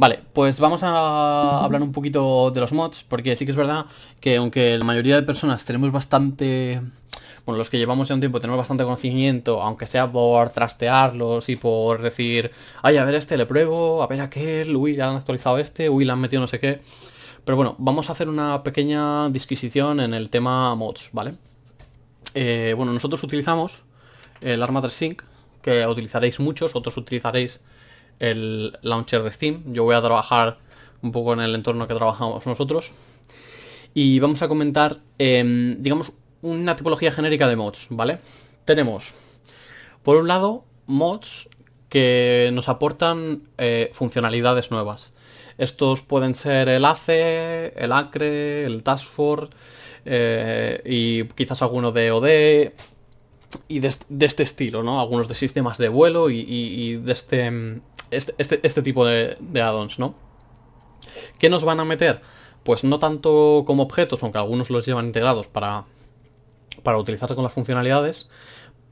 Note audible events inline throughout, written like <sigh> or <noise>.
Vale, pues vamos a hablar un poquito de los mods, porque sí que es verdad que aunque la mayoría de personas tenemos bastante... Bueno, los que llevamos ya un tiempo tenemos bastante conocimiento, aunque sea por trastearlos y por decir, ay, a ver este le pruebo, a ver aquel, uy, le han actualizado este, uy, le han metido no sé qué. Pero bueno, vamos a hacer una pequeña disquisición en el tema mods, ¿vale? Eh, bueno, nosotros utilizamos el Arma 3 Sync, que utilizaréis muchos, otros utilizaréis el launcher de Steam. Yo voy a trabajar un poco en el entorno que trabajamos nosotros. Y vamos a comentar, em, digamos, una tipología genérica de mods, ¿vale? Tenemos, por un lado, mods que nos aportan eh, funcionalidades nuevas. Estos pueden ser el ACE, el ACRE, el Task eh, y quizás Algunos de OD y de, este estilo, ¿no? Algunos de sistemas de vuelo y de este em, este, este, este, tipo de, addons, ¿no? ¿Qué nos van a meter? Pues no tanto como objetos, aunque algunos los llevan integrados para, para utilizarse con las funcionalidades,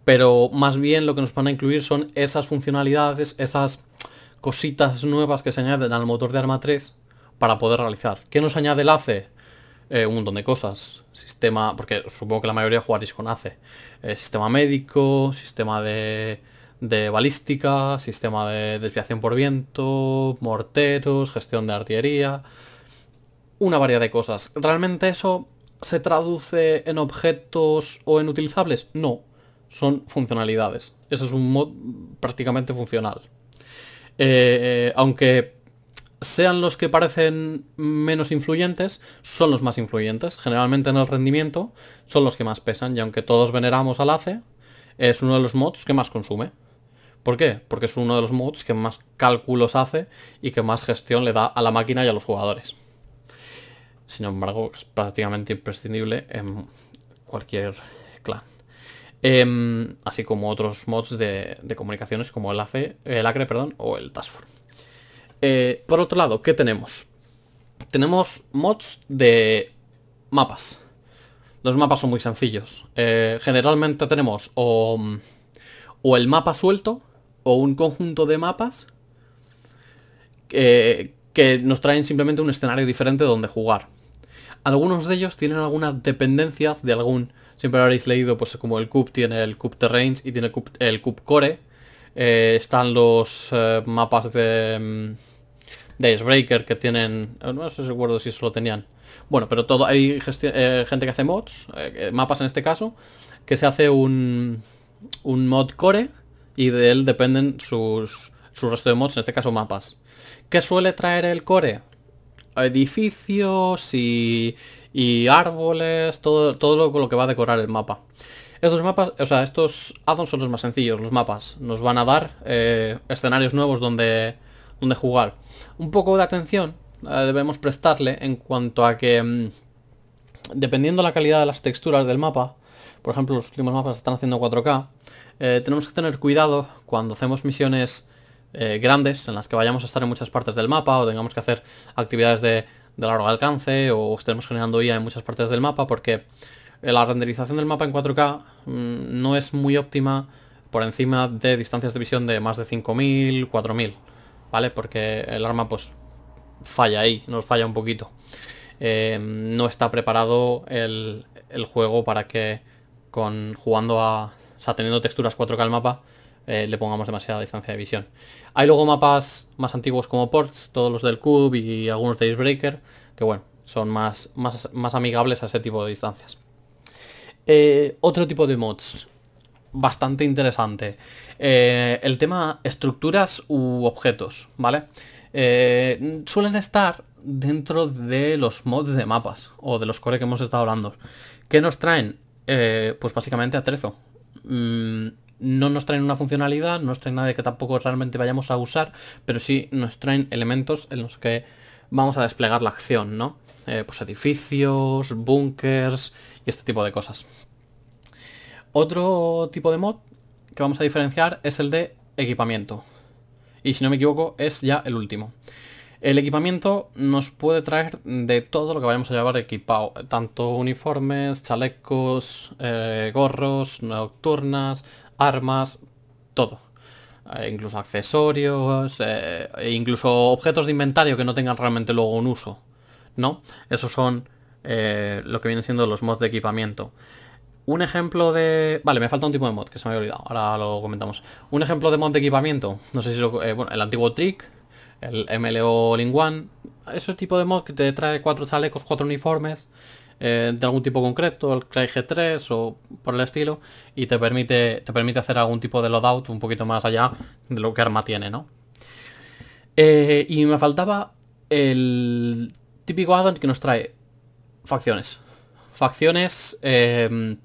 pero más bien lo que nos van a incluir son esas funcionalidades, esas cositas nuevas que se añaden al motor de Arma 3 para poder realizar. ¿Qué nos añade el ACE? Eh, un montón de cosas. Sistema, porque supongo que la mayoría jugaréis con ACE. Eh, sistema médico, sistema de de balística, sistema de desviación por viento, morteros, gestión de artillería, una variedad de cosas. ¿Realmente eso se traduce en objetos o en utilizables? No, son funcionalidades. Ese es un mod prácticamente funcional. Eh, aunque sean los que parecen menos influyentes, son los más influyentes. Generalmente en el rendimiento son los que más pesan y aunque todos veneramos al ACE, es uno de los mods que más consume. ¿Por qué? Porque es uno de los mods que más cálculos hace y que más gestión le da a la máquina y a los jugadores. Sin embargo, es prácticamente imprescindible en cualquier clan. Em, así como otros mods de, comunicaciones como el, AC, el Acre perdón, o el Task eh, por otro lado, ¿qué tenemos? Tenemos mods de mapas. Los mapas son muy sencillos. Eh, generalmente tenemos o, el mapa suelto, o un conjunto de mapas que, nos traen simplemente un escenario diferente donde jugar. Algunos de ellos tienen alguna dependencia de algún... Siempre habréis leído, pues como el Cube tiene el Cube Terrains y tiene el Cube, Core. Eh, están los eh, mapas de, mm, de Icebreaker que tienen... Eh, no sé si recuerdo si eso lo tenían. Bueno, pero todo hay gente que hace mods, mapas en este caso, que se hace un, un mod core y de él dependen sus, su resto de mods, en este caso mapas. ¿Qué suele traer el core? Edificios y, y árboles, todo, todo lo, que va a decorar el mapa. Estos mapas, o sea, estos addons son los más sencillos, los mapas. Nos van a dar eh, escenarios nuevos donde, donde jugar. Un poco de atención eh, debemos prestarle en cuanto a que, mm, dependiendo la calidad de las texturas del mapa, por ejemplo, los últimos mapas están haciendo 4K, eh, tenemos que tener cuidado cuando hacemos misiones eh, grandes en las que vayamos a estar en muchas partes del mapa o tengamos que hacer actividades de, largo alcance o estemos generando IA en muchas partes del mapa porque la renderización del mapa en 4K mm, no es muy óptima por encima de distancias de visión de más de 5000, 4000, ¿vale? Porque el arma pues falla ahí, nos falla un poquito. Eh, no está preparado el, el, juego para que con jugando a, o sea, teniendo texturas 4K al mapa, eh, le pongamos demasiada distancia de visión. Hay luego mapas más antiguos como Ports, todos los del Cube y algunos de Icebreaker, que bueno, son más, más, amigables a ese tipo de distancias. Eh, otro tipo de mods, bastante interesante. Eh, el tema estructuras u objetos, ¿vale? suelen estar dentro de los mods de mapas o de los core que hemos estado hablando. ¿Qué nos traen? pues básicamente atrezo. Mm, no nos traen una funcionalidad, no nos traen nada de que tampoco realmente vayamos a usar, pero sí nos traen elementos en los que vamos a desplegar la acción, ¿no? Eh, pues edificios, bunkers y este tipo de cosas. Otro tipo de mod que vamos a diferenciar es el de equipamiento. Y si no me equivoco, es ya el último. El equipamiento nos puede traer de todo lo que vayamos a llevar equipado, tanto uniformes, chalecos, eh, gorros, nocturnas, armas, todo. Eh, incluso accesorios, eh, e incluso objetos de inventario que no tengan realmente luego un uso. ¿No? Esos son lo que vienen siendo los mods de equipamiento. Un ejemplo de... Vale, me falta un tipo de mod que se me había olvidado, ahora lo comentamos. Un ejemplo de mod de equipamiento, no sé si lo... bueno, el antiguo trick, el MLO All One, ese tipo de mod que te trae cuatro chalecos, cuatro uniformes eh, de algún tipo concreto, el Cry G3 o por el estilo, y te permite, te permite hacer algún tipo de loadout un poquito más allá de lo que arma tiene, ¿no? Eh, y me faltaba el típico addon que nos trae facciones. Facciones... Eh,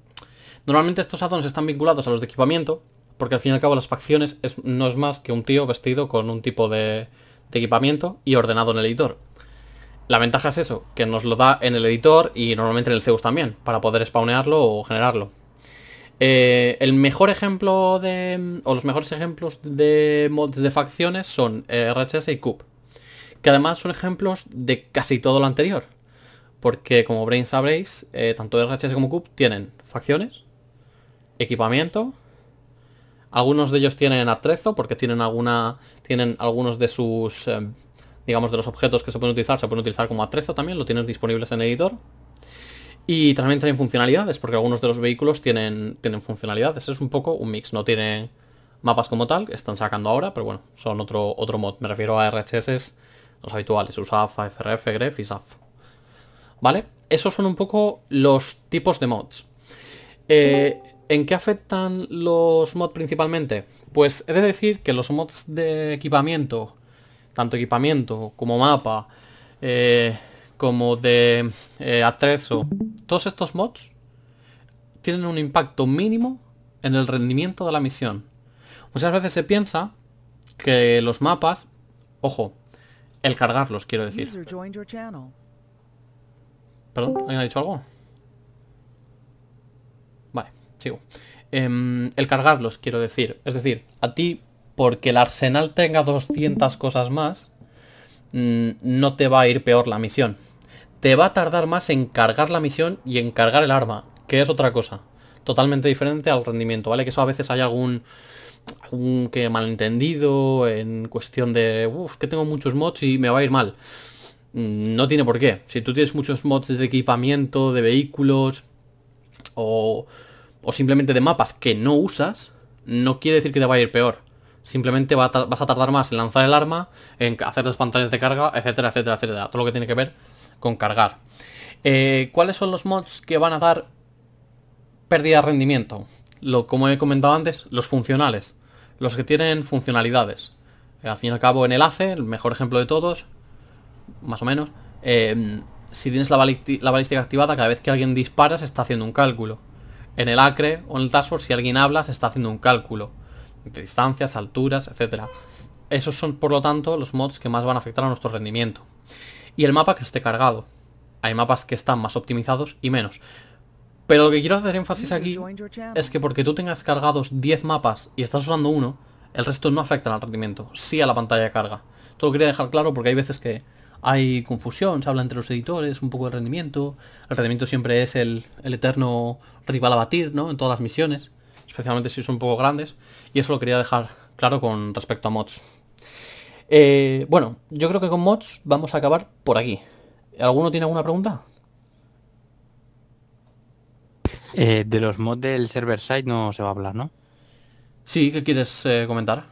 normalmente estos addons están vinculados a los de equipamiento, porque al fin y al cabo las facciones no es más que un tío vestido con un tipo de, de equipamiento y ordenado en el editor. La ventaja es eso, que nos lo da en el editor y normalmente en el Zeus también, para poder spawnearlo o generarlo. Eh, el mejor ejemplo de... o los mejores ejemplos de mods de facciones son eh, RHS y CUP que además son ejemplos de casi todo lo anterior, porque como Brain sabréis, eh, tanto RHS como cub tienen facciones, equipamiento algunos de ellos tienen atrezo porque tienen alguna tienen algunos de sus eh, digamos de los objetos que se pueden utilizar, se pueden utilizar como atrezo también, lo tienen disponibles en editor. Y también tienen funcionalidades, porque algunos de los vehículos tienen, tienen funcionalidades. Es un poco un mix, no tienen mapas como tal, que están sacando ahora, pero bueno, son otro, otro mod. Me refiero a RHS, los habituales, USAF, FRF, GREF y SAF. ¿Vale? Esos son un poco los tipos de mods. Eh, ¿En qué afectan los mods principalmente? Pues he de decir que los mods de equipamiento, tanto equipamiento como mapa, eh, como de eh, atrezo, todos estos mods tienen un impacto mínimo en el rendimiento de la misión. Muchas veces se piensa que los mapas, ojo, el cargarlos quiero decir. Perdón, ¿alguien ha dicho algo? Em, el cargarlos, quiero decir. Es decir, a ti, porque el arsenal tenga 200 cosas más, mm, no te va a ir peor la misión. Te va a tardar más en cargar la misión y en cargar el arma, que es otra cosa. Totalmente diferente al rendimiento, ¿vale? Que eso a veces hay algún que malentendido en cuestión de, uff, que tengo muchos mods y me va a ir mal. Mm, no tiene por qué. Si tú tienes muchos mods de equipamiento, de vehículos o o simplemente de mapas que no usas, no quiere decir que te vaya a ir peor. Simplemente vas a tardar más en lanzar el arma, en hacer dos pantallas de carga, etcétera, etcétera, etcétera. Todo lo que tiene que ver con cargar. Eh, ¿Cuáles son los mods que van a dar pérdida de rendimiento? Lo, como he comentado antes, los funcionales. Los que tienen funcionalidades. Eh, al fin y al cabo, en el el mejor ejemplo de todos, más o menos. Eh, si tienes la balística activada, cada vez que alguien dispara se está haciendo un cálculo. En el Acre o en el dashboard, si alguien habla, se está haciendo un cálculo de distancias, alturas, etc. Esos son, por lo tanto, los mods que más van a afectar a nuestro rendimiento. Y el mapa que esté cargado. Hay mapas que están más optimizados y menos. Pero lo que quiero hacer énfasis aquí es que porque tú tengas cargados 10 mapas y estás usando uno, el resto no afecta al rendimiento, sí a la pantalla de carga. Todo quería dejar claro porque hay veces que hay confusión, se habla entre los editores, un poco de rendimiento. El rendimiento siempre es el, eterno rival a batir, ¿no? En todas las misiones, especialmente si son un poco grandes. Y eso lo quería dejar claro con respecto a mods. Eh, bueno, yo creo que con mods vamos a acabar por aquí. ¿Alguno tiene alguna pregunta? Eh, de los mods del server side no se va a hablar, ¿no? Sí, ¿qué quieres eh, comentar?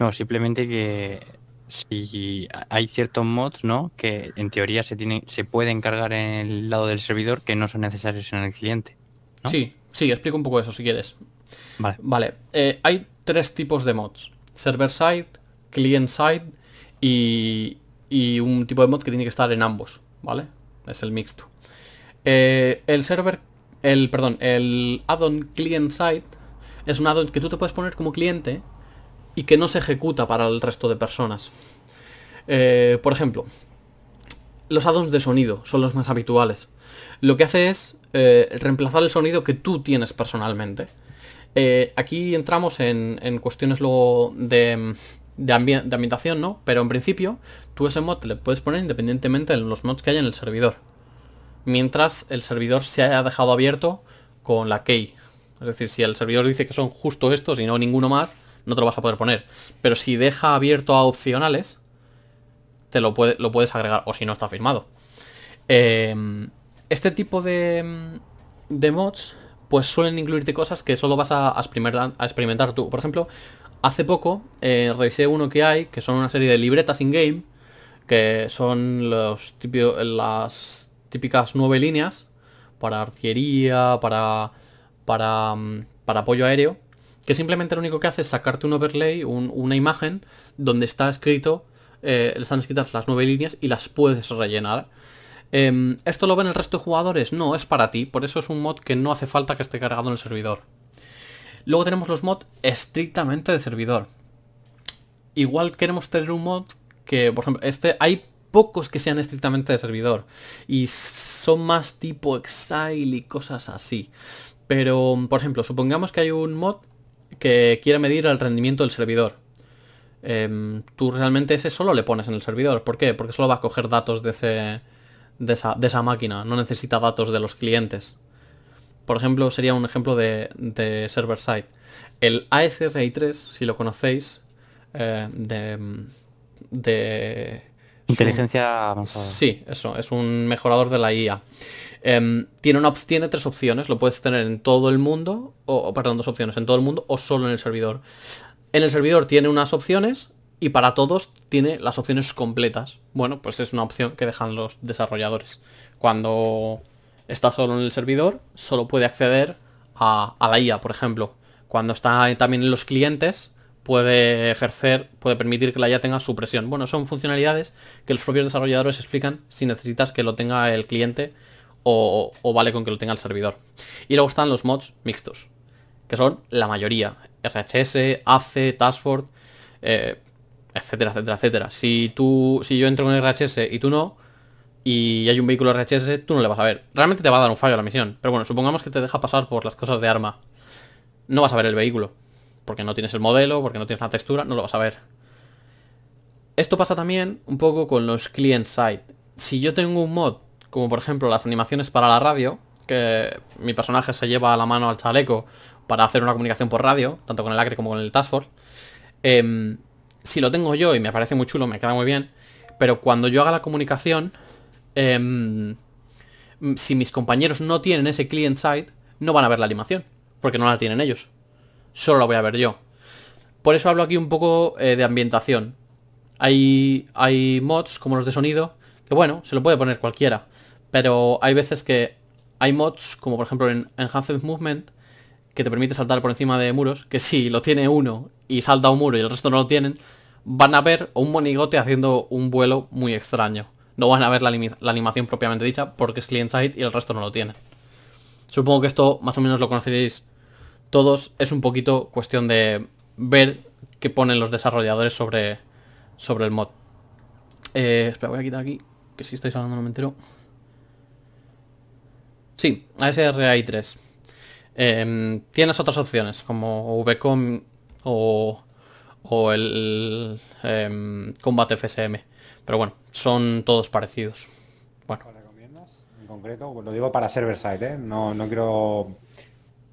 No, simplemente que si hay ciertos mods, ¿no? Que en teoría se tiene, se pueden cargar en el lado del servidor que no son necesarios en el cliente. Sí, sí, explico un poco eso si quieres. Vale. Eh, hay tres tipos de mods. Server side, client side y, un tipo de mod que tiene que estar en ambos, ¿vale? Es el mixto. Eh, el server, el, perdón, el addon client side es un addon que tú te puedes poner como cliente y que no se ejecuta para el resto de personas. Eh, por ejemplo, los addons de sonido son los más habituales. Lo que hace es eh, reemplazar el sonido que tú tienes personalmente. Eh, aquí entramos en, cuestiones luego de, de, ambientación, ¿no? Pero en principio, tú ese mod le puedes poner independientemente de los mods que hay en el servidor. Mientras el servidor se haya dejado abierto con la key. Es decir, si el servidor dice que son justo estos y no ninguno más, no te lo vas a poder poner. Pero si deja abierto a opcionales, te lo, lo puedes agregar, o si no está firmado. Em, este tipo de, mods, pues suelen incluirte cosas que solo vas a, experimentar, tú. Por ejemplo, hace poco eh, revisé uno que hay, que son una serie de libretas in-game, que son los las típicas nueve líneas para artillería, para, para mm, apoyo aéreo, que simplemente lo único que hace es sacarte un overlay, una imagen donde está escrito, eh, están escritas las nueve líneas y las puedes rellenar. Em, ¿Esto lo ven el resto de jugadores? No, es para ti, por eso es un mod que no hace falta que esté cargado en el servidor. Luego tenemos los mods estrictamente de servidor. Igual queremos tener un mod que, por ejemplo, este hay pocos que sean estrictamente de servidor y son más tipo exile y cosas así. Pero, por ejemplo, supongamos que hay un mod que quiere medir el rendimiento del servidor. Em, tú realmente ese solo le pones en el servidor. ¿Por qué? Porque solo va a coger datos de, ese, de, esa, de esa máquina, no necesita datos de los clientes. Por ejemplo, sería un ejemplo de, server-side. El ASRI3, si lo conocéis, eh, de, Inteligencia avanzada. Sí, eso, es un mejorador de la IA. Em, tiene, una, tiene tres opciones, lo puedes tener en todo el mundo, o perdón, dos opciones, en todo el mundo o solo en el servidor. En el servidor tiene unas opciones y para todos tiene las opciones completas. Bueno, pues es una opción que dejan los desarrolladores. Cuando está solo en el servidor, solo puede acceder a, la IA, por ejemplo. Cuando está también en los clientes, puede ejercer, puede permitir que la IA tenga supresión. Bueno, son funcionalidades que los propios desarrolladores explican si necesitas que lo tenga el cliente o, vale con que lo tenga el servidor. Y luego están los mods mixtos, que son la mayoría, RHS, ACE, Task Force eh, etcétera, etcétera, etcétera. Si tú, si yo entro con RHS y tú no, y hay un vehículo RHS, tú no le vas a ver. Realmente te va a dar un fallo a la misión, pero bueno, supongamos que te deja pasar por las cosas de arma. No vas a ver el vehículo, porque no tienes el modelo, porque no tienes la textura, no lo vas a ver. Esto pasa también un poco con los client side. Si yo tengo un mod como por ejemplo las animaciones para la radio, que mi personaje se lleva la mano al chaleco para hacer una comunicación por radio, tanto con el Acre como con el Task Force. Em, si lo tengo yo y me parece muy chulo, me queda muy bien, pero cuando yo haga la comunicación, em, si mis compañeros no tienen ese client side, no van a ver la animación, porque no la tienen ellos. Solo la voy a ver yo. Por eso hablo aquí un poco eh, de ambientación. Hay, hay mods como los de sonido, que bueno, se lo puede poner cualquiera. Pero hay veces que hay mods, como por ejemplo en Enhanced Movement, que te permite saltar por encima de muros, que si lo tiene uno y salta un muro y el resto no lo tienen, van a ver un monigote haciendo un vuelo muy extraño. No van a ver la, animación propiamente dicha porque es client-side y el resto no lo tiene. Supongo que esto más o menos lo conoceréis todos. Es un poquito cuestión de ver qué ponen los desarrolladores sobre, sobre el mod. Eh, espera, voy a quitar aquí, que si estáis hablando no me entero. Sí, ASRI3. Em, tienes otras opciones como VCOM o, el em, Combat FSM. Pero bueno, son todos parecidos. Bueno. recomiendas? En concreto, lo digo para server-side, ¿eh? No, quiero...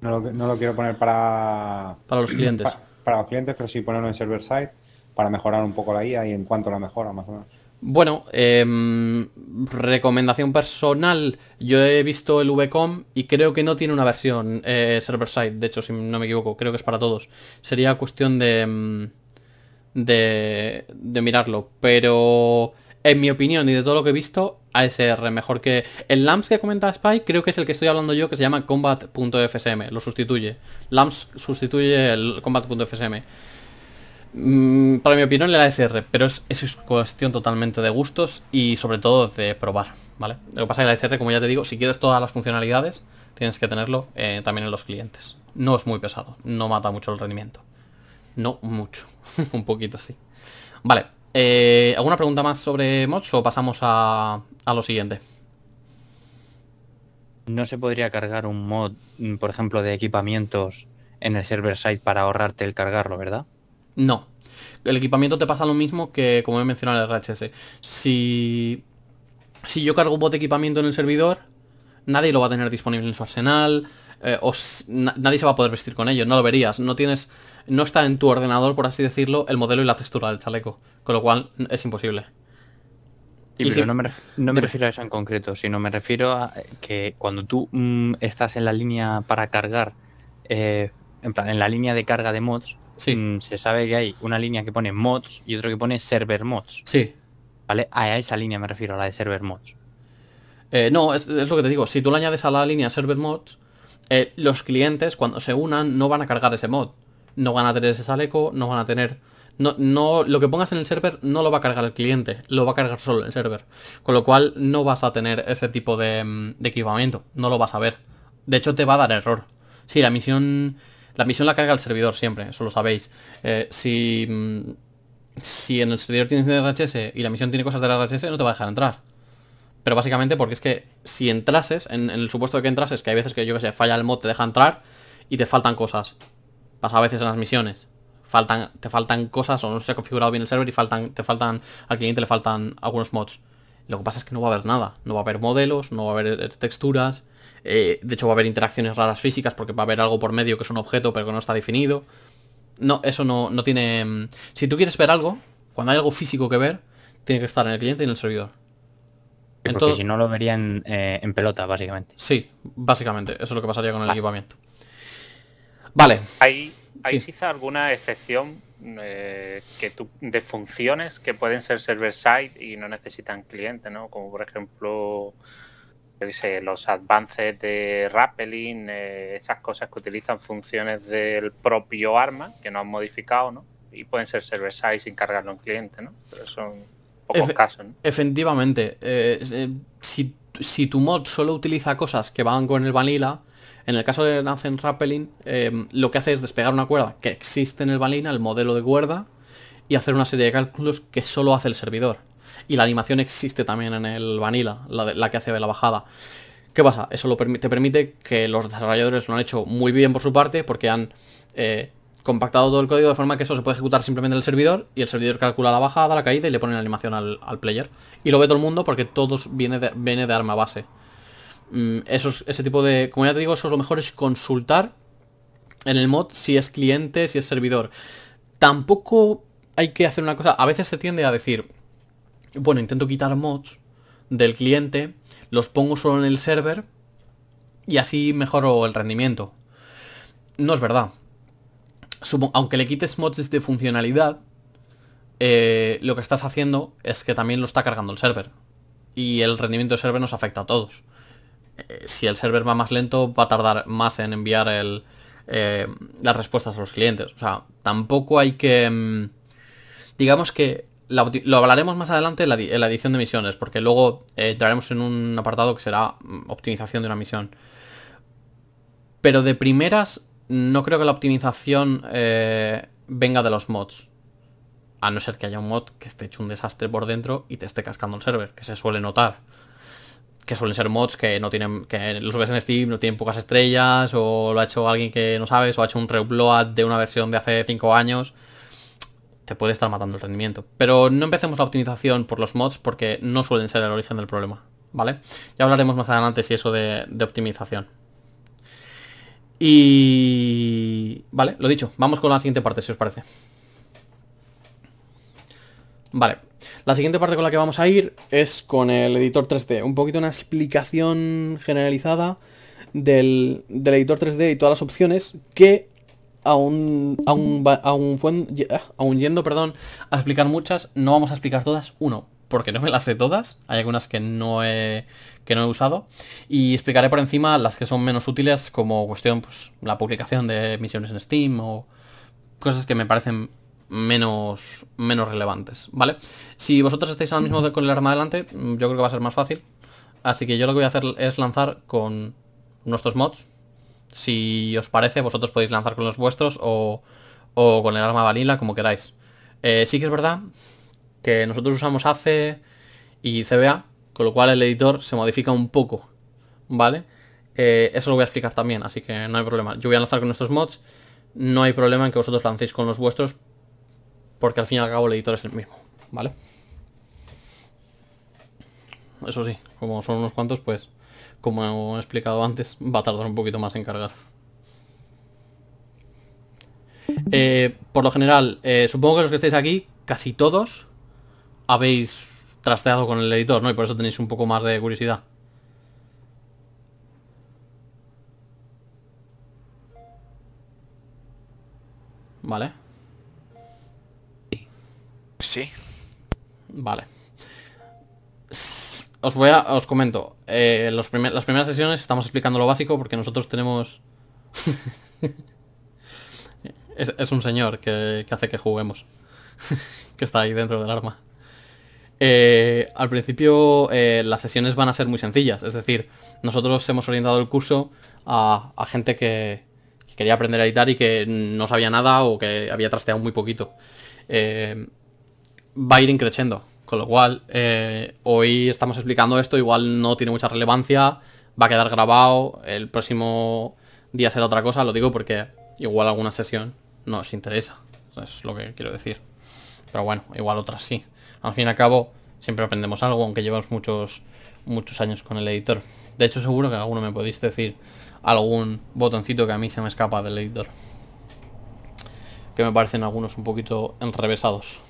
No lo, quiero poner para... Para los clientes. <clears throat> Para, los clientes, pero sí ponerlo en server-side para mejorar un poco la IA y en cuanto a la mejora, más o menos. Bueno, em, recomendación personal. Yo he visto el VCOM y creo que no tiene una versión eh, server-side. De hecho, si no me equivoco, creo que es para todos. Sería cuestión de, em, de, mirarlo. Pero en mi opinión y de todo lo que he visto, ASR mejor que el LAMPS que comenta Spy, creo que es el que estoy hablando yo que se llama combat.fsm, lo sustituye. LAMPS sustituye el combat.fsm. Mm, para mi opinión la SR, pero es, eso es cuestión totalmente de gustos y sobre todo de probar, ¿vale? Lo que pasa es que la SR, como ya te digo, si quieres todas las funcionalidades, tienes que tenerlo eh, también en los clientes. No es muy pesado, no mata mucho el rendimiento. No mucho, <laughs> un poquito sí. Vale, eh, ¿alguna pregunta más sobre mods o pasamos a, a lo siguiente? ¿No se podría cargar un mod, mm, por ejemplo, de equipamientos en el server side para ahorrarte el cargarlo, verdad? No. El equipamiento te pasa lo mismo que como he mencionado el RHS. Si, si yo cargo un bot de equipamiento en el servidor, nadie lo va a tener disponible en su arsenal. Eh, o nadie se va a poder vestir con ello, no lo verías. No tienes. No está en tu ordenador, por así decirlo, el modelo y la textura del chaleco. Con lo cual es imposible. Y no, me refiero a eso en concreto, sino me refiero a que cuando tú mm, estás en la línea para cargar, eh, en, plan, en la línea de carga de mods, Mm, se sabe que hay una línea que pone mods y otro que pone server mods. Sí. ¿Vale? A esa línea me refiero, a la de server mods. Eh, no, es, lo que te digo, si tú le añades a la línea server mods, eh, los clientes cuando se unan no van a cargar ese mod. No van a tener ese saleco, no van a tener... No, no, lo que pongas en el server no lo va a cargar el cliente, lo va a cargar solo el server. Con lo cual no vas a tener ese tipo de, mm, de equipamiento, no lo vas a ver. De hecho te va a dar error. Si la misión la misión la carga el servidor siempre, eso lo sabéis. Eh, mm, si, en el servidor tienes RHS y la misión tiene cosas de RHS, no te va a dejar entrar. Pero básicamente porque es que si entrases, en, el supuesto de que entrases, que hay veces que yo que sé, falla el mod, te deja entrar y te faltan cosas. Pasa a veces en las misiones. te faltan cosas o no se ha configurado bien el server y faltan, te faltan, al cliente le faltan algunos mods. Lo que pasa es que no va a haber nada. No va a haber modelos, no va a haber eh, texturas. Eh, de hecho va a haber interacciones raras físicas porque va a haber algo por medio que es un objeto pero que no está definido. No, eso no, tiene... Mm, si tú quieres ver algo, cuando hay algo físico que ver, tiene que estar en el cliente y en el servidor. porque Entonces, si no lo verían eh, en pelota, básicamente. Sí, básicamente. Eso es lo que pasaría con el equipamiento. Vale. ¿Hay, hay quizá alguna excepción eh, que de funciones que pueden ser server-side y no necesitan cliente, ¿no? Como por ejemplo los avances de rappelling, eh, esas cosas que utilizan funciones del propio arma que no han modificado, ¿no? Y pueden ser server-side sin cargarlo un cliente, ¿no? Pero son pocos casos, ¿no? Efectivamente. Eh, eh, si, si, tu mod solo utiliza cosas que van con el vanilla, en el caso de Nathan Rappelling, em, lo que hace es despegar una cuerda que existe en el vanilla, el modelo de cuerda, y hacer una serie de cálculos que solo hace el servidor y la animación existe también en el vanilla, la, la que hace de la bajada. ¿Qué pasa? Eso te permite que los desarrolladores lo han hecho muy bien por su parte porque han eh, compactado todo el código de forma que eso se puede ejecutar simplemente en el servidor y el servidor calcula la bajada, la caída y le pone la animación al, player. Y lo ve todo el mundo porque todos viene de, viene de arma base. Mm, eso ese tipo de... Como ya te digo, eso es lo mejor es consultar en el mod si es cliente, si es servidor. Tampoco hay que hacer una cosa. A veces se tiende a decir, bueno, intento quitar mods del cliente, los pongo solo en el server y así mejoro el rendimiento. No es verdad. aunque le quites mods de funcionalidad, eh, lo que estás haciendo es que también lo está cargando el server. Y el rendimiento del server nos afecta a todos. Eh, si el server va más lento, va a tardar más en enviar eh, las respuestas a los clientes. O sea, tampoco hay que... Mm, digamos que lo hablaremos más adelante en la, edición de misiones, porque luego eh, entraremos en un apartado que será mm, optimización de una misión. Pero de primeras, no creo que la optimización eh, venga de los mods. A no ser que haya un mod que esté hecho un desastre por dentro y te esté cascando el server, que se suele notar. Que suelen ser mods que no tienen. que los ves en Steam, no tienen pocas estrellas, o lo ha hecho alguien que no sabes, o ha hecho un reupload de una versión de hace 5 años te puede estar matando el rendimiento. Pero no empecemos la optimización por los mods porque no suelen ser el origen del problema, ¿vale? Ya hablaremos más adelante si eso de, optimización. Y... Vale, lo dicho, vamos con la siguiente parte, si os parece. Vale, la siguiente parte con la que vamos a ir es con el editor 3D. Un poquito una explicación generalizada del, del editor 3D y todas las opciones que aún, ah, un yendo, perdón, a explicar muchas, no vamos a explicar todas. Uno, porque no me las sé todas, hay algunas que no he, que no he usado, y explicaré por encima las que son menos útiles como cuestión, pues, la publicación de misiones en Steam o cosas que me parecen menos, menos relevantes, ¿vale? Si vosotros estáis ahora mismo con el arma adelante, yo creo que va a ser más fácil, así que yo lo que voy a hacer es lanzar con nuestros mods, si os parece, vosotros podéis lanzar con los vuestros o, con el arma vanilla, como queráis. Eh, sí que es verdad que nosotros usamos ACE y CBA, con lo cual el editor se modifica un poco, ¿vale? Eh, eso lo voy a explicar también, así que no hay problema. Yo voy a lanzar con nuestros mods, no hay problema en que vosotros lancéis con los vuestros, porque al fin y al cabo el editor es el mismo, ¿vale? Eso sí, como son unos cuantos, pues como he explicado antes, va a tardar un poquito más en cargar. Eh, por lo general, eh, supongo que los que estáis aquí, casi todos, habéis trasteado con el editor, ¿no? Y por eso tenéis un poco más de curiosidad. Vale. Sí. Vale os voy a, os comento, eh, las primeras sesiones estamos explicando lo básico porque nosotros tenemos... <laughs> es, un señor que, hace que juguemos, <laughs> que está ahí dentro del arma. Eh, al principio eh, las sesiones van a ser muy sencillas, es decir, nosotros hemos orientado el curso a, gente que, quería aprender a editar y que no sabía nada o que había trasteado muy poquito. va a ir increciendo lo cual, eh, hoy estamos explicando esto, igual no tiene mucha relevancia, va a quedar grabado, el próximo día será otra cosa, lo digo porque igual alguna sesión No os interesa, es lo que quiero decir. Pero bueno, igual otras sí. Al fin y al cabo, siempre aprendemos algo, aunque llevamos muchos, muchos años con el editor. De hecho, seguro que alguno me podéis decir algún botoncito que a mí se me escapa del editor. Que me parecen algunos un poquito enrevesados.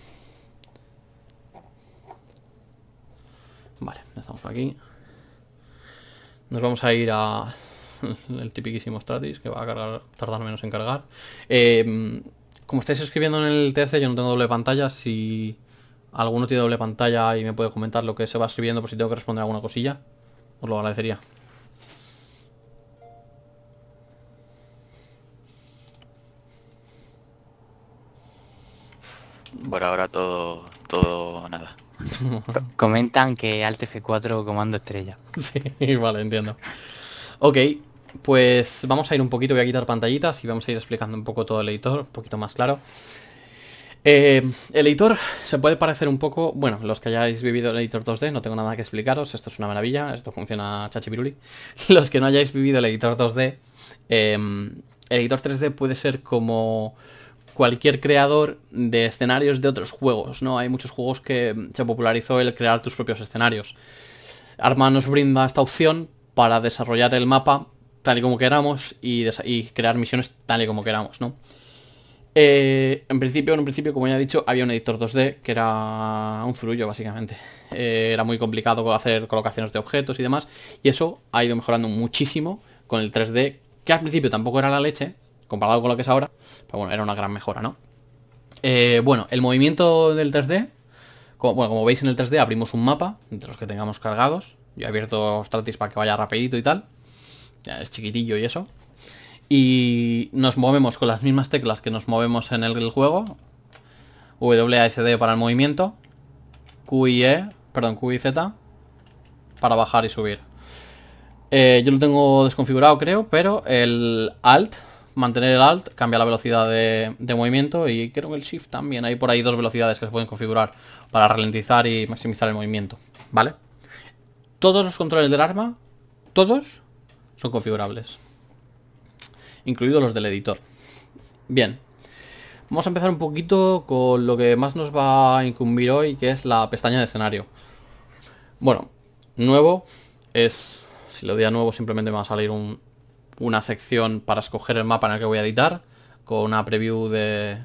Vale, ya estamos por aquí. Nos vamos a ir a <laughs> el tipiquísimo Stratis, que va a tardar menos en cargar. Em, como estáis escribiendo en el TC, yo no tengo doble pantalla. Si alguno tiene doble pantalla y me puede comentar lo que se va escribiendo, por pues si tengo que responder alguna cosilla, os lo agradecería. Por ahora todo, todo nada. <laughs> Comentan que Alt F4 comando estrella. <laughs> Sí, vale, entiendo. Ok, pues vamos a ir un poquito, voy a quitar pantallitas y vamos a ir explicando un poco todo el editor, un poquito más claro. Eh, el editor se puede parecer un poco, bueno, los que hayáis vivido el editor 2D, no tengo nada que explicaros, esto es una maravilla, esto funciona chachipiruli. <laughs> Los que no hayáis vivido el editor 2D, eh, el editor 3D puede ser como cualquier creador de escenarios de otros juegos, ¿no? Hay muchos juegos que mm, se popularizó el crear tus propios escenarios. Arma nos brinda esta opción para desarrollar el mapa tal y como queramos y, crear misiones tal y como queramos, ¿no? Eh, en principio, en un principio, como ya he dicho, había un editor 2D que era un zurullo, básicamente. Eh, era muy complicado hacer colocaciones de objetos y demás. Y eso ha ido mejorando muchísimo con el 3D, que al principio tampoco era la leche, comparado con lo que es ahora. Pero bueno, era una gran mejora, ¿no? Eh, bueno, el movimiento del 3D. Como, bueno, como veis en el 3D abrimos un mapa, entre los que tengamos cargados. Yo he abierto Stratis para que vaya rapidito y tal. es chiquitillo y eso. Y nos movemos con las mismas teclas que nos movemos en el juego. WASD para el movimiento. Q y E, perdón, Q y Z para bajar y subir. Eh, yo lo tengo desconfigurado creo, pero el Alt mantener el alt, cambia la velocidad de, movimiento y creo que el shift también. Hay por ahí dos velocidades que se pueden configurar para ralentizar y maximizar el movimiento, ¿vale? Todos los controles del arma, todos, son configurables. Incluidos los del editor. Bien. Vamos a empezar un poquito con lo que más nos va a incumbir hoy, que es la pestaña de escenario. Bueno, nuevo es... Si lo doy a nuevo simplemente me va a salir un, una sección para escoger el mapa en el que voy a editar, con una preview de,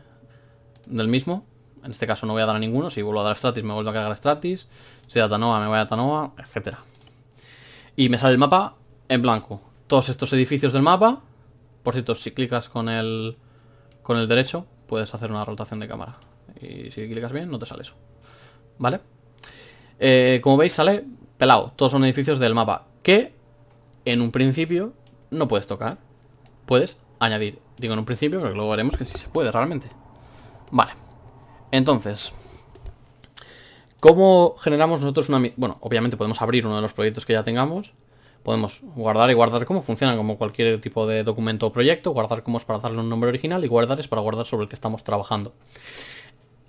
del mismo. En este caso no voy a dar a ninguno, si vuelvo a dar a Stratis me vuelvo a cargar a Stratis, si da Tanoa me voy a Tanoa, etc. Y me sale el mapa en blanco. Todos estos edificios del mapa, por cierto, si clicas con el, con el derecho, puedes hacer una rotación de cámara. Y si clicas bien, no te sale eso. ¿Vale? Eh, como veis, sale pelado. Todos son edificios del mapa. Que, en un principio, no puedes tocar. Puedes añadir. Digo en un principio, pero luego veremos que sí se puede realmente. Vale. Entonces, ¿cómo generamos nosotros una... Bueno, obviamente podemos abrir uno de los proyectos que ya tengamos. Podemos guardar y guardar como funciona, como cualquier tipo de documento o proyecto. Guardar como es para darle un nombre original y guardar es para guardar sobre el que estamos trabajando.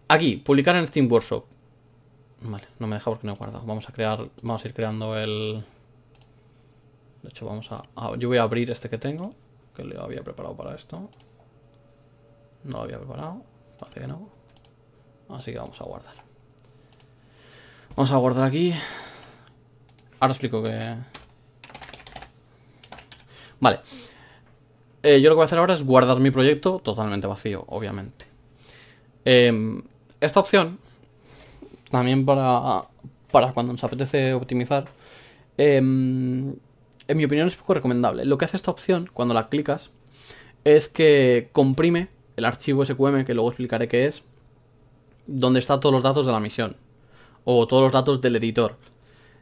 Aquí, publicar en Steam Workshop. Vale, no me deja porque no he guardado. Vamos a crear, vamos a ir creando el, de hecho, vamos a, Yo voy a abrir este que tengo, que le había preparado para esto. No lo había preparado, parece que no. Así que vamos a guardar. Vamos a guardar aquí. Ahora explico que... Vale. Eh, yo lo que voy a hacer ahora es guardar mi proyecto totalmente vacío, obviamente. Em, esta opción, también para, para cuando nos apetece optimizar, em, en mi opinión es poco recomendable. Lo que hace esta opción, cuando la clicas, es que comprime el archivo SQM, que luego explicaré qué es, donde están todos los datos de la misión, o todos los datos del editor.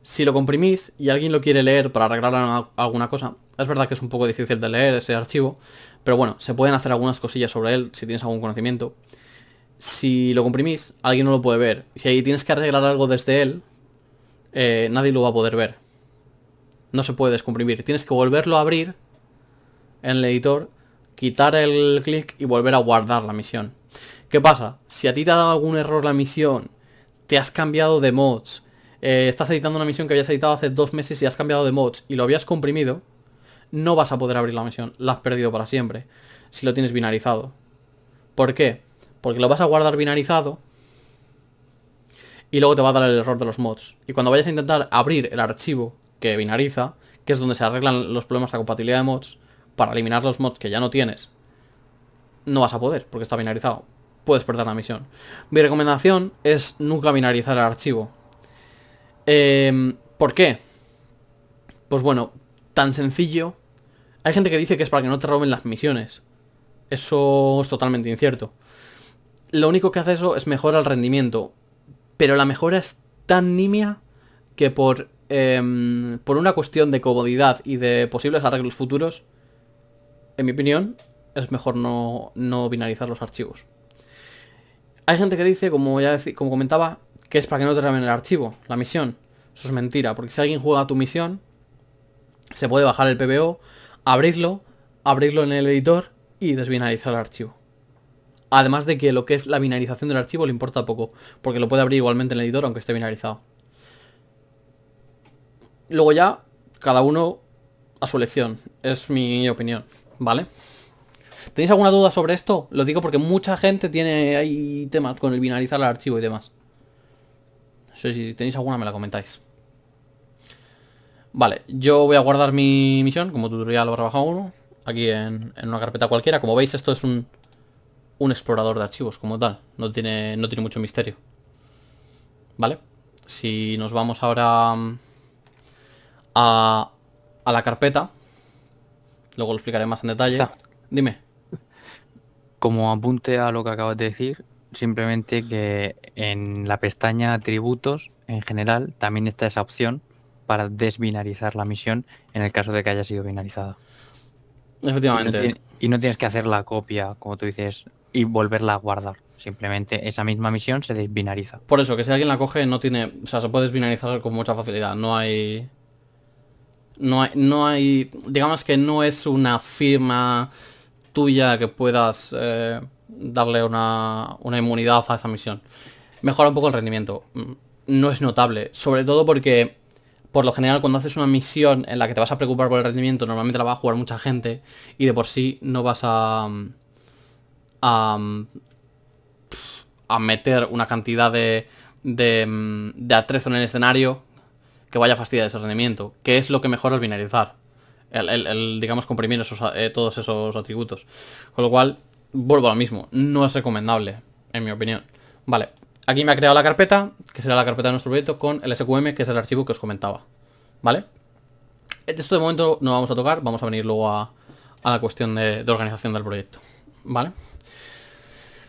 Si lo comprimís y alguien lo quiere leer para arreglar alguna cosa, es verdad que es un poco difícil de leer ese archivo, pero bueno, se pueden hacer algunas cosillas sobre él si tienes algún conocimiento. Si lo comprimís, alguien no lo puede ver. Si ahí tienes que arreglar algo desde él, eh, nadie lo va a poder ver no se puede descomprimir. Tienes que volverlo a abrir en el editor, quitar el clic y volver a guardar la misión. ¿Qué pasa? Si a ti te ha dado algún error la misión, te has cambiado de mods, eh, estás editando una misión que habías editado hace dos meses y has cambiado de mods y lo habías comprimido, no vas a poder abrir la misión, la has perdido para siempre, si lo tienes binarizado. ¿Por qué? Porque lo vas a guardar binarizado y luego te va a dar el error de los mods. Y cuando vayas a intentar abrir el archivo que binariza, que es donde se arreglan los problemas de compatibilidad de mods, para eliminar los mods que ya no tienes, no vas a poder, porque está binarizado. Puedes perder la misión. Mi recomendación es nunca binarizar el archivo. Em, ¿Por qué? Pues bueno, tan sencillo. Hay gente que dice que es para que no te roben las misiones. Eso es totalmente incierto. Lo único que hace eso es mejora el rendimiento. Pero la mejora es tan nimia que por Em, por una cuestión de comodidad y de posibles arreglos futuros, en mi opinión, es mejor no, no binarizar los archivos. Hay gente que dice, como ya como comentaba, que es para que no te ramen el archivo, la misión. Eso es mentira, porque si alguien juega tu misión, se puede bajar el PBO, abrirlo, abrirlo en el editor y desbinarizar el archivo. Además de que lo que es la binarización del archivo le importa poco, porque lo puede abrir igualmente en el editor aunque esté binarizado. Luego ya, cada uno a su elección. Es mi opinión, ¿vale? ¿Tenéis alguna duda sobre esto? Lo digo porque mucha gente tiene ahí temas con el binarizar el archivo y demás. No sé si tenéis alguna me la comentáis. Vale, yo voy a guardar mi misión como tutorial barra baja 1 aquí en, una carpeta cualquiera. Como veis esto es un, explorador de archivos como tal. No tiene, no tiene mucho misterio. Vale, si nos vamos ahora mm, a, la carpeta. Luego lo explicaré más en detalle. Dime. Como apunte a lo que acabas de decir, simplemente que en la pestaña atributos, en general, también está esa opción para desbinarizar la misión en el caso de que haya sido binarizada. Efectivamente. Y no, y no, tienes que hacer la copia, como tú dices, y volverla a guardar. Simplemente esa misma misión se desbinariza. Por eso, que si alguien la coge, no tiene. O sea, se puede desbinarizar con mucha facilidad. No hay. No hay, no hay, digamos que no es una firma tuya que puedas eh, darle una, inmunidad a esa misión. Mejora un poco el rendimiento. Mm, no es notable, sobre todo porque por lo general cuando haces una misión en la que te vas a preocupar por el rendimiento, normalmente la va a jugar mucha gente y de por sí no vas a... Mm, a, mm, a meter una cantidad de, de, de atrezo en el escenario que vaya fastidia ese rendimiento, que es lo que mejora el binarizar, el, digamos, comprimir eh, todos esos atributos. Con lo cual, vuelvo a lo mismo, no es recomendable, en mi opinión. Vale, aquí me ha creado la carpeta, que será la carpeta de nuestro proyecto, con el SQM, que es el archivo que os comentaba. ¿Vale? Esto de momento no lo vamos a tocar, vamos a venir luego a, la cuestión de organización del proyecto. ¿Vale?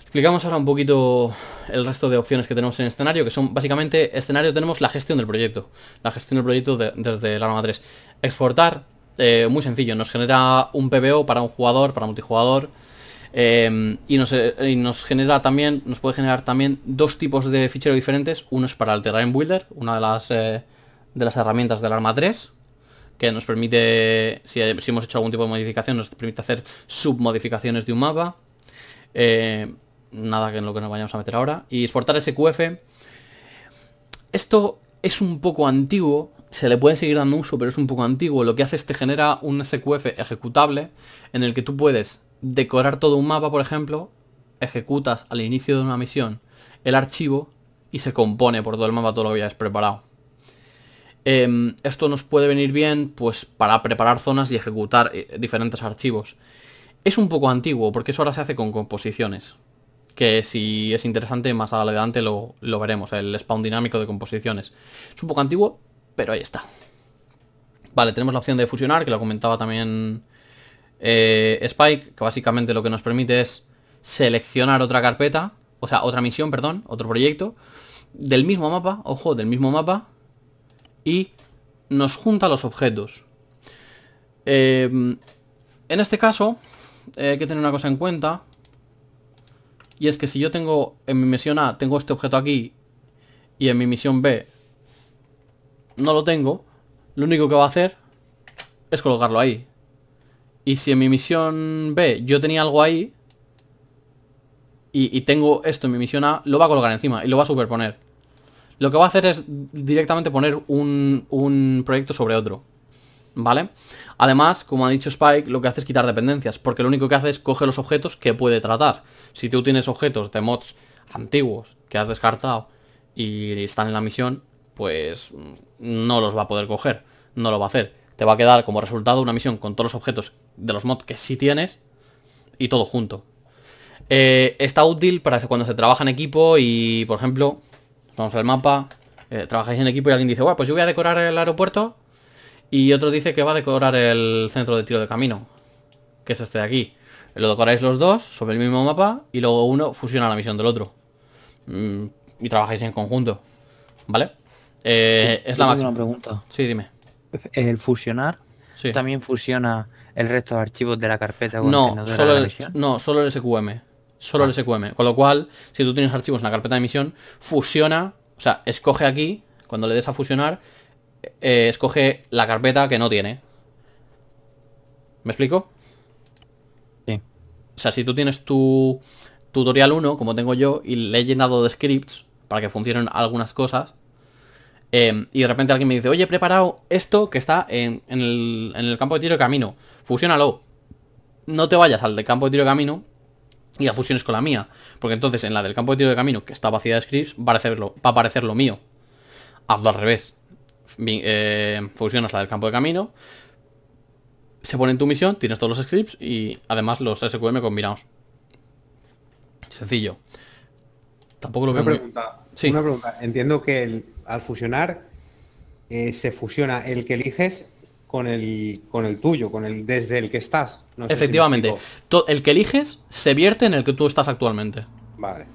Explicamos ahora un poquito el resto de opciones que tenemos en escenario, que son básicamente, escenario tenemos la gestión del proyecto, la gestión del proyecto desde el arma 3. Exportar, eh, muy sencillo, nos genera un PBO para un jugador, para multijugador, em, y, nos, eh, nos, genera también, nos puede generar también dos tipos de fichero diferentes, uno es para el Terrain Builder, una de las, eh, de las herramientas del arma 3, que nos permite, si, hemos hecho algún tipo de modificación, nos permite hacer submodificaciones de un mapa nada que en lo que nos vayamos a meter ahora. Y exportar SQF. Esto es un poco antiguo, se le puede seguir dando uso, pero es un poco antiguo. Lo que hace es te genera un SQF ejecutable en el que tú puedes decorar todo un mapa, por ejemplo, ejecutas al inicio de una misión el archivo y se compone por todo el mapa todo lo que hayas preparado. Em, esto nos puede venir bien pues para preparar zonas y ejecutar eh, diferentes archivos. Es un poco antiguo porque eso ahora se hace con composiciones que si es interesante más adelante lo, veremos, el spawn dinámico de composiciones. Es un poco antiguo, pero ahí está. Vale, tenemos la opción de fusionar, que lo comentaba también eh, Spike, que básicamente lo que nos permite es seleccionar otra carpeta, o sea, otra misión, perdón, otro proyecto, del mismo mapa, ojo, del mismo mapa, y nos junta los objetos. Eh, en este caso, eh, hay que tener una cosa en cuenta, y es que si yo tengo en mi misión A, tengo este objeto aquí, y en mi misión B no lo tengo, lo único que va a hacer es colocarlo ahí. Y si en mi misión B yo tenía algo ahí, y, tengo esto en mi misión A, lo va a colocar encima y lo va a superponer. Lo que va a hacer es directamente poner un proyecto sobre otro. ¿vale? Además, como ha dicho Spike, lo que hace es quitar dependencias, porque lo único que hace es coge los objetos que puede tratar. Si tú tienes objetos de mods antiguos que has descartado y están en la misión, pues mm, no los va a poder coger, no lo va a hacer. Te va a quedar como resultado una misión con todos los objetos de los mods que sí tienes y todo junto. Eh, está útil para cuando se trabaja en equipo y, por ejemplo, vamos al mapa, eh, trabajáis en equipo y alguien dice, bueno, pues yo voy a decorar el aeropuerto y otro dice que va a decorar el centro de tiro de camino, que es este de aquí. Lo decoráis los dos sobre el mismo mapa y luego uno fusiona la misión del otro. Mm, y trabajáis en conjunto, ¿vale? Eh, es la máxima. pregunta. Sí, dime. El fusionar también fusiona el resto de archivos de la carpeta. No, solo no, solo el SQM. Solo el ah. SQM. Con lo cual, si tú tienes archivos en la carpeta de misión, fusiona, o sea, escoge aquí, cuando le des a fusionar, eh, escoge la carpeta que no tiene. ¿Me explico? Sí. O sea, si tú tienes tu tutorial 1, como tengo yo, y le he llenado de scripts para que funcionen algunas cosas, em, y de repente alguien me dice, oye, he preparado esto que está en, el, campo de tiro de camino, fusionalo. No te vayas al de campo de tiro de camino y la fusiones con la mía. Porque entonces en la del campo de tiro de camino, que está vacía de scripts, va a aparecer a aparecer lo mío. Hazlo al revés. Eh, fusionas la del campo de camino, se pone en tu misión, tienes todos los scripts y además los SQM combinados. Sencillo. Tampoco lo veo pregunta, Una pregunta. Entiendo que al fusionar eh, se fusiona el que eliges con el, con el tuyo, con el desde el que estás. Efectivamente. el que eliges se vierte en el que tú estás actualmente. Vale,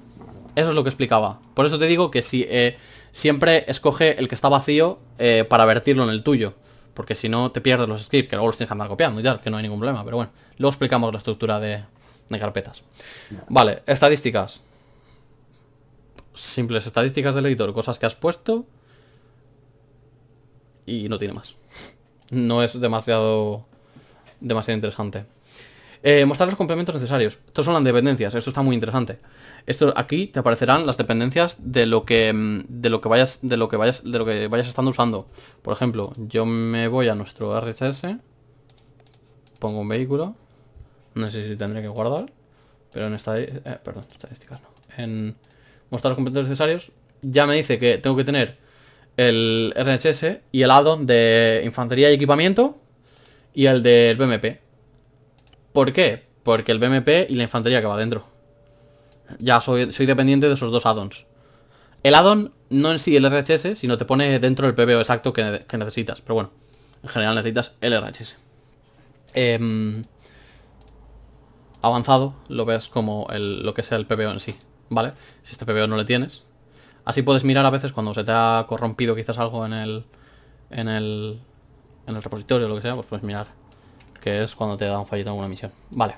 Eso es lo que explicaba. Por eso te digo que si eh, siempre escoge el que está vacío eh, para vertirlo en el tuyo. Porque si no, te pierdes los scripts, que luego los tienes que andar copiando y que no hay ningún problema. Pero bueno, luego explicamos la estructura de, de carpetas. Vale, estadísticas. Simples estadísticas del editor, cosas que has puesto. Y no tiene más. No es demasiado, demasiado interesante. Eh, mostrar los complementos necesarios. Estos son las dependencias, esto está muy interesante. Esto aquí te aparecerán las dependencias de lo que mm, de lo que vayas de lo que vayas de lo que vayas estando usando. Por ejemplo, yo me voy a nuestro RHS pongo un vehículo. No sé si tendré que guardar, pero en esta eh, perdón, estadísticas no. En mostrar los complementos necesarios ya me dice que tengo que tener el RHS y el addon de infantería y equipamiento y el del BMP. ¿Por qué? Porque el BMP y la infantería que va dentro. Ya soy, dependiente de esos dos addons. El addon no en sí el RHS, sino te pone dentro el PBO exacto que, necesitas. Pero bueno, en general necesitas el RHS. Em, avanzado lo ves como lo que sea el PBO en sí, ¿vale? Si este PBO no le tienes. Así puedes mirar a veces cuando se te ha corrompido quizás algo en el, en el, en el repositorio o lo que sea, pues puedes mirar que es cuando te da un fallito en alguna misión. Vale.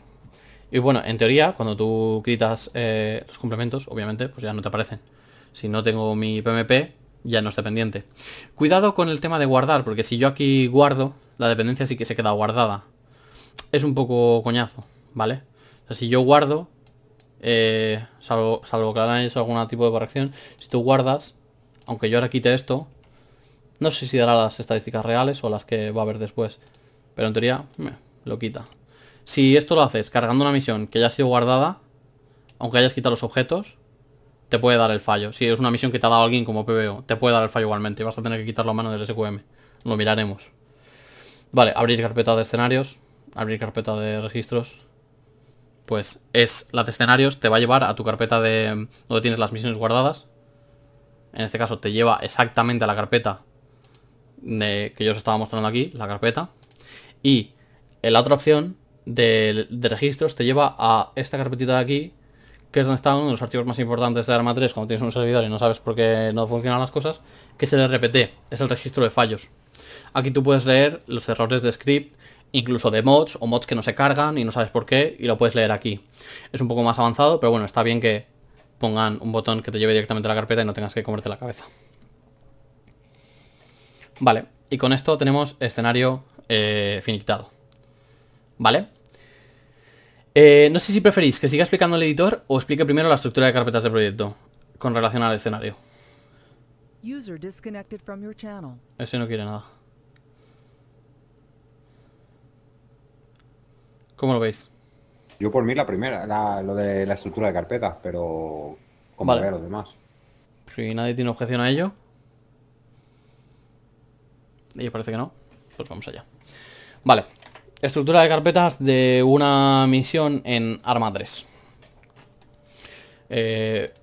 Y bueno, en teoría, cuando tú quitas eh, los complementos, obviamente, pues ya no te aparecen. Si no tengo mi PMP, ya no está pendiente. Cuidado con el tema de guardar, porque si yo aquí guardo, la dependencia sí que se queda guardada. Es un poco coñazo, ¿vale? O sea, si yo guardo, eh, salvo, que haya algún tipo de corrección, si tú guardas, aunque yo ahora quite esto, no sé si dará las estadísticas reales o las que va a haber después. Pero en teoría, lo quita. Si esto lo haces cargando una misión que ya ha sido guardada, aunque hayas quitado los objetos, te puede dar el fallo. Si es una misión que te ha dado alguien como PBO, te puede dar el fallo igualmente. Y vas a tener que quitarlo la mano del SQM. Lo miraremos. Vale, abrir carpeta de escenarios. Abrir carpeta de registros. Pues es la de escenarios, te va a llevar a tu carpeta de mm, donde tienes las misiones guardadas. En este caso te lleva exactamente a la carpeta de, que yo os estaba mostrando aquí, la carpeta. Y la otra opción de, registros te lleva a esta carpetita de aquí, que es donde están uno de los archivos más importantes de ARMA 3 cuando tienes un servidor y no sabes por qué no funcionan las cosas, que es el RPT, es el registro de fallos. Aquí tú puedes leer los errores de script, incluso de mods o mods que no se cargan y no sabes por qué y lo puedes leer aquí. Es un poco más avanzado, pero bueno, está bien que pongan un botón que te lleve directamente a la carpeta y no tengas que comerte la cabeza. Vale, y con esto tenemos escenario eh, ¿Vale? Eh, no sé si preferís que siga explicando el editor o explique primero la estructura de carpetas del proyecto con relación al escenario. Ese no quiere nada. ¿Cómo lo veis? Yo por mí la primera, lo de la estructura de carpetas, pero como vale. los demás. Si nadie tiene objeción a ello. Y parece que no, pues vamos allá. Vale, estructura de carpetas de una misión en Arma 3. Eh,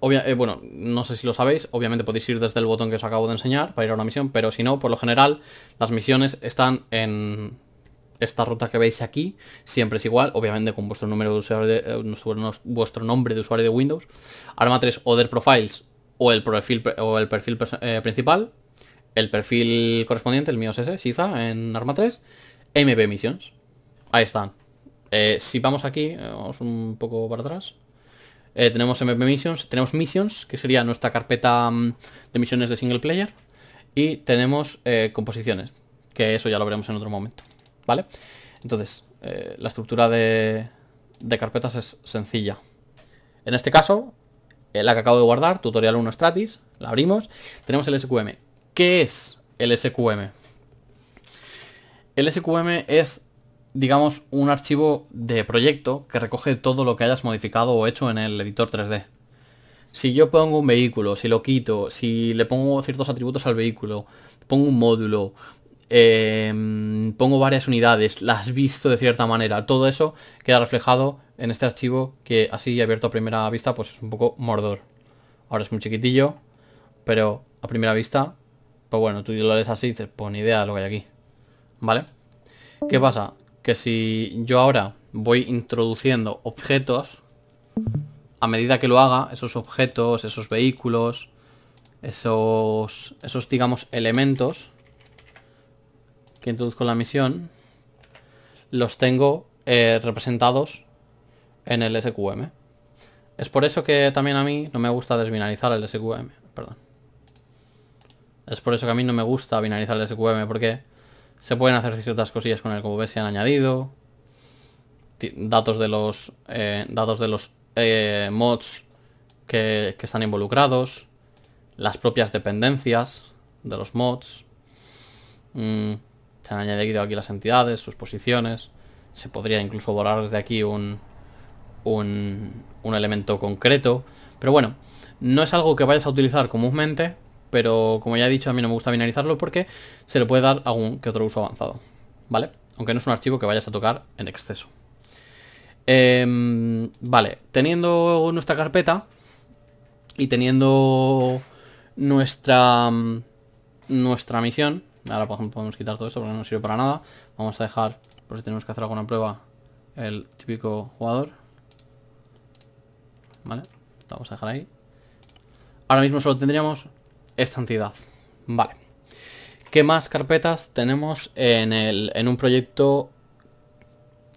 eh, bueno, no sé si lo sabéis, obviamente podéis ir desde el botón que os acabo de enseñar para ir a una misión, pero si no, por lo general, las misiones están en esta ruta que veis aquí, siempre es igual, obviamente con vuestro, número de usuario eh, vuestro nombre de usuario de Windows, Arma 3 Other Profiles o el perfil, o el perfil principal, el perfil correspondiente, el mío es ese, Siza, en Arma 3, MP Missions. Ahí están. Eh, si vamos aquí, vamos un poco para atrás. Eh, tenemos MP Missions, tenemos Missions, que sería nuestra carpeta mm, de misiones de single player. Y tenemos eh, composiciones, que eso ya lo veremos en otro momento. ¿Vale? Entonces, la estructura de, de, carpetas es sencilla. En este caso, la que acabo de guardar, tutorial 1 Stratis, la abrimos. Tenemos el SQM. ¿Qué es el SQM? El SQM es, digamos, un archivo de proyecto que recoge todo lo que hayas modificado o hecho en el editor 3D. Si yo pongo un vehículo, si lo quito, si le pongo ciertos atributos al vehículo, pongo un módulo, em, pongo varias unidades, las visto de cierta manera, todo eso queda reflejado en este archivo que así abierto a primera vista pues es un poco mordor. Ahora es muy chiquitillo, pero a primera vista, pues bueno, tú lo lees así y dices, pues ni idea de lo que hay aquí. ¿vale? ¿Qué pasa? Que si yo ahora voy introduciendo objetos, a medida que lo haga, esos objetos, esos vehículos, esos, esos digamos, elementos que introduzco en la misión, los tengo eh, representados en el SQM. Es por eso que también a mí no me gusta desvinalizar el SQM, perdón. Es por eso que a mí no me gusta binarizar el SQM, porque se pueden hacer ciertas cosillas con él, como ves se han añadido. Datos de los, eh, de los eh, mods que, están involucrados. Las propias dependencias de los mods. Mm, se han añadido aquí las entidades, sus posiciones. Se podría incluso borrar desde aquí un, un, un elemento concreto. Pero bueno, no es algo que vayas a utilizar comúnmente, pero como ya he dicho, a mí no me gusta finalizarlo porque se le puede dar algún que otro uso avanzado, ¿vale? Aunque no es un archivo que vayas a tocar en exceso. Em, vale, teniendo nuestra carpeta y teniendo nuestra, mm, nuestra misión, ahora podemos quitar todo esto porque no sirve para nada, vamos a dejar, por si tenemos que hacer alguna prueba, el típico jugador, ¿vale? Vamos a dejar ahí. Ahora mismo solo tendríamos esta entidad. Vale. ¿Qué más carpetas tenemos en, el, en un proyecto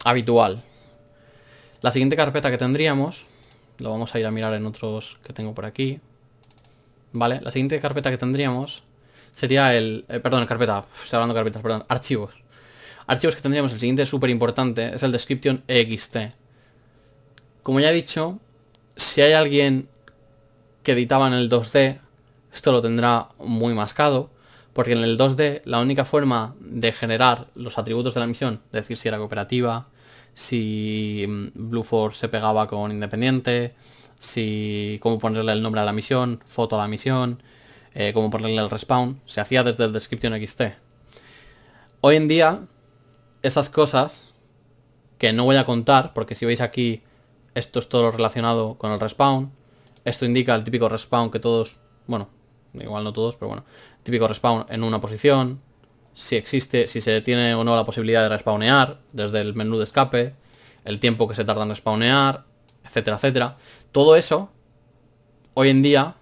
habitual? La siguiente carpeta que tendríamos, lo vamos a ir a mirar en otros que tengo por aquí, ¿vale? La siguiente carpeta que tendríamos sería el... Eh, perdón, carpeta, estoy hablando de carpetas, perdón, archivos. Archivos que tendríamos, el siguiente súper importante, es el description ext. Como ya he dicho, si hay alguien que editaba en el 2D, esto lo tendrá muy mascado, porque en el 2D la única forma de generar los atributos de la misión, decir, si era cooperativa, si mm, Blue Force se pegaba con Independiente, si cómo ponerle el nombre a la misión, foto a la misión, eh, cómo ponerle el respawn, se hacía desde el description XT. Hoy en día, esas cosas, que no voy a contar, porque si veis aquí, esto es todo relacionado con el respawn, esto indica el típico respawn que todos, bueno, igual no todos, pero bueno, típico respawn en una posición, si existe, si se tiene o no la posibilidad de respawnear desde el menú de escape, el tiempo que se tarda en respawnear, etcétera, etcétera. Todo eso, hoy en día,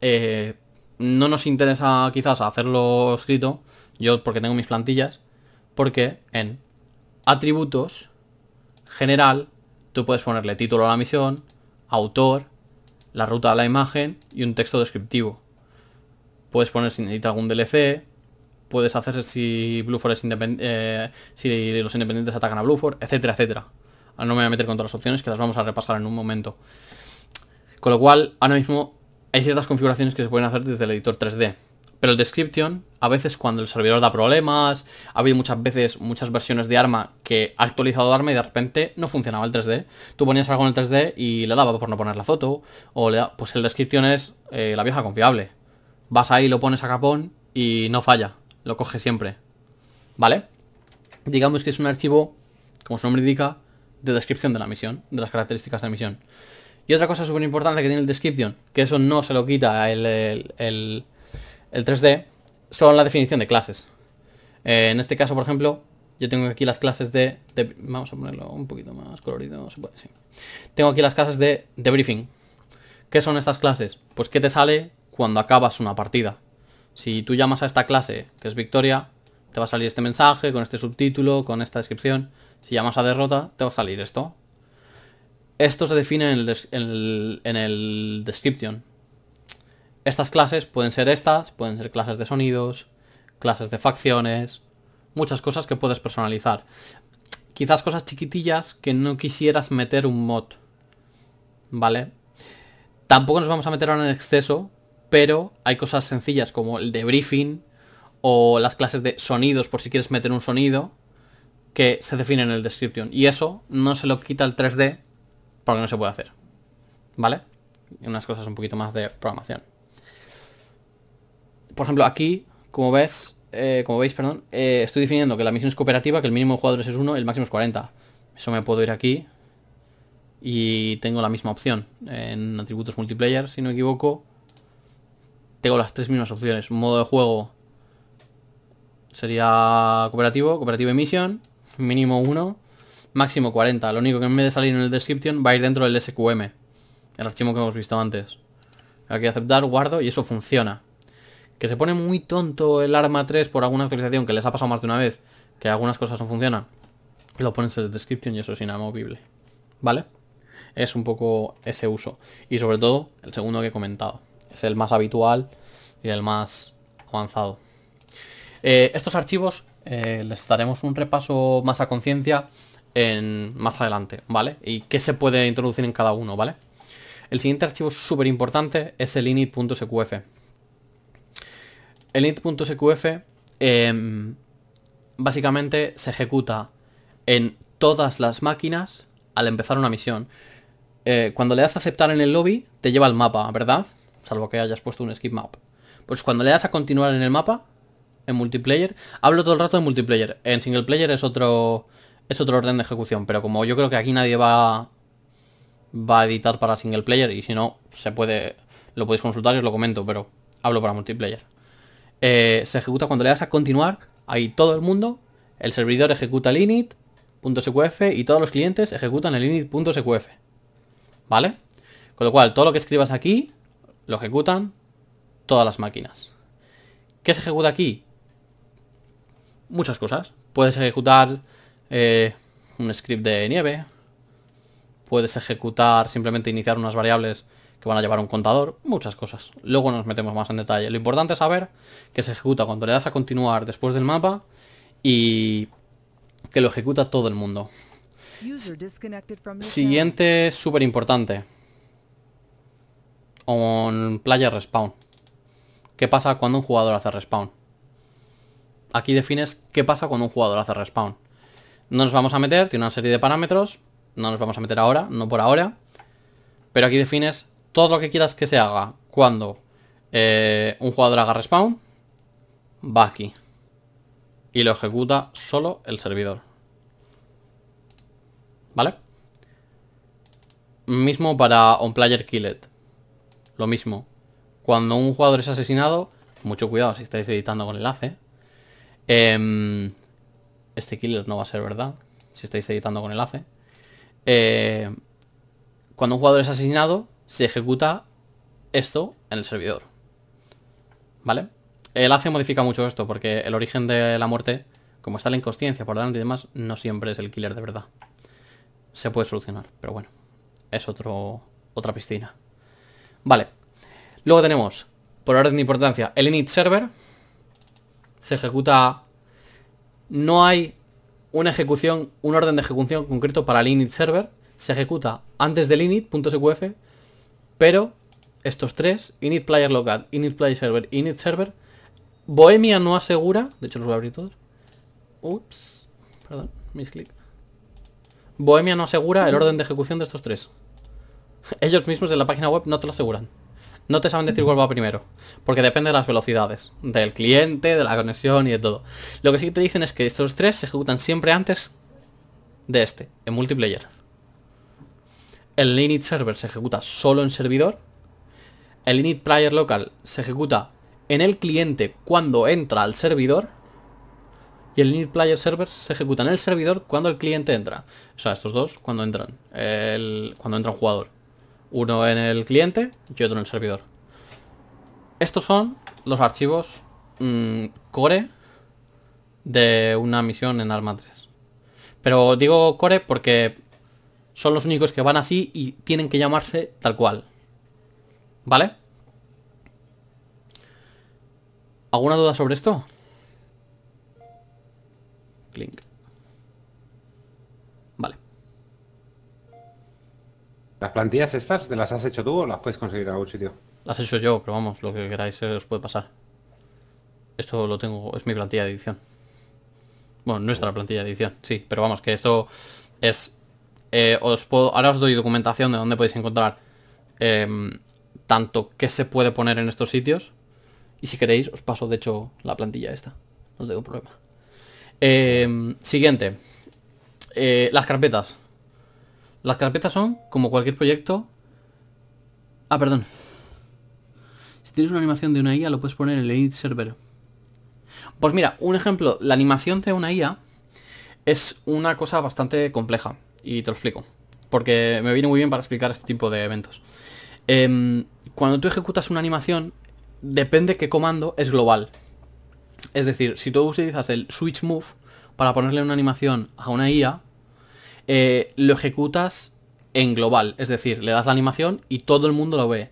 eh, no nos interesa quizás hacerlo escrito, yo porque tengo mis plantillas, porque en atributos, general, tú puedes ponerle título a la misión, autor, la ruta de la imagen y un texto descriptivo. Puedes poner si necesita algún DLC, puedes hacer si eh, si los independientes atacan a Blueford, etcétera, etcétera. Ahora no me voy a meter con todas las opciones que las vamos a repasar en un momento. Con lo cual, ahora mismo hay ciertas configuraciones que se pueden hacer desde el editor 3D. Pero el description, a veces cuando el servidor da problemas, Ha habido muchas veces muchas versiones de arma que ha actualizado arma y de repente no funcionaba el 3D. Tú ponías algo en el 3D y le daba por no poner la foto, o le da, pues el description es eh, la vieja confiable. Vas ahí, lo pones a capón y no falla, lo coge siempre. ¿Vale? Digamos que es un archivo, como su nombre indica, de descripción de la misión, de las características de la misión. Y otra cosa súper importante que tiene el description, que eso no se lo quita el el 3D, son la definición de clases. Eh, en este caso, por ejemplo, yo tengo aquí las clases de, Vamos a ponerlo un poquito más colorido, se puede, Tengo aquí las clases de debriefing. ¿Qué son estas clases? Pues qué te sale cuando acabas una partida. Si tú llamas a esta clase, que es victoria, te va a salir este mensaje, con este subtítulo, con esta descripción. Si llamas a derrota, te va a salir esto. Esto se define en el, en el description. Estas clases pueden ser estas, pueden ser clases de sonidos, clases de facciones, muchas cosas que puedes personalizar. Quizás cosas chiquitillas que no quisieras meter un mod. ¿Vale? Tampoco nos vamos a meter ahora en exceso, pero hay cosas sencillas como el de briefing o las clases de sonidos por si quieres meter un sonido que se define en el description. Y eso no se lo quita el 3D porque no se puede hacer. ¿Vale? Unas cosas un poquito más de programación por ejemplo, aquí, como ves, eh, como veis, perdón, eh, estoy definiendo que la misión es cooperativa, que el mínimo de jugadores es 1, el máximo es 40. Eso me puedo ir aquí y tengo la misma opción en atributos multiplayer, si no me equivoco. Tengo las tres mismas opciones. Modo de juego sería cooperativo, cooperativo emisión, misión, mínimo 1, máximo 40. Lo único que en vez de salir en el description va a ir dentro del SQM, el archivo que hemos visto antes. Aquí aceptar, guardo y eso funciona que se pone muy tonto el arma 3 por alguna actualización que les ha pasado más de una vez, que algunas cosas no funcionan, lo pones en el description y eso es inamovible. ¿Vale? Es un poco ese uso. Y sobre todo, el segundo que he comentado. Es el más habitual y el más avanzado. Eh, estos archivos eh, les daremos un repaso más a conciencia en más adelante, ¿vale? Y qué se puede introducir en cada uno, ¿vale? El siguiente archivo súper importante es el init.sqf. El init.sqf em, básicamente se ejecuta en todas las máquinas al empezar una misión. Eh, cuando le das a aceptar en el lobby, te lleva al mapa, ¿verdad? Salvo que hayas puesto un skip map. Pues cuando le das a continuar en el mapa, en multiplayer, hablo todo el rato de multiplayer. En single player es otro es otro orden de ejecución, pero como yo creo que aquí nadie va va a editar para single player y si no se puede lo podéis consultar y os lo comento, pero hablo para multiplayer. Eh, se ejecuta cuando le das a continuar, ahí todo el mundo, el servidor ejecuta el init.sqf y todos los clientes ejecutan el init.sqf ¿Vale? Con lo cual, todo lo que escribas aquí, lo ejecutan todas las máquinas. ¿Qué se ejecuta aquí? Muchas cosas. Puedes ejecutar eh, un script de nieve, puedes ejecutar simplemente iniciar unas variables van a llevar un contador, muchas cosas. Luego nos metemos más en detalle. Lo importante es saber que se ejecuta cuando le das a continuar después del mapa y que lo ejecuta todo el mundo. Siguiente súper importante. On player respawn. ¿Qué pasa cuando un jugador hace respawn? Aquí defines qué pasa cuando un jugador hace respawn. No nos vamos a meter, tiene una serie de parámetros. No nos vamos a meter ahora, no por ahora. Pero aquí defines todo lo que quieras que se haga cuando eh, un jugador haga respawn, va aquí. Y lo ejecuta solo el servidor. ¿Vale? Mismo para un Player Killed. Lo mismo. Cuando un jugador es asesinado, mucho cuidado si estáis editando con enlace. Em, este killer no va a ser verdad, si estáis editando con enlace. Eh, cuando un jugador es asesinado, se ejecuta esto en el servidor. ¿Vale? El hace modifica mucho esto porque el origen de la muerte, como está la inconsciencia por delante y demás, no siempre es el killer de verdad. Se puede solucionar, pero bueno, es otro, otra piscina. Vale. Luego tenemos, por orden de importancia, el init server. Se ejecuta... No hay una ejecución, un orden de ejecución concreto para el init server. Se ejecuta antes del init.sqf pero estos tres, init player local, init player server, init server, Bohemia no asegura, de hecho los voy a abrir todos. Ups, perdón, misclick. Bohemia no asegura el orden de ejecución de estos tres. <laughs> Ellos mismos en la página web no te lo aseguran. No te saben decir cuál va primero, porque depende de las velocidades, del cliente, de la conexión y de todo. Lo que sí que te dicen es que estos tres se ejecutan siempre antes de este, en multiplayer. El init server se ejecuta solo en servidor. El init player local se ejecuta en el cliente cuando entra al servidor. Y el init player server se ejecuta en el servidor cuando el cliente entra. O sea, estos dos cuando entran. El, cuando entra un jugador. Uno en el cliente y otro en el servidor. Estos son los archivos mm, core de una misión en Arma 3. Pero digo core porque son los únicos que van así y tienen que llamarse tal cual. ¿Vale? ¿Alguna duda sobre esto? Clink. Vale. ¿Las plantillas estas te las has hecho tú o las puedes conseguir en algún sitio? Las he hecho yo, pero vamos, lo que queráis eh, os puede pasar. Esto lo tengo, es mi plantilla de edición. Bueno, nuestra plantilla de edición, sí, pero vamos, que esto es eh, puedo, ahora os doy documentación de dónde podéis encontrar em, tanto qué se puede poner en estos sitios. Y si queréis, os paso de hecho la plantilla esta. No os tengo problema. Em, siguiente. Eh, las carpetas. Las carpetas son, como cualquier proyecto... Ah, perdón. Si tienes una animación de una IA, lo puedes poner en el init server. Pues mira, un ejemplo. La animación de una IA es una cosa bastante compleja y te lo explico. Porque me viene muy bien para explicar este tipo de eventos. Em, cuando tú ejecutas una animación, depende qué comando es global. Es decir, si tú utilizas el switch move para ponerle una animación a una IA, eh, lo ejecutas en global. Es decir, le das la animación y todo el mundo lo ve.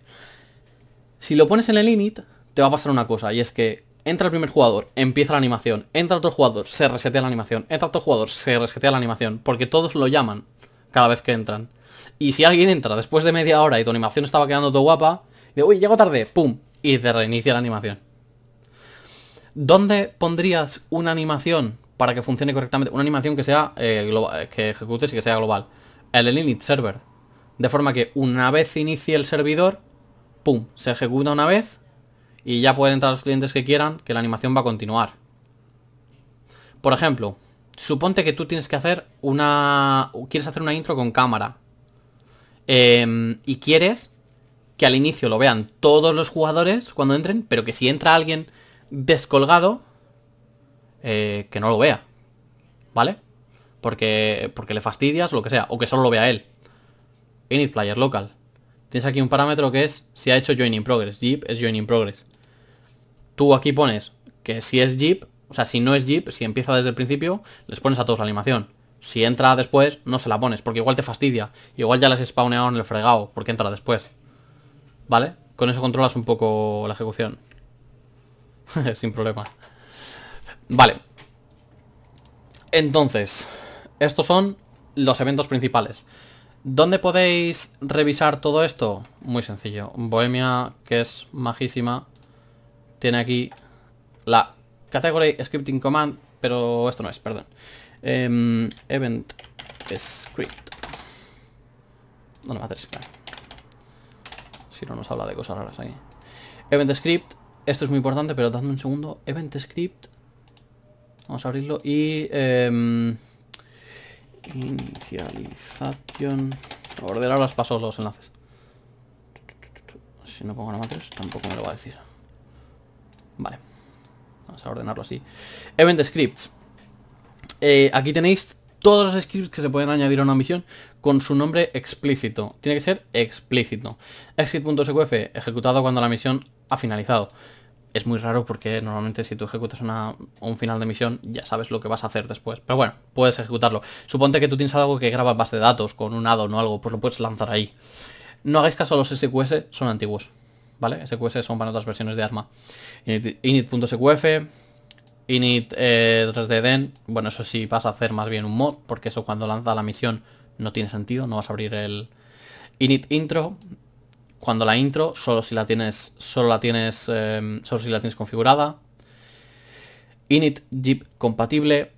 Si lo pones en el init, te va a pasar una cosa, y es que entra el primer jugador, empieza la animación, entra otro jugador, se resetea la animación, entra otro jugador, se resetea la animación, porque todos lo llaman cada vez que entran. Y si alguien entra después de media hora y tu animación estaba quedando todo guapa, de uy, llego tarde, pum, y se reinicia la animación. ¿Dónde pondrías una animación para que funcione correctamente? Una animación que sea eh, global, eh, que ejecutes y que sea global. El init server. De forma que una vez inicie el servidor, pum, se ejecuta una vez y ya pueden entrar los clientes que quieran, que la animación va a continuar. Por ejemplo, suponte que tú tienes que hacer una... quieres hacer una intro con cámara. Em, y quieres que al inicio lo vean todos los jugadores cuando entren, pero que si entra alguien descolgado, eh, que no lo vea. ¿Vale? Porque, porque le fastidias o lo que sea, o que solo lo vea él. Init player local. Tienes aquí un parámetro que es si ha hecho join in progress. Jeep es join in progress. Tú aquí pones que si es Jeep, o sea, si no es Jeep, si empieza desde el principio, les pones a todos la animación. Si entra después, no se la pones, porque igual te fastidia. Igual ya las en el fregado, porque entra después. ¿Vale? Con eso controlas un poco la ejecución. <laughs> Sin problema. Vale. Entonces, estos son los eventos principales. ¿Dónde podéis revisar todo esto? Muy sencillo. Bohemia, que es majísima, tiene aquí la category scripting command, pero esto no es, perdón. Em, event script. No, no a Si no nos habla de cosas raras aquí. Event script. Esto es muy importante, pero dadme un segundo. Event script. Vamos a abrirlo y... Em, inicialización. Ordenar los pasos, los enlaces. Si no pongo la matriz, tampoco me lo va a decir. Vale. Vamos a ordenarlo así. Event Scripts. Eh, aquí tenéis todos los scripts que se pueden añadir a una misión con su nombre explícito. Tiene que ser explícito. Exit.sqf, ejecutado cuando la misión ha finalizado. Es muy raro porque normalmente si tú ejecutas un final de misión ya sabes lo que vas a hacer después. Pero bueno, puedes ejecutarlo. Suponte que tú tienes algo que graba en base de datos con un addon o algo, pues lo puedes lanzar ahí. No hagáis caso a los SQS, son antiguos. ¿vale? SQS son para otras versiones de ARMA. init.sqf, init eh, 3 dden bueno, eso sí vas a hacer más bien un mod, porque eso cuando lanza la misión no tiene sentido, no vas a abrir el init intro. Cuando la intro, solo si la tienes, solo la tienes, em, solo si la tienes configurada. Init Jeep compatible.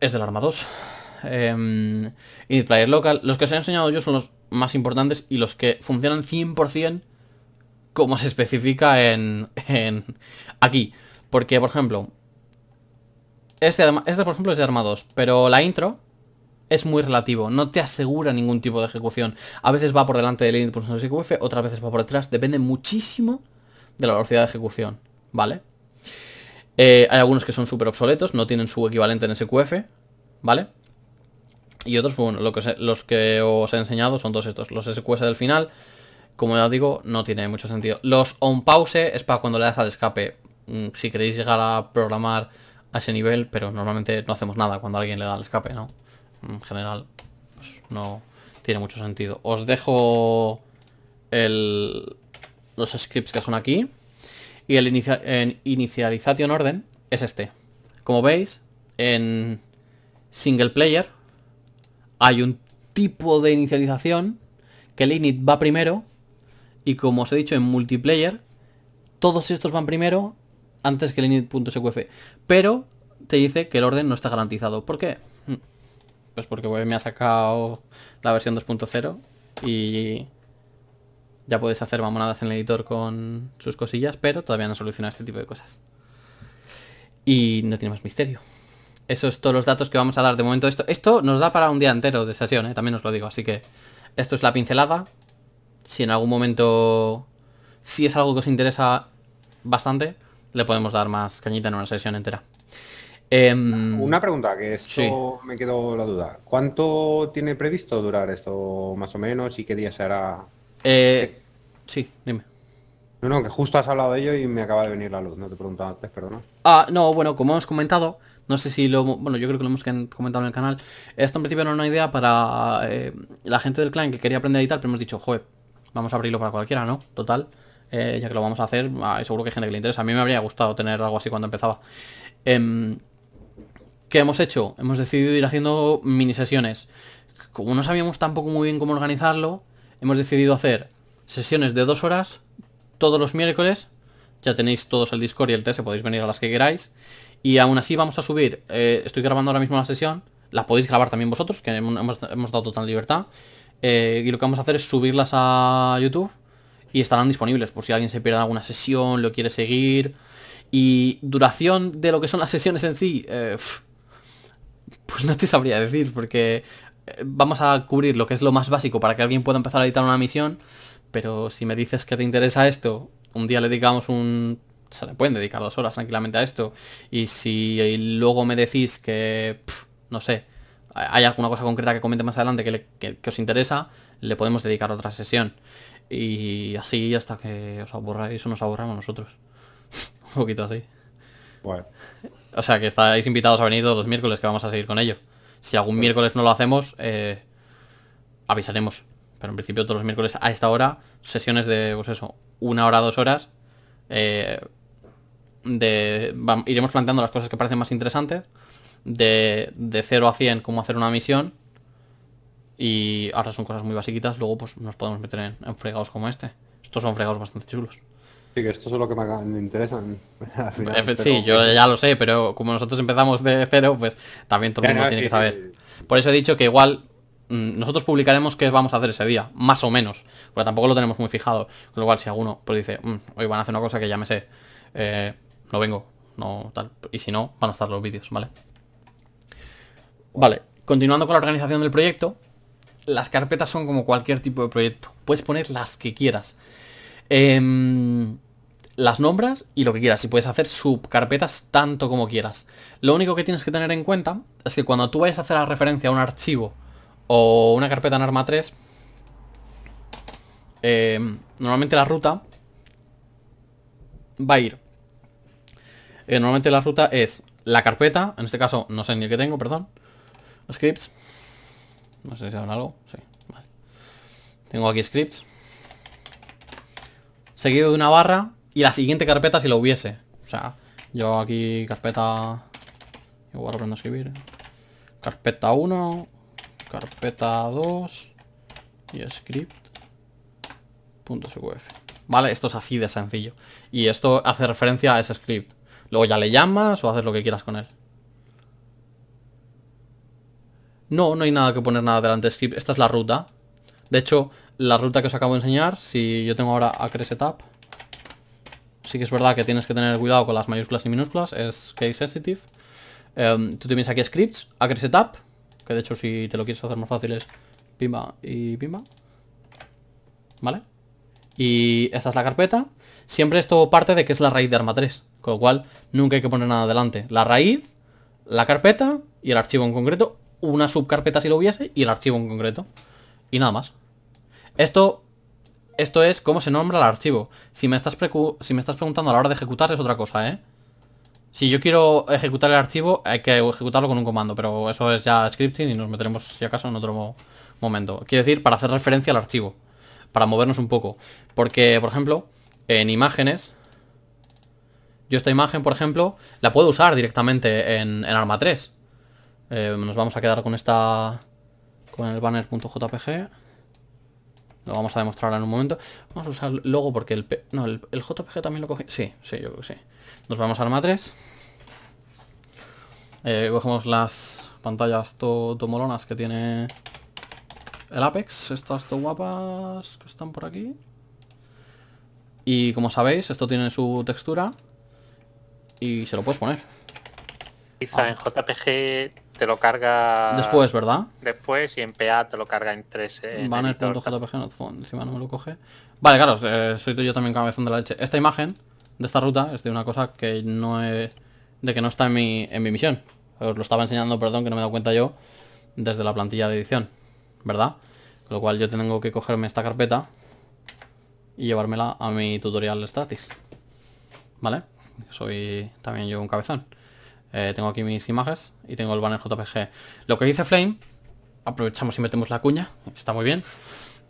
Es del ARMA 2. Eh, em, init player local. Los que os he enseñado yo son los más importantes y los que funcionan 100% como se especifica en, aquí. Porque, por ejemplo, este, este, por ejemplo, es de armados, pero la intro es muy relativo, no te asegura ningún tipo de ejecución. A veces va por delante del SQF, otras veces va por detrás, depende muchísimo de la velocidad de ejecución, ¿vale? Eh, hay algunos que son súper obsoletos, no tienen su equivalente en SQF, ¿vale? Y otros, pues, bueno, lo que los que os he enseñado son todos estos. Los SQS del final, como ya os digo, no tiene mucho sentido. Los on pause es para cuando le das al escape. Mm, si queréis llegar a programar a ese nivel, pero normalmente no hacemos nada cuando alguien le da al escape, ¿no? En general, pues no tiene mucho sentido. Os dejo los scripts que son aquí. Y el inicialización en orden es este. Como veis, en single player hay un tipo de inicialización que el init va primero y como os he dicho en multiplayer, todos estos van primero antes que el init.sqf. Pero te dice que el orden no está garantizado. ¿Por qué? Hmm. Pues porque me ha sacado la versión 2.0 y ya puedes hacer mamonadas en el editor con sus cosillas, pero todavía no soluciona este tipo de cosas. Y no tiene más misterio eso es todos los datos que vamos a dar de momento. Esto, esto nos da para un día entero de sesión, ¿eh? también os lo digo. Así que esto es la pincelada. Si en algún momento, si es algo que os interesa bastante, le podemos dar más cañita en una sesión entera. Em, una pregunta, que es, me quedó la duda. ¿Cuánto tiene previsto durar esto más o menos y qué día será? Eh, sí, dime. No, no, que justo has hablado de ello y me acaba de venir la luz, no te preguntaba antes, perdona. Ah, no, bueno, como hemos comentado, no sé si lo... Bueno, yo creo que lo hemos comentado en el canal. Esto en principio era una idea para eh, la gente del clan que quería aprender a editar, pero hemos dicho, joder, vamos a abrirlo para cualquiera, ¿no? Total. Eh, ya que lo vamos a hacer, ah, seguro que hay gente que le interesa. A mí me habría gustado tener algo así cuando empezaba. Em, ¿Qué hemos hecho? Hemos decidido ir haciendo mini sesiones. Como no sabíamos tampoco muy bien cómo organizarlo, hemos decidido hacer sesiones de dos horas todos los miércoles. Ya tenéis todos el Discord y el TS, podéis venir a las que queráis. Y aún así vamos a subir, eh, estoy grabando ahora mismo la sesión, la podéis grabar también vosotros, que hemos, dado total libertad. Eh, y lo que vamos a hacer es subirlas a YouTube y estarán disponibles por si alguien se pierde alguna sesión, lo quiere seguir. Y duración de lo que son las sesiones en sí, eh, pues no te sabría decir, porque vamos a cubrir lo que es lo más básico para que alguien pueda empezar a editar una misión. Pero si me dices que te interesa esto, un día le dedicamos un se le pueden dedicar dos horas tranquilamente a esto. Y si luego me decís que, no sé, hay alguna cosa concreta que comente más adelante que, os interesa, le podemos dedicar otra sesión. Y así hasta que os aburráis o nos aburramos nosotros. <laughs> Un poquito así. Bueno. O sea que estáis invitados a venir todos los miércoles que vamos a seguir con ello. Si algún miércoles no lo hacemos, eh, avisaremos. Pero en principio todos los miércoles a esta hora, sesiones de, pues eso, una hora, dos horas. Eh, de iremos planteando las cosas que parecen más interesantes, de, 0 a 100 cómo hacer una misión, y ahora son cosas muy basiquitas, luego pues nos podemos meter en, fregados como este. Estos son fregados bastante chulos. Sí, que esto es lo que me, interesan. <laughs> sí, yo ya lo sé, pero como nosotros empezamos de cero, pues también todo el mundo tiene que saber. Por eso he dicho que igual mm, nosotros publicaremos qué vamos a hacer ese día, más o menos, pero tampoco lo tenemos muy fijado. Con lo cual, si alguno pues dice, mm, hoy van a hacer una cosa que ya me sé, eh, no vengo, no tal. Y si no, van a estar los vídeos, ¿vale? Vale, continuando con la organización del proyecto, las carpetas son como cualquier tipo de proyecto. Puedes poner las que quieras. Em, las nombras y lo que quieras. Y puedes hacer subcarpetas tanto como quieras. Lo único que tienes que tener en cuenta es que cuando tú vayas a hacer la referencia a un archivo o una carpeta en Arma 3, em, normalmente la ruta va a ir eh, normalmente la ruta es la carpeta, en este caso no sé ni el que tengo, perdón. scripts. No sé si habrá algo. Sí, vale. Tengo aquí scripts. Seguido de una barra y la siguiente carpeta si lo hubiese. O sea, yo aquí carpeta... Igual aprendo a escribir. Carpeta 1, carpeta 2 y .sqf Vale, esto es así de sencillo. Y esto hace referencia a ese script. O ya le llamas o haces lo que quieras con él. No, no hay nada que poner nada delante de script. Esta es la ruta. De hecho, la ruta que os acabo de enseñar, si yo tengo ahora a setup sí que es verdad que tienes que tener cuidado con las mayúsculas y minúsculas, es case sensitive. Em, tú tienes aquí scripts, acre que de hecho si te lo quieres hacer más fácil es pima y pima ¿Vale? Y esta es la carpeta. Siempre esto parte de que es la raíz de Arma 3. Con lo cual, nunca hay que poner nada adelante La raíz, la carpeta y el archivo en concreto. Una subcarpeta si lo hubiese y el archivo en concreto. Y nada más. Esto, esto es cómo se nombra el archivo. Si me, estás si me estás preguntando a la hora de ejecutar es otra cosa, ¿eh? Si yo quiero ejecutar el archivo, hay que ejecutarlo con un comando, pero eso es ya scripting y nos meteremos, si acaso, en otro momento. Quiero decir, para hacer referencia al archivo, para movernos un poco. Porque, por ejemplo, en imágenes, yo esta imagen, por ejemplo, la puedo usar directamente en, Arma 3. Eh, nos vamos a quedar con esta... Con el banner.jpg. Lo vamos a demostrar en un momento. Vamos a usar luego logo porque el... No, el, JPG también lo cogí. Sí, sí, yo creo que sí. Nos vamos a Arma 3. Eh, cogemos las pantallas todo molonas que tiene el Apex. Estas dos guapas que están por aquí. Y como sabéis, esto tiene su textura y se lo puedes poner. Quizá ah. en JPG te lo carga. Después, ¿verdad? Después y en PA te lo carga en 3. Eh, Banner.jpg Encima no me lo coge. Vale, claro, eh, soy yo también cabezón de la leche. Esta imagen de esta ruta es de una cosa que no he, de que no está en mi, en mi misión. Os lo estaba enseñando, perdón, que no me he dado cuenta yo, desde la plantilla de edición, ¿verdad? Con lo cual yo tengo que cogerme esta carpeta y llevármela a mi tutorial statis. ¿Vale? soy también yo un cabezón. Eh, tengo aquí mis imágenes y tengo el banner JPG. Lo que dice Flame, aprovechamos y metemos la cuña, está muy bien,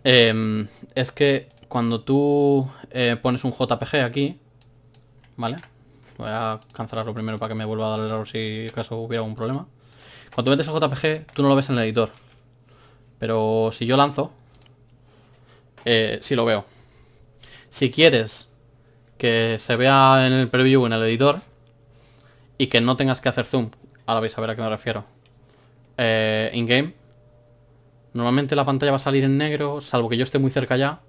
em, es que cuando tú eh, pones un JPG aquí, ¿vale? Voy a cancelarlo primero para que me vuelva a dar el error si caso hubiera algún problema. Cuando metes el JPG, tú no lo ves en el editor. Pero si yo lanzo, si eh, sí lo veo. Si quieres que se vea en el preview en el editor y que no tengas que hacer zoom. Ahora vais a ver a qué me refiero. Eh, in-game. Normalmente la pantalla va a salir en negro, salvo que yo esté muy cerca ya.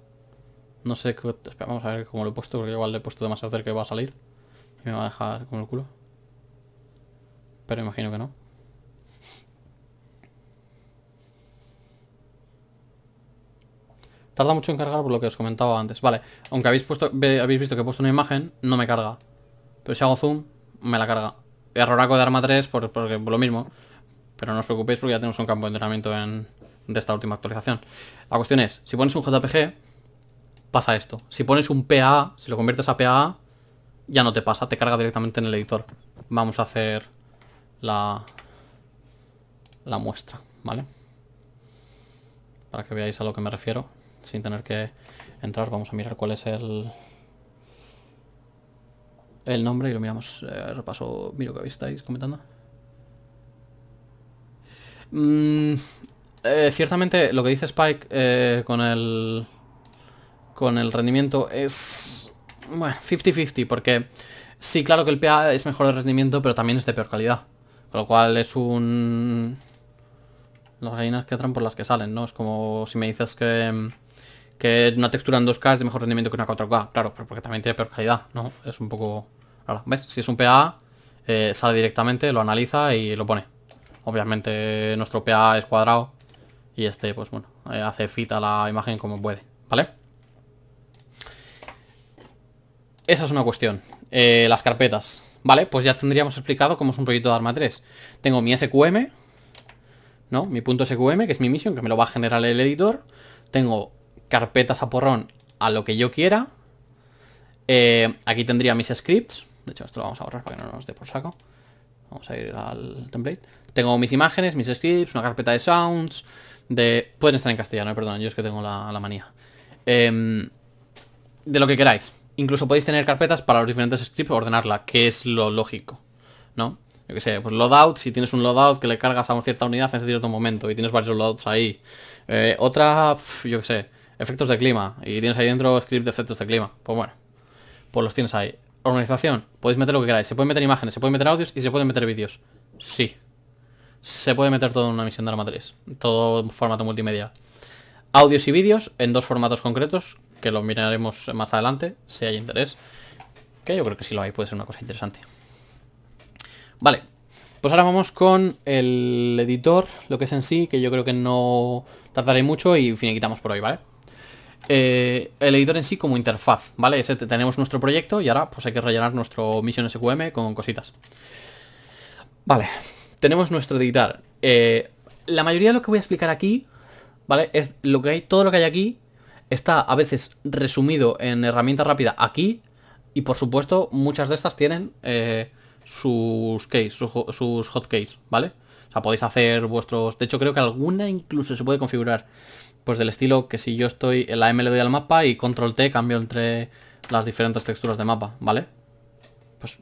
No sé, qué... vamos a ver cómo lo he puesto, porque igual le he puesto demasiado cerca y va a salir. Y me va a dejar con el culo. Pero imagino que no. Tarda mucho en cargar por lo que os comentaba antes. Vale, aunque habéis, puesto, habéis visto que he puesto una imagen, no me carga. Pero si hago zoom, me la carga. Erroraco de arma 3 por, lo mismo. Pero no os preocupéis porque ya tenemos un campo de entrenamiento de esta última actualización. La cuestión es, si pones un JPG, pasa esto. Si pones un PA si lo conviertes a PA ya no te pasa, te carga directamente en el editor. Vamos a hacer la, la muestra, ¿vale? Para que veáis a lo que me refiero sin tener que entrar. Vamos a mirar cuál es el, el nombre y lo miramos. Eh, repaso, miro que estáis comentando. Mm, eh, ciertamente lo que dice Spike eh, con el con el rendimiento es bueno 50-50 porque sí claro que el PA es mejor de rendimiento pero también es de peor calidad con lo cual es un las gallinas que entran por las que salen no es como si me dices que mm, que una textura en 2K es de mejor rendimiento que una 4K. Claro, pero porque también tiene peor calidad, ¿no? Es un poco... ¿ves? Si es un PA, eh, sale directamente, lo analiza y lo pone. Obviamente nuestro PA es cuadrado y este, pues bueno, eh, hace fita la imagen como puede, ¿vale? Esa es una cuestión. Eh, las carpetas. Vale, pues ya tendríamos explicado cómo es un proyecto de Arma 3. Tengo mi SQM, ¿no? Mi punto SQM, que es mi misión, que me lo va a generar el editor. Tengo carpetas a porrón a lo que yo quiera. Eh, aquí tendría mis scripts. De hecho, esto lo vamos a borrar para que no nos dé por saco. Vamos a ir al template. Tengo mis imágenes, mis scripts, una carpeta de sounds. De... Pueden estar en castellano, eh, perdón, yo es que tengo la, manía. Em, de lo que queráis. Incluso podéis tener carpetas para los diferentes scripts ordenarla, que es lo lógico. ¿No? Yo que sé, pues loadout, si tienes un loadout que le cargas a una cierta unidad en cierto momento y tienes varios loadouts ahí. Eh, otra, yo que sé, efectos de clima. Y tienes ahí dentro script de efectos de clima. Pues bueno, pues los tienes ahí. Organización, podéis meter lo que queráis. Se pueden meter imágenes, se pueden meter audios y se pueden meter vídeos. Sí. Se puede meter todo en una misión de la matriz. Todo en formato multimedia. Audios y vídeos en dos formatos concretos, que los miraremos más adelante, si hay interés. Que yo creo que si lo hay puede ser una cosa interesante. Vale, pues ahora vamos con el editor, lo que es en sí, que yo creo que no tardaré mucho y fin, quitamos por hoy, ¿vale? Eh, el editor en sí como interfaz, ¿vale? tenemos nuestro proyecto y ahora pues hay que rellenar nuestro Mission SQM con cositas. Vale, tenemos nuestro editar. Eh, la mayoría de lo que voy a explicar aquí, ¿vale? Es lo que hay, todo lo que hay aquí está a veces resumido en herramienta rápida aquí y por supuesto muchas de estas tienen eh, sus case, sus hotkeys, ¿vale? O sea, podéis hacer vuestros... De hecho creo que alguna incluso se puede configurar pues del estilo que si yo estoy en la M le doy al mapa y control T cambio entre las diferentes texturas de mapa, ¿vale? Pues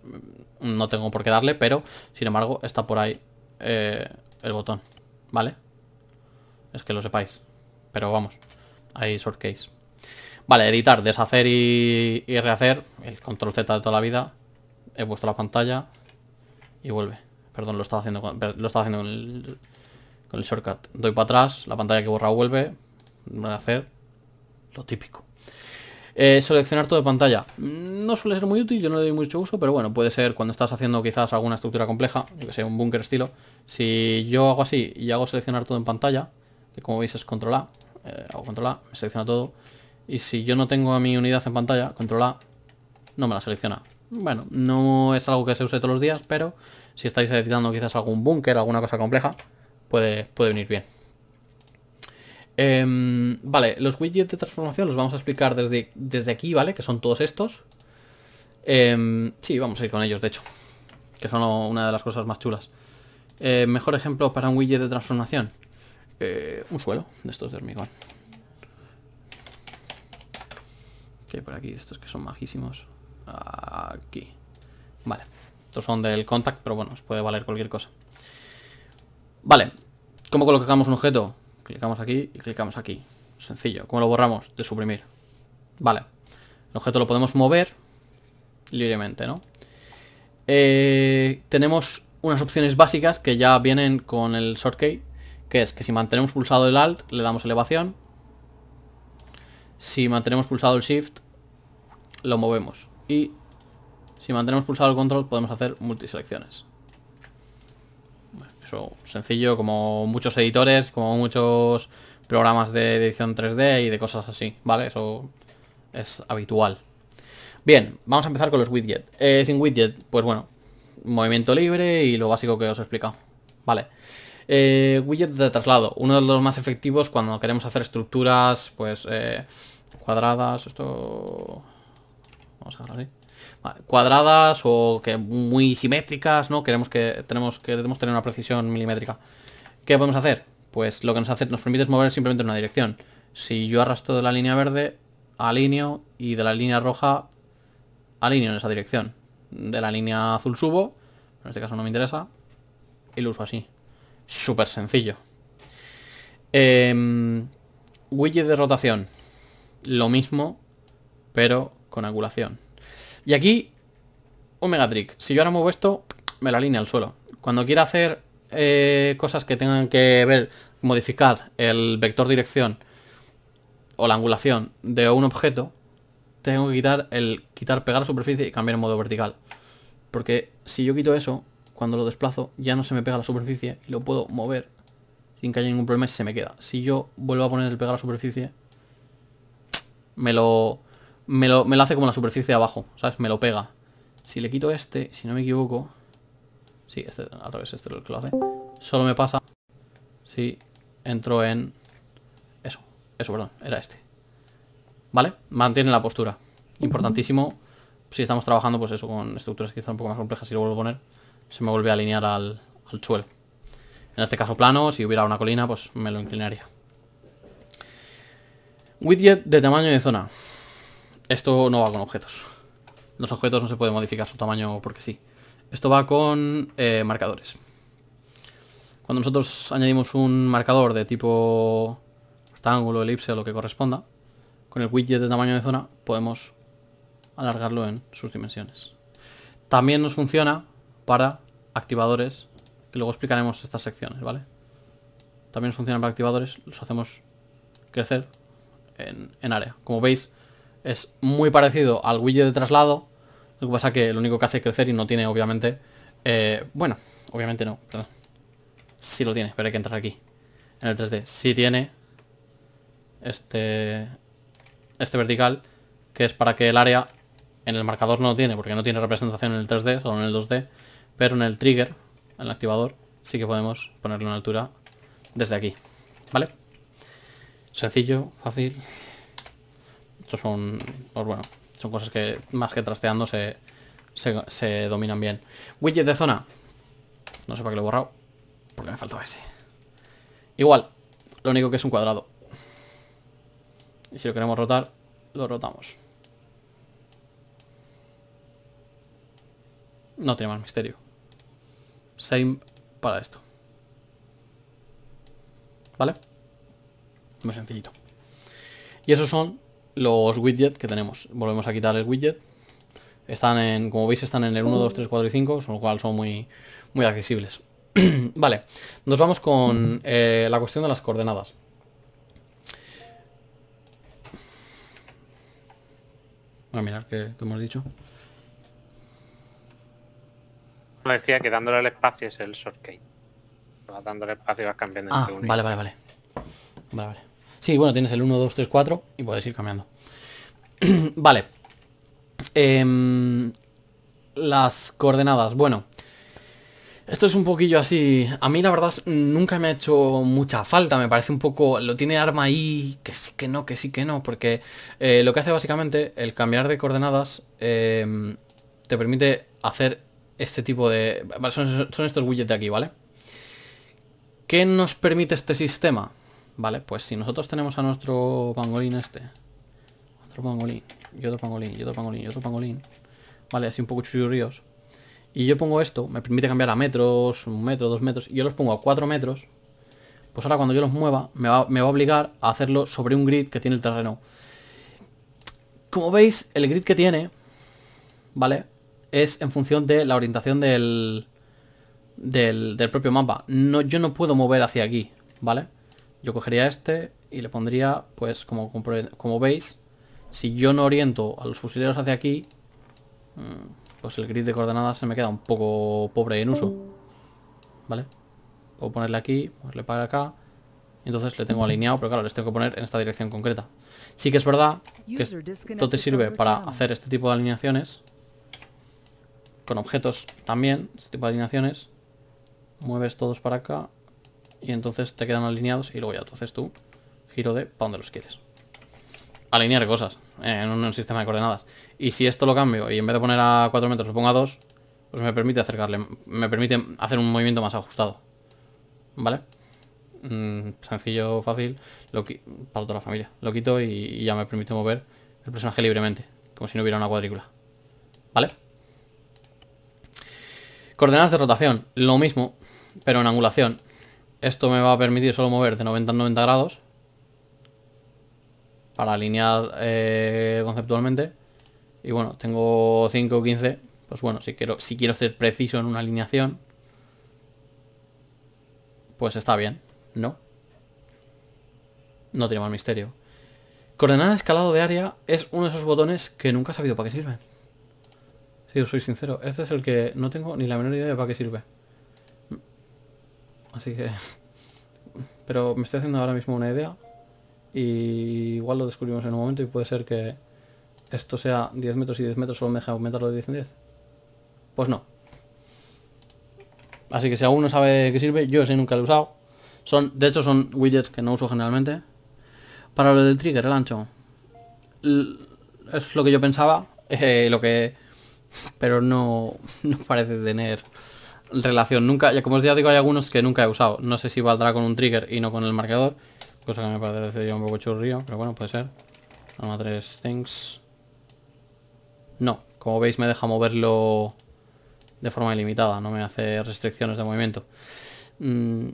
mm, no tengo por qué darle, pero sin embargo está por ahí eh, el botón, ¿vale? Es que lo sepáis, pero vamos, hay shortcase. Vale, editar, deshacer y, rehacer, el control Z de toda la vida, he puesto la pantalla y vuelve. Perdón, lo estaba haciendo con, lo estaba haciendo con el, con el shortcut. Doy para atrás, la pantalla que borra vuelve, van a hacer lo típico. Eh, seleccionar todo de pantalla. Mm, no suele ser muy útil, yo no le doy mucho uso, pero bueno, puede ser cuando estás haciendo quizás alguna estructura compleja, que sé, un búnker estilo. Si yo hago así y hago seleccionar todo en pantalla, que como veis es control A, eh, hago control A, me selecciona todo. Y si yo no tengo a mi unidad en pantalla, control A, no me la selecciona. Bueno, no es algo que se use todos los días, pero si estáis editando quizás algún búnker, alguna cosa compleja, puede, puede venir bien. Em, vale, los widgets de transformación los vamos a explicar desde, desde aquí, ¿vale? Que son todos estos. Em, sí, vamos a ir con ellos, de hecho. Que son una de las cosas más chulas. Eh, mejor ejemplo para un widget de transformación. Eh, un suelo de estos de hormigón. Que por aquí? Estos que son majísimos. Aquí. Vale. Estos son del contact, pero bueno, os puede valer cualquier cosa. Vale. ¿Cómo colocamos un objeto? Clicamos aquí y clicamos aquí. Sencillo. ¿Cómo lo borramos? De suprimir. Vale. El objeto lo podemos mover libremente, ¿no? Eh, tenemos unas opciones básicas que ya vienen con el Key, que es que si mantenemos pulsado el Alt, le damos elevación. Si mantenemos pulsado el Shift, lo movemos. Y si mantenemos pulsado el Control, podemos hacer multiselecciones. Eso, sencillo, como muchos editores, como muchos programas de edición 3D y de cosas así, ¿vale? Eso es habitual. Bien, vamos a empezar con los widgets. Eh, sin widget, pues bueno, movimiento libre y lo básico que os he explicado. Vale. Eh, widget de traslado, uno de los más efectivos cuando queremos hacer estructuras, pues, eh, cuadradas, esto... Vamos a agarrar así cuadradas o que muy simétricas, ¿no? Queremos que tenemos queremos tener una precisión milimétrica. ¿Qué podemos hacer? Pues lo que nos hace nos permite es mover simplemente en una dirección. Si yo arrastro de la línea verde, alineo y de la línea roja alineo en esa dirección. De la línea azul subo, en este caso no me interesa, y lo uso así. Súper sencillo. Eh, widget de rotación. Lo mismo, pero con angulación. Y aquí, un megatrick. Si yo ahora muevo esto, me la alinea al suelo. Cuando quiera hacer eh, cosas que tengan que ver, modificar el vector dirección o la angulación de un objeto, tengo que quitar el quitar pegar a superficie y cambiar el modo vertical. Porque si yo quito eso, cuando lo desplazo ya no se me pega a la superficie y lo puedo mover sin que haya ningún problema y se me queda. Si yo vuelvo a poner el pegar a la superficie, me lo me lo, hace como la superficie de abajo, ¿sabes? Me lo pega. Si le quito este, si no me equivoco... Sí, este, al revés, este es el que lo hace. Solo me pasa si entro en... Eso, eso, perdón, era este. ¿Vale? Mantiene la postura. Importantísimo. Si estamos trabajando, pues eso, con estructuras quizás un poco más complejas, si lo vuelvo a poner, se me vuelve a alinear al, al suelo. En este caso plano, si hubiera una colina, pues me lo inclinaría. Widget de tamaño de zona. Esto no va con objetos. Los objetos no se puede modificar su tamaño porque sí. Esto va con eh, marcadores. Cuando nosotros añadimos un marcador de tipo rectángulo, elipse o lo que corresponda, con el widget de tamaño de zona podemos alargarlo en sus dimensiones. También nos funciona para activadores, que luego explicaremos estas secciones, ¿vale? También nos funciona para activadores, los hacemos crecer en área. Como veis, es muy parecido al widget de traslado, lo que pasa es que lo único que hace es crecer y no tiene, obviamente, eh, bueno, obviamente no, perdón. Sí lo tiene, pero hay que entrar aquí. En el 3D. Sí tiene este, este vertical, que es para que el área en el marcador no lo tiene, porque no tiene representación en el 3D, solo en el 2D, pero en el trigger, en el activador, sí que podemos ponerle una altura desde aquí. ¿Vale? Sencillo, fácil son, pues bueno, son cosas que más que trasteando se, dominan bien. Widget de zona. No sé para qué lo he borrado, porque me faltaba ese. Igual, lo único que es un cuadrado. Y si lo queremos rotar, lo rotamos. No tiene más misterio. Same para esto. ¿Vale? Muy sencillito. Y esos son los widgets que tenemos. Volvemos a quitar el widget. Están en, como veis, están en el 1, 2, 3, 4 y 5, con lo cual son muy, muy accesibles. <clears throat> vale, nos vamos con eh, la cuestión de las coordenadas. Voy a mirar qué, hemos dicho. me decía que dándole el espacio es el shortcake. Dándole espacio vas cambiando. Ah, vale, vale, vale. Vale, vale. Sí, bueno, tienes el 1, 2, 3, 4 y puedes ir cambiando. <clears throat> vale. Em, las coordenadas. Bueno. Esto es un poquillo así. A mí la verdad nunca me ha hecho mucha falta. Me parece un poco. Lo tiene arma ahí. Que sí, que no, que sí, que no. Porque eh, lo que hace básicamente el cambiar de coordenadas. Em, te permite hacer este tipo de... Son, son estos widgets de aquí, ¿vale? ¿Qué nos permite este sistema? Vale, pues si nosotros tenemos a nuestro pangolín este. Otro pangolín, y otro pangolín, y otro pangolín, y otro pangolín. Vale, así un poco churrios Y yo pongo esto, me permite cambiar a metros, un metro, dos metros. Y yo los pongo a cuatro metros. Pues ahora cuando yo los mueva, me va, a obligar a hacerlo sobre un grid que tiene el terreno. Como veis, el grid que tiene, ¿vale? Es en función de la orientación del, del, del propio mapa. No, yo no puedo mover hacia aquí, ¿vale? Yo cogería este y le pondría, pues como, como veis, si yo no oriento a los fusileros hacia aquí, mm, pues el grid de coordenadas se me queda un poco pobre en uso. ¿Vale? Puedo ponerle aquí, ponerle para acá. Entonces le tengo alineado, pero claro, les tengo que poner en esta dirección concreta. Sí que es verdad que esto te sirve para hacer este tipo de alineaciones. Con objetos también, este tipo de alineaciones. Mueves todos para acá y entonces te quedan alineados y luego ya tú haces tu giro de para donde los quieres. Alinear cosas eh, en un, sistema de coordenadas. Y si esto lo cambio y en vez de poner a 4 metros lo pongo a 2, pues me permite acercarle, me permite hacer un movimiento más ajustado. ¿Vale? Mm, sencillo, fácil, lo para toda la familia. Lo quito y ya me permite mover el personaje libremente, como si no hubiera una cuadrícula. ¿Vale? Coordenadas de rotación, lo mismo, pero en angulación. Esto me va a permitir solo mover de 90 a 90 grados. Para alinear eh, conceptualmente. Y bueno, tengo 5 o 15. Pues bueno, si quiero, si quiero ser preciso en una alineación. Pues está bien, ¿no? No tiene más misterio. Coordenada de escalado de área es uno de esos botones que nunca he sabido para qué sirve. Si os soy sincero, este es el que no tengo ni la menor idea de para qué sirve. Así que... <laughs> Pero me estoy haciendo ahora mismo una idea. Y igual lo descubrimos en un momento y puede ser que esto sea 10 metros y 10 metros solo me deja aumentarlo de 10 en 10. Pues no. Así que si alguno sabe qué sirve, yo ese nunca lo he usado. Son, de hecho son widgets que no uso generalmente. Para lo del trigger, el ancho. es lo que yo pensaba. <laughs> Eh, lo que... Pero no, <laughs> no parece tener relación. Nunca, ya como os digo, hay algunos que nunca he usado. No sé si valdrá con un trigger y no con el marcador. Cosa que me parecería un poco churrío, pero bueno, puede ser. Arma tres things. No, como veis me deja moverlo de forma ilimitada, no me hace restricciones de movimiento. Mm.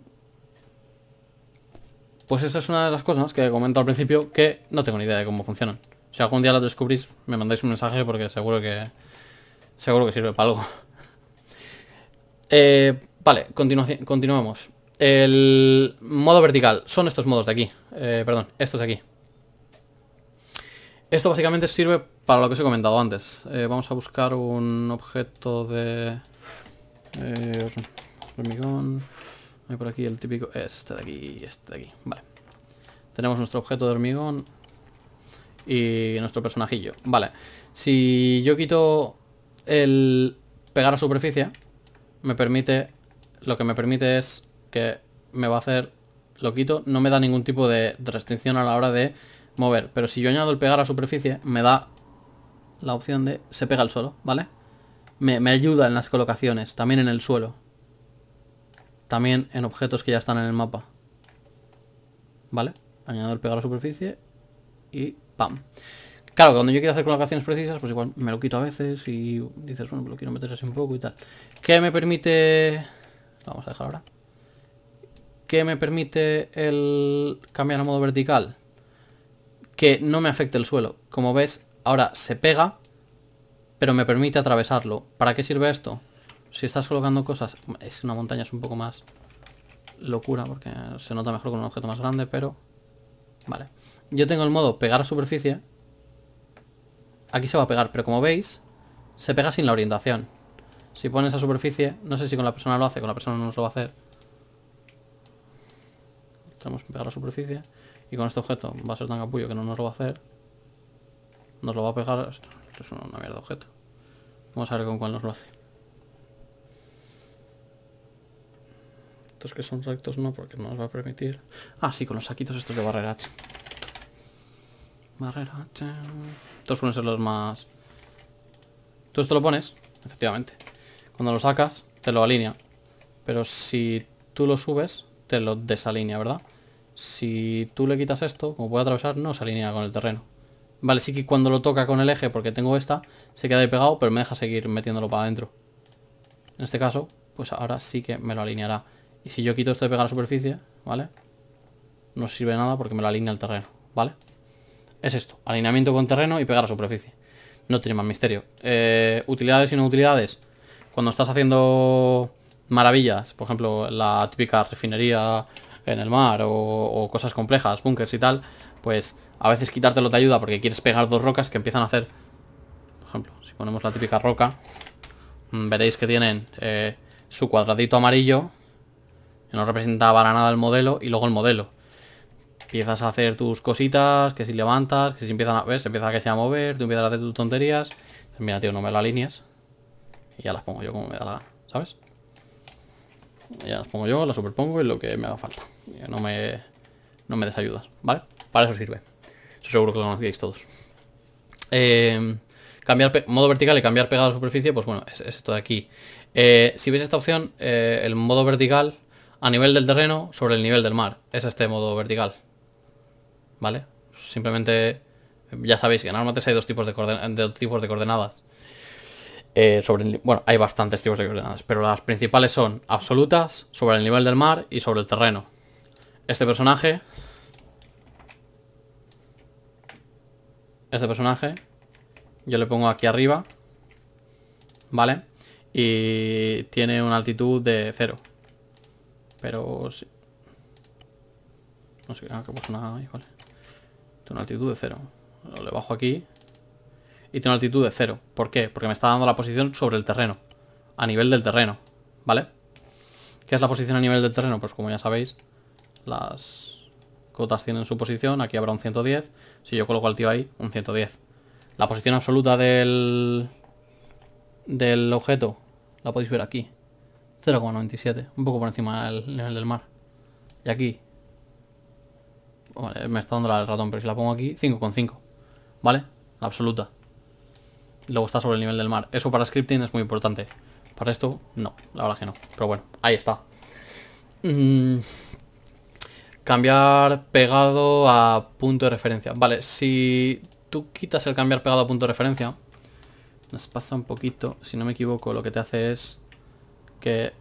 Pues esa es una de las cosas que comento al principio que no tengo ni idea de cómo funcionan. Si algún día lo descubrís, me mandáis un mensaje porque seguro que seguro que sirve para algo. Eh, vale, continuamos. El modo vertical. Son estos modos de aquí. Eh, perdón, estos de aquí. Esto básicamente sirve para lo que os he comentado antes. Eh, vamos a buscar un objeto de... hormigón. Hay por aquí el típico... Este de aquí, este de aquí. Vale. Tenemos nuestro objeto de hormigón y nuestro personajillo. Vale, si yo quito el pegar a superficie, me permite, lo que me permite es que me va a hacer, lo quito, no me da ningún tipo de, restricción a la hora de mover. Pero si yo añado el pegar a superficie, me da la opción de se pega el solo, ¿vale? Me, me, ayuda en las colocaciones, también en el suelo. También en objetos que ya están en el mapa. ¿Vale? Añado el pegar a la superficie y ¡pam! Claro, cuando yo quiero hacer colocaciones precisas, pues igual me lo quito a veces y dices, bueno, pues lo quiero meter así un poco y tal. ¿Qué me permite... Lo vamos a dejar ahora. ¿Qué me permite el cambiar a modo vertical? Que no me afecte el suelo. Como ves, ahora se pega, pero me permite atravesarlo. ¿Para qué sirve esto? Si estás colocando cosas... Es una montaña, es un poco más locura, porque se nota mejor con un objeto más grande, pero... Vale. Yo tengo el modo pegar a superficie, Aquí se va a pegar, pero como veis, se pega sin la orientación. Si pones a superficie, no sé si con la persona lo hace, con la persona no nos lo va a hacer. que pegar la superficie. Y con este objeto va a ser tan capullo que no nos lo va a hacer. Nos lo va a pegar... Esto, esto es una mierda de objeto. Vamos a ver con cuál nos lo hace. Estos que son rectos no, porque no nos va a permitir. Ah, sí, con los saquitos estos de barrera H. Barrera H. Estos suelen ser los más... Tú esto lo pones, efectivamente. Cuando lo sacas, te lo alinea. Pero si tú lo subes, te lo desalinea, ¿verdad? Si tú le quitas esto, como puede atravesar, no se alinea con el terreno. Vale, sí que cuando lo toca con el eje, porque tengo esta, se queda pegado, pero me deja seguir metiéndolo para adentro. En este caso, pues ahora sí que me lo alineará. Y si yo quito esto de pegar a la superficie, ¿vale? No sirve nada porque me lo alinea el terreno, ¿vale? Es esto, alineamiento con terreno y pegar a superficie. No tiene más misterio. Eh, utilidades y no utilidades. Cuando estás haciendo maravillas, por ejemplo, la típica refinería en el mar o, cosas complejas, bunkers y tal, pues a veces quitártelo te ayuda porque quieres pegar dos rocas que empiezan a hacer... Por ejemplo, si ponemos la típica roca, mm, veréis que tienen eh, su cuadradito amarillo, que no representa para nada el modelo, y luego el modelo empiezas a hacer tus cositas, que si levantas, que si empiezan a ver, se empieza a que sea a mover, tú empiezas a hacer tus tonterías. Mira, tío, no me las líneas. Y ya las pongo yo como me da la... ¿Sabes? ya las pongo yo, las superpongo y lo que me haga falta. no me... No me desayudas, ¿vale? Para eso sirve. Eso seguro que lo conocíais todos. Em, cambiar modo vertical y cambiar pegado a superficie, pues bueno, es, esto de aquí. Eh, si veis esta opción, eh, el modo vertical a nivel del terreno sobre el nivel del mar. Es este modo vertical. ¿vale? Simplemente, ya sabéis que en hay dos tipos de, coordenadas. Eh, bueno, hay bastantes tipos de coordenadas, pero las principales son absolutas, sobre el nivel del mar y sobre el terreno. Este personaje... Este personaje, yo le pongo aquí arriba, ¿vale? Y tiene una altitud de cero. Pero sí. No sé, pues nada ahí, tiene una altitud de 0. Lo le bajo aquí. Y tiene una altitud de 0. ¿Por qué? Porque me está dando la posición sobre el terreno. A nivel del terreno. ¿Vale? ¿Qué es la posición a nivel del terreno? Pues como ya sabéis, las cotas tienen su posición. Aquí habrá un 110. Si yo coloco al tío ahí, un 110. La posición absoluta del, del objeto la podéis ver aquí. 0,97. Un poco por encima del nivel del mar. Y aquí, me está dando la del ratón, pero si la pongo aquí, 5,5. ¿Vale? Absoluta. Luego está sobre el nivel del mar. Eso para scripting es muy importante. Para esto, no. La verdad que no. Pero bueno, ahí está. Mm. Cambiar pegado a punto de referencia. Vale, si tú quitas el cambiar pegado a punto de referencia, nos pasa un poquito, si no me equivoco, lo que te hace es que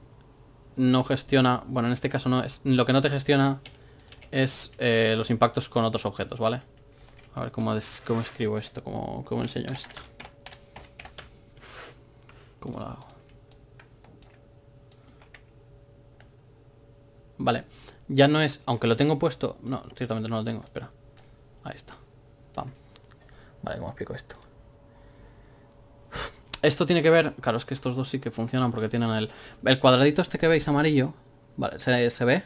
no gestiona, bueno, en este caso no, es lo que no te gestiona es eh, los impactos con otros objetos, ¿vale? A ver cómo, escribo esto, cómo, enseño esto. ¿Cómo lo hago? Vale, ya no es, aunque lo tengo puesto, no, ciertamente no lo tengo, espera. Ahí está. Pam. Vale, ¿cómo explico esto? Esto tiene que ver, claro, es que estos dos sí que funcionan porque tienen el, el cuadradito este que veis amarillo, vale, se, se ve,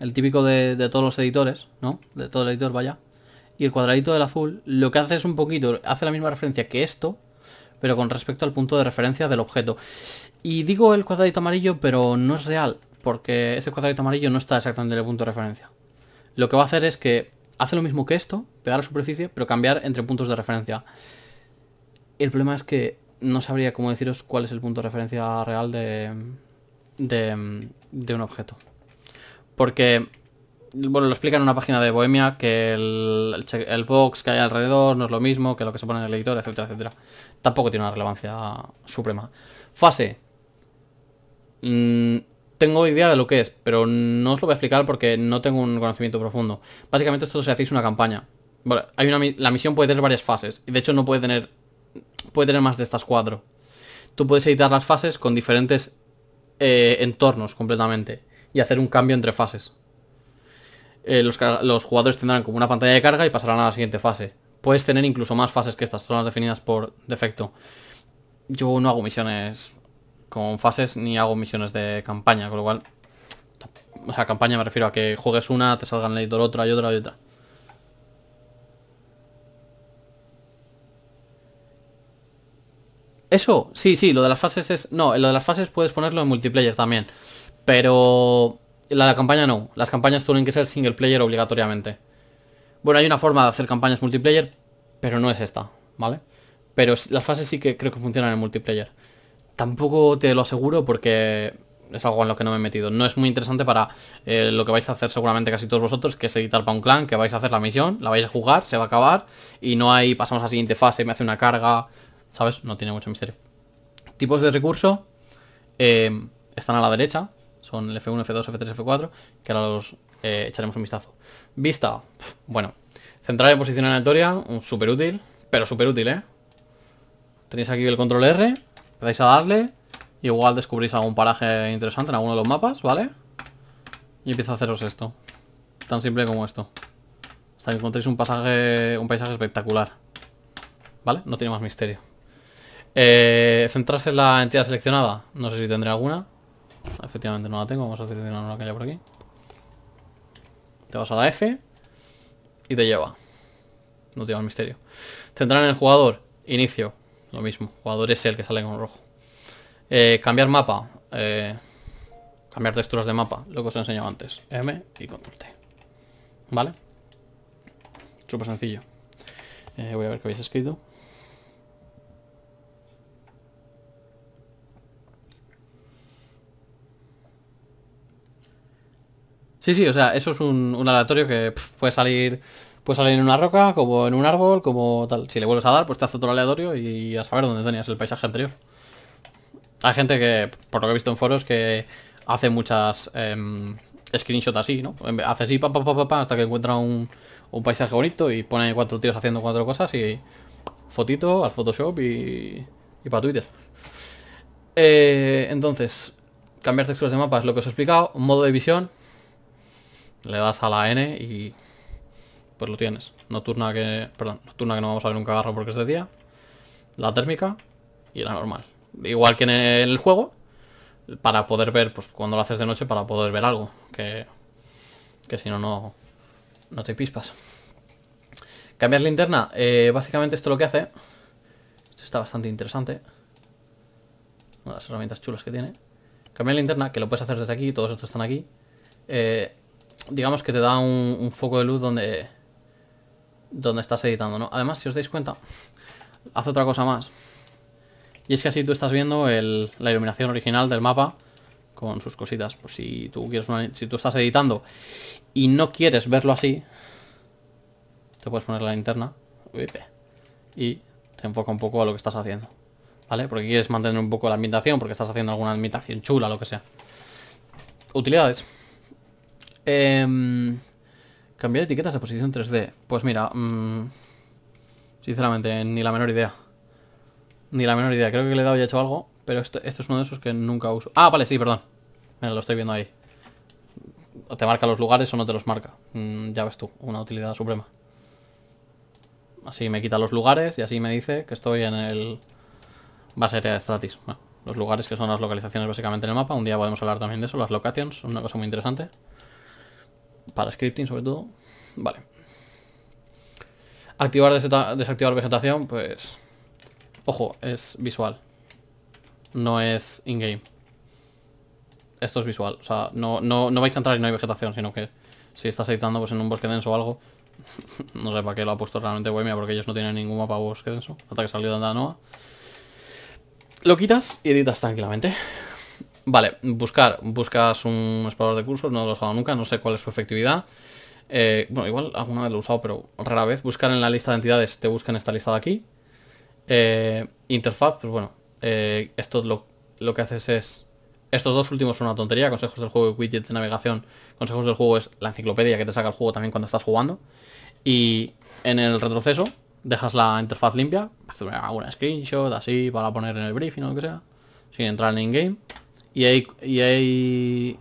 el típico de, todos los editores, ¿no? De todo el editor, vaya. Y el cuadradito del azul lo que hace es un poquito, hace la misma referencia que esto, pero con respecto al punto de referencia del objeto. Y digo el cuadradito amarillo, pero no es real, porque ese cuadradito amarillo no está exactamente en el punto de referencia. Lo que va a hacer es que hace lo mismo que esto, pegar la superficie, pero cambiar entre puntos de referencia. El problema es que no sabría cómo deciros cuál es el punto de referencia real de, de un objeto. Porque, bueno, lo explica en una página de Bohemia que el, box que hay alrededor no es lo mismo que lo que se pone en el editor, etcétera, etcétera. Tampoco tiene una relevancia suprema. Fase. Mm, tengo idea de lo que es, pero no os lo voy a explicar porque no tengo un conocimiento profundo. Básicamente esto se si hacéis una campaña. Bueno, hay una, la misión puede tener varias fases y de hecho no puede tener puede tener más de estas cuatro. Tú puedes editar las fases con diferentes eh, entornos completamente y hacer un cambio entre fases. Eh, los, jugadores tendrán como una pantalla de carga y pasarán a la siguiente fase. Puedes tener incluso más fases que estas, son las definidas por defecto. Yo no hago misiones con fases ni hago misiones de campaña, con lo cual... O sea, campaña me refiero a que juegues una, te salgan editor otra y otra y otra. Eso, sí, sí, lo de las fases es... No, lo de las fases puedes ponerlo en multiplayer también. Pero la, la campaña no. Las campañas tienen que ser single player obligatoriamente. Bueno, hay una forma de hacer campañas multiplayer, pero no es esta, ¿vale? Pero las fases sí que creo que funcionan en multiplayer. Tampoco te lo aseguro porque es algo en lo que no me he metido. No es muy interesante para eh, lo que vais a hacer seguramente casi todos vosotros, que es editar para un clan, que vais a hacer la misión, la vais a jugar, se va a acabar, y no hay, pasamos a la siguiente fase, me hace una carga, ¿sabes? No tiene mucho misterio. Tipos de recurso eh, están a la derecha, son el F1, F2, F3, F4, que ahora los eh, echaremos un vistazo. Vista, bueno, central de posición aleatoria, súper útil, pero súper útil, ¿eh? Tenéis aquí el control R, empezáis a darle, igual descubrís algún paraje interesante en alguno de los mapas, ¿vale? Y empiezo a haceros esto, tan simple como esto, hasta que encontréis un, pasaje, paisaje espectacular, ¿vale? No tiene más misterio. Eh, centrarse en la entidad seleccionada, no sé si tendré alguna, Efectivamente no la tengo, vamos a seleccionar una que haya por aquí. Te vas a la F y te lleva. No te lleva el misterio. en el jugador, inicio, lo mismo. Jugador es el que sale con rojo. Eh, cambiar mapa. Eh, cambiar texturas de mapa, lo que os he enseñado antes. M y control T. ¿Vale? Súper sencillo. Eh, voy a ver qué habéis escrito. Sí, sí, o sea, eso es un, aleatorio que puede salir puede salir en una roca, como en un árbol, como tal. Si le vuelves a dar, pues te hace otro aleatorio y a saber dónde tenías el paisaje anterior. Hay gente que, por lo que he visto en foros, que hace muchas em, screenshots así, ¿no? Hace así, pa, pa, pa, hasta que encuentra un, paisaje bonito y pone cuatro tiros haciendo cuatro cosas y fotito al Photoshop y, para Twitter. Eh, entonces, cambiar texturas de mapa es lo que os he explicado, modo de visión, le das a la N y pues lo tienes. Nocturna que, perdón, turna que no vamos a ver un cagarro porque es de día. La térmica y la normal. Igual que en el juego, para poder ver, pues cuando lo haces de noche, para poder ver algo. Que, que si no, no, no te pispas. Cambiar linterna. Eh, básicamente esto lo que hace. Esto está bastante interesante. Una de las herramientas chulas que tiene. Cambiar linterna, que lo puedes hacer desde aquí, todos estos están aquí. Eh, digamos que te da un, foco de luz donde donde estás editando, ¿no? Además, si os dais cuenta, hace otra cosa más. Y es que así tú estás viendo la iluminación original del mapa con sus cositas. Pues si tú quieres una, si tú estás editando y no quieres verlo así, te puedes poner la linterna y te enfoca un poco a lo que estás haciendo. ¿Vale? Porque quieres mantener un poco la ambientación, porque estás haciendo alguna ambientación chula, lo que sea. Utilidades. Em, cambiar etiquetas de posición 3D. Pues mira, mm, sinceramente, ni la menor idea. Ni la menor idea. Creo que le he dado y he hecho algo, pero esto, este es uno de esos que nunca uso. Ah, vale, sí, perdón. Mira, lo estoy viendo ahí. O te marca los lugares o no te los marca. Mm, ya ves tú, una utilidad suprema. Así me quita los lugares y así me dice que estoy en el base de Stratis. los lugares que son las localizaciones básicamente en el mapa. Un día podemos hablar también de eso. Las locations, una cosa muy interesante. Para scripting sobre todo. Vale. Activar, desactivar vegetación, pues... Ojo, es visual. No es in-game. Esto es visual. O sea, no, vais a entrar y no hay vegetación, sino que si estás editando pues, en un bosque denso o algo, <laughs> no sé para qué lo ha puesto realmente Bohemia, porque ellos no tienen ningún mapa bosque denso, hasta que salió de Andanoa. Lo quitas y editas tranquilamente. Vale, buscar. Buscas un explorador de cursos, no lo he usado nunca, no sé cuál es su efectividad. Eh, bueno, igual alguna vez lo he usado, pero rara vez. Buscar en la lista de entidades, te buscan esta lista de aquí. Eh, interfaz, pues bueno, eh, esto lo, que haces es... Estos dos últimos son una tontería, consejos del juego y widgets de navegación. Consejos del juego es la enciclopedia que te saca el juego también cuando estás jugando. Y en el retroceso dejas la interfaz limpia, haces una, screenshot así para poner en el briefing o lo que sea, sin entrar en in-game y hay, y hay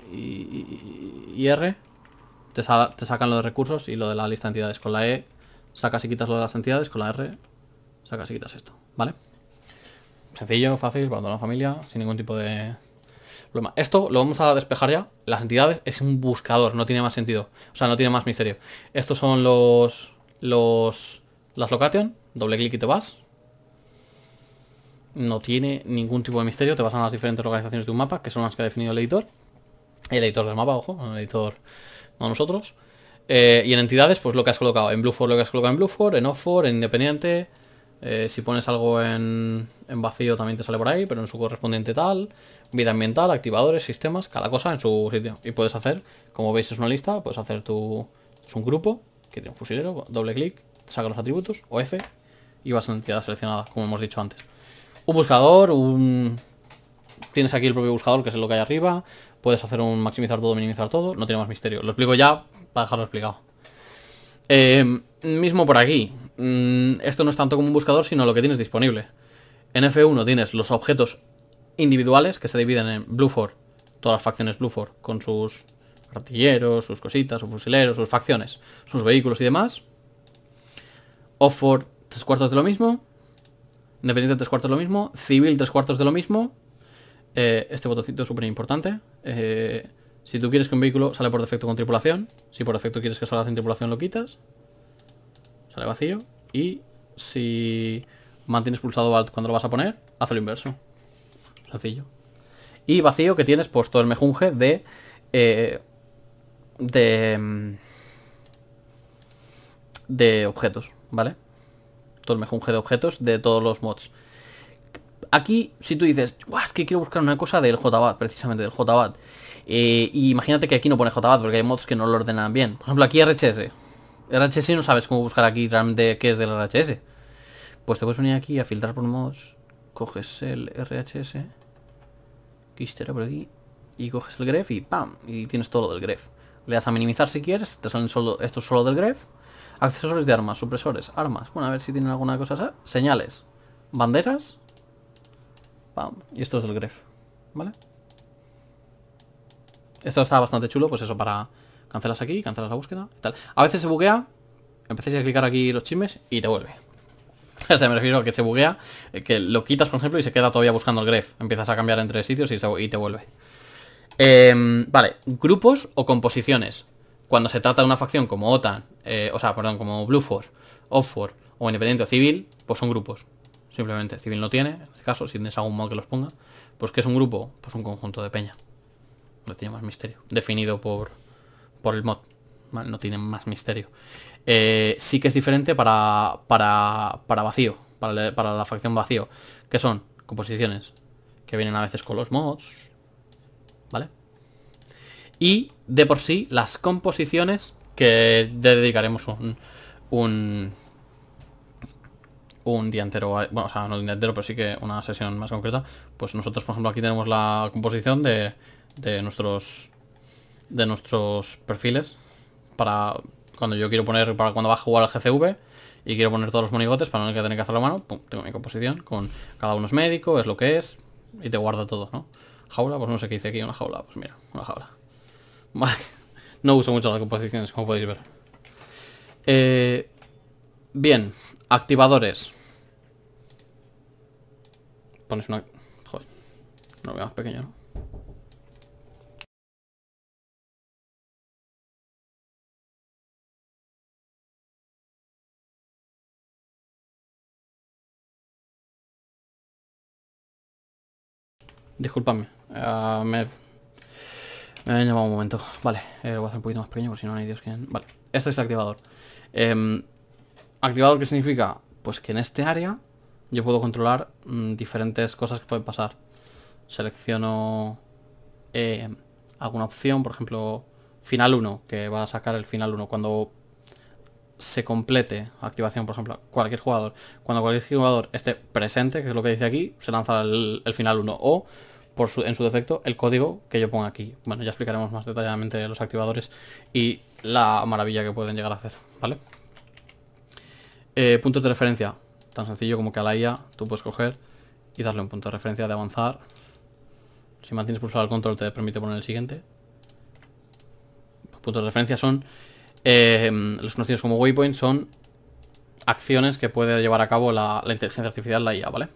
y, R, te, sacan lo de recursos y lo de la lista de entidades. Con la E sacas y quitas lo de las entidades, con la R sacas y quitas esto, ¿vale? Sencillo, fácil, para toda la familia, sin ningún tipo de problema. Esto lo vamos a despejar ya. Las entidades es un buscador, no tiene más sentido. O sea, no tiene más misterio. Estos son los... los las location, doble clic y te vas, no tiene ningún tipo de misterio, te vas a las diferentes localizaciones de un mapa, que son las que ha definido el editor, el editor del mapa, ojo, el editor no nosotros, eh, y en entidades, pues lo que has colocado en for lo que has colocado en for, en for, en Independiente, eh, si pones algo en, vacío también te sale por ahí, pero en su correspondiente tal, vida ambiental, activadores, sistemas, cada cosa en su sitio. Y puedes hacer, como veis es una lista, puedes hacer tu... es un grupo, que tiene un fusilero, doble clic, saca los atributos, o F, y vas a entidades entidad seleccionada, como hemos dicho antes un buscador, un... Tienes aquí el propio buscador, que es lo que hay arriba. Puedes hacer un maximizar todo, minimizar todo. No tiene más misterio. Lo explico ya para dejarlo explicado. Em, mismo por aquí. Mm, esto no es tanto como un buscador, sino lo que tienes disponible. En F1 tienes los objetos individuales, que se dividen en Blueford, todas las facciones Blueford, con sus artilleros, sus cositas, sus fusileros, sus facciones, sus vehículos y demás. for tres cuartos de lo mismo. Independiente tres cuartos de lo mismo. Civil tres cuartos de lo mismo. Eh, este botoncito es súper importante. Eh, si tú quieres que un vehículo sale por defecto con tripulación. Si por defecto quieres que salga sin tripulación lo quitas. Sale vacío. Y si mantienes pulsado Alt cuando lo vas a poner, hace lo inverso. Sencillo. Y vacío que tienes por pues, todo el mejunje de... Eh, de... Mm, de objetos, ¿vale? todo el mejunje de objetos de todos los mods. Aquí, si tú dices, es que quiero buscar una cosa del JBAT, precisamente del JBAT, eh, y imagínate que aquí no pone JBAT porque hay mods que no lo ordenan bien. Por ejemplo, aquí RHS. RHS no sabes cómo buscar aquí de qué es del RHS. Pues te puedes venir aquí a filtrar por mods, coges el RHS, Quistera por aquí, y coges el gref y ¡pam! Y tienes todo lo del gref. Le das a minimizar si quieres, te salen solo, esto solo del gref. Accesorios de armas, supresores, armas. Bueno, a ver si tienen alguna cosa. Señales. Banderas. Y esto es el gref. ¿Vale? Esto está bastante chulo, pues eso, para cancelas aquí, cancelas la búsqueda tal. A veces se buguea, empecéis a clicar aquí los chimes y te vuelve. <laughs> o sea, me refiero a que se buguea, eh, que lo quitas, por ejemplo, y se queda todavía buscando el gref. Empiezas a cambiar entre sitios y, te vuelve. Em, vale, grupos o composiciones cuando se trata de una facción como OTAN, eh, o sea, perdón, como Blue Force, Force o Independiente o Civil, pues son grupos. Simplemente, Civil no tiene, en este caso, si tienes algún mod que los ponga, pues que es un grupo, pues un conjunto de peña. No tiene más misterio. Definido por, por el mod. No tiene más misterio. Eh, sí que es diferente para, para, vacío, para, para la facción vacío, que son composiciones que vienen a veces con los mods, y de por sí las composiciones que dedicaremos un, un, día entero, bueno, o sea, no un día entero, pero sí que una sesión más concreta. Pues nosotros, por ejemplo, aquí tenemos la composición de, de nuestros de nuestros perfiles para cuando yo quiero poner, para cuando va a jugar al GCV y quiero poner todos los monigotes para no tener que hacer la mano, tengo mi composición con cada uno es médico, es lo que es y te guarda todo, ¿no? Jaula, pues no sé qué dice aquí, una jaula, pues mira, una jaula no uso mucho las composiciones, como podéis ver. Eh, bien, activadores. Pones una... Joder, no veo más pequeño, ¿no? Disculpame. Ah, me me eh, un momento. Vale, lo voy a hacer un poquito más pequeño por si no hay Dios que... Vale, este es el activador. Em, activador, ¿qué significa? Pues que en este área yo puedo controlar mm, diferentes cosas que pueden pasar. Selecciono eh, alguna opción, por ejemplo, final 1, que va a sacar el final 1 cuando se complete activación, por ejemplo, cualquier jugador. Cuando cualquier jugador esté presente, que es lo que dice aquí, se lanza el final 1. O en su defecto el código que yo ponga aquí. Bueno, ya explicaremos más detalladamente los activadores y la maravilla que pueden llegar a hacer, ¿vale? Eh, puntos de referencia. Tan sencillo como que a la IA tú puedes coger y darle un punto de referencia de avanzar. Si mantienes pulsado el control te permite poner el siguiente. puntos de referencia son, eh, los conocidos como waypoint son acciones que puede llevar a cabo la, la inteligencia artificial, la IA, ¿vale?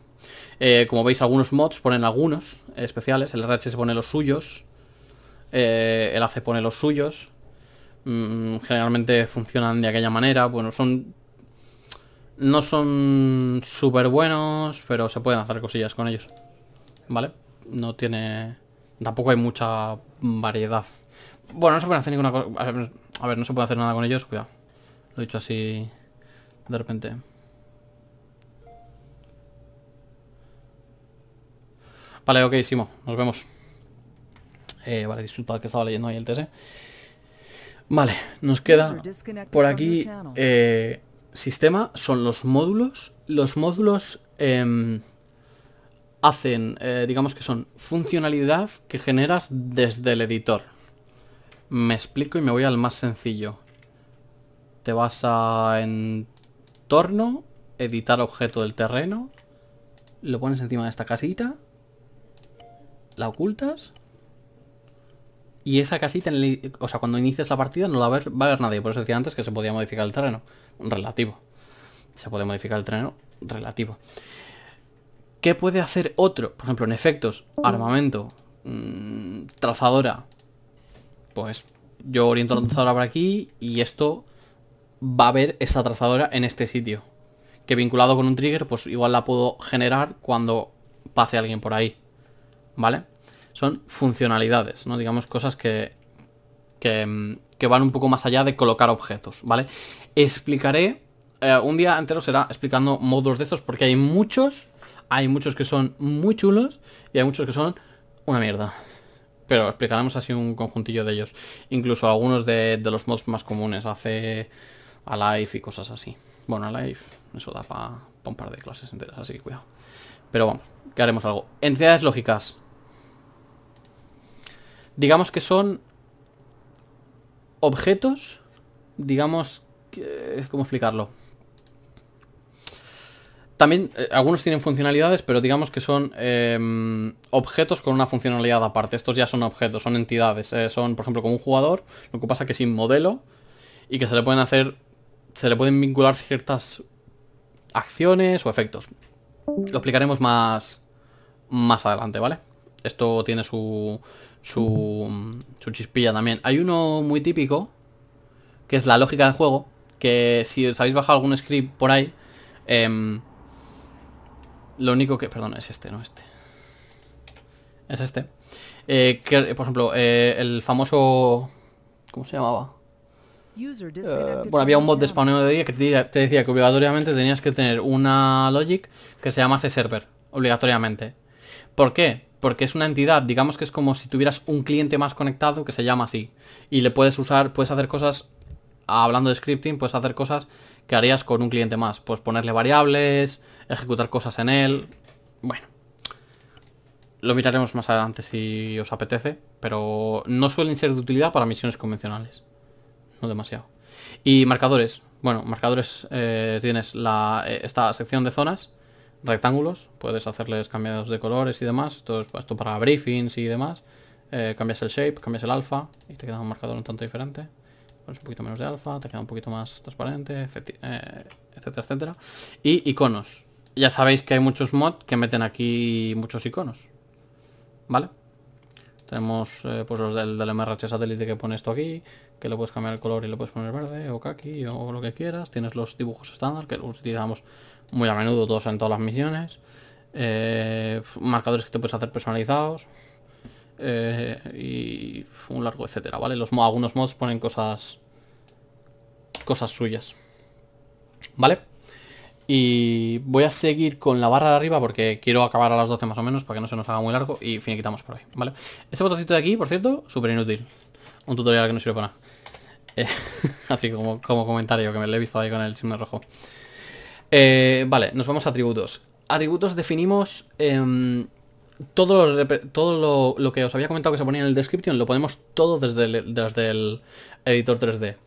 Eh, como veis, algunos mods ponen algunos especiales. El RH se pone los suyos. Eh, el AC pone los suyos. Mm, generalmente funcionan de aquella manera. Bueno, son... No son súper buenos, pero se pueden hacer cosillas con ellos. ¿Vale? No tiene... Tampoco hay mucha variedad. Bueno, no se puede hacer ninguna cosa... A ver, no se puede hacer nada con ellos, cuidado. Lo he dicho así de repente. Vale, ok, Simo, nos vemos. Eh, vale, disculpad que estaba leyendo ahí el TS. Vale, nos queda por aquí eh, sistema, son los módulos. Los módulos em, hacen, eh, digamos que son funcionalidad que generas desde el editor. Me explico y me voy al más sencillo. Te vas a entorno, editar objeto del terreno, lo pones encima de esta casita la ocultas. Y esa casi o sea, cuando inicias la partida no la va a, ver, nadie. Por eso decía antes que se podía modificar el terreno. Relativo. Se puede modificar el terreno relativo. ¿Qué puede hacer otro? Por ejemplo, en efectos, oh. armamento, mm, trazadora. Pues yo oriento la trazadora por aquí y esto va a ver Esa trazadora en este sitio. Que vinculado con un trigger, pues igual la puedo generar cuando pase alguien por ahí. ¿vale? Son funcionalidades, ¿no? Digamos cosas mm, que, van un poco más allá de colocar objetos, ¿vale? Explicaré, eh, un día entero será explicando modos de estos porque hay muchos, hay muchos que son muy chulos y hay muchos que son una mierda. Pero explicaremos así un conjuntillo de ellos. Incluso algunos de, los mods más comunes. Hace Alive y cosas así. Bueno, Alive, eso da para un par de clases enteras, así que cuidado. Pero vamos, que haremos algo. Entidades lógicas. Digamos que son objetos, digamos, eh, ¿cómo explicarlo? También eh, algunos tienen funcionalidades, pero digamos que son em, objetos con una funcionalidad aparte. Estos ya son objetos, son entidades. Eh, son, por ejemplo, como un jugador, lo que pasa es que sin modelo y que se le pueden hacer, se le pueden vincular ciertas acciones o efectos. Lo explicaremos más, más adelante, ¿vale? Esto tiene su, su, chispilla también. Hay uno muy típico, que es la lógica del juego, que si os habéis bajado algún script por ahí, em, lo único que... Perdón, es este, no este. Es este. Eh, que, por ejemplo, eh, el famoso... ¿Cómo se llamaba? Eh, bueno, había un bot de de día que te decía que obligatoriamente tenías que tener una logic que se llamase server. Obligatoriamente. ¿Por qué? porque es una entidad, digamos que es como si tuvieras un cliente más conectado que se llama así. Y le puedes usar, puedes hacer cosas, hablando de scripting, puedes hacer cosas que harías con un cliente más. Pues ponerle variables, ejecutar cosas en él. Bueno. Lo miraremos más adelante si os apetece, pero no suelen ser de utilidad para misiones convencionales. No demasiado. Y marcadores. Bueno, marcadores eh, tienes la, eh, esta sección de zonas rectángulos, puedes hacerles cambiados de colores y demás, esto es esto para briefings y demás, eh, cambias el shape, cambias el alfa y te queda un marcador un tanto diferente, pones un poquito menos de alfa, te queda un poquito más transparente, eh, etcétera, etcétera, y iconos, ya sabéis que hay muchos mods que meten aquí muchos iconos, ¿vale? Tenemos eh, pues los del, del MRH satélite que pone esto aquí, que lo puedes cambiar el color y lo puedes poner verde o kaki o lo que quieras. Tienes los dibujos estándar que los utilizamos muy a menudo, todos en todas las misiones. Eh, marcadores que te puedes hacer personalizados. Eh, y un largo etcétera, ¿vale? Los, algunos mods ponen cosas cosas suyas. ¿Vale? Y voy a seguir con la barra de arriba porque quiero acabar a las 12 más o menos para que no se nos haga muy largo y finiquitamos por ahí, ¿vale? Este botoncito de aquí, por cierto, súper inútil. Un tutorial que no sirve para nada. Eh, <laughs> así como, como comentario que me lo he visto ahí con el chisme rojo. Eh, vale, nos vamos a atributos. Atributos definimos... Em, todo, lo, que os había comentado que se ponía en el description lo ponemos todo desde el, editor 3D.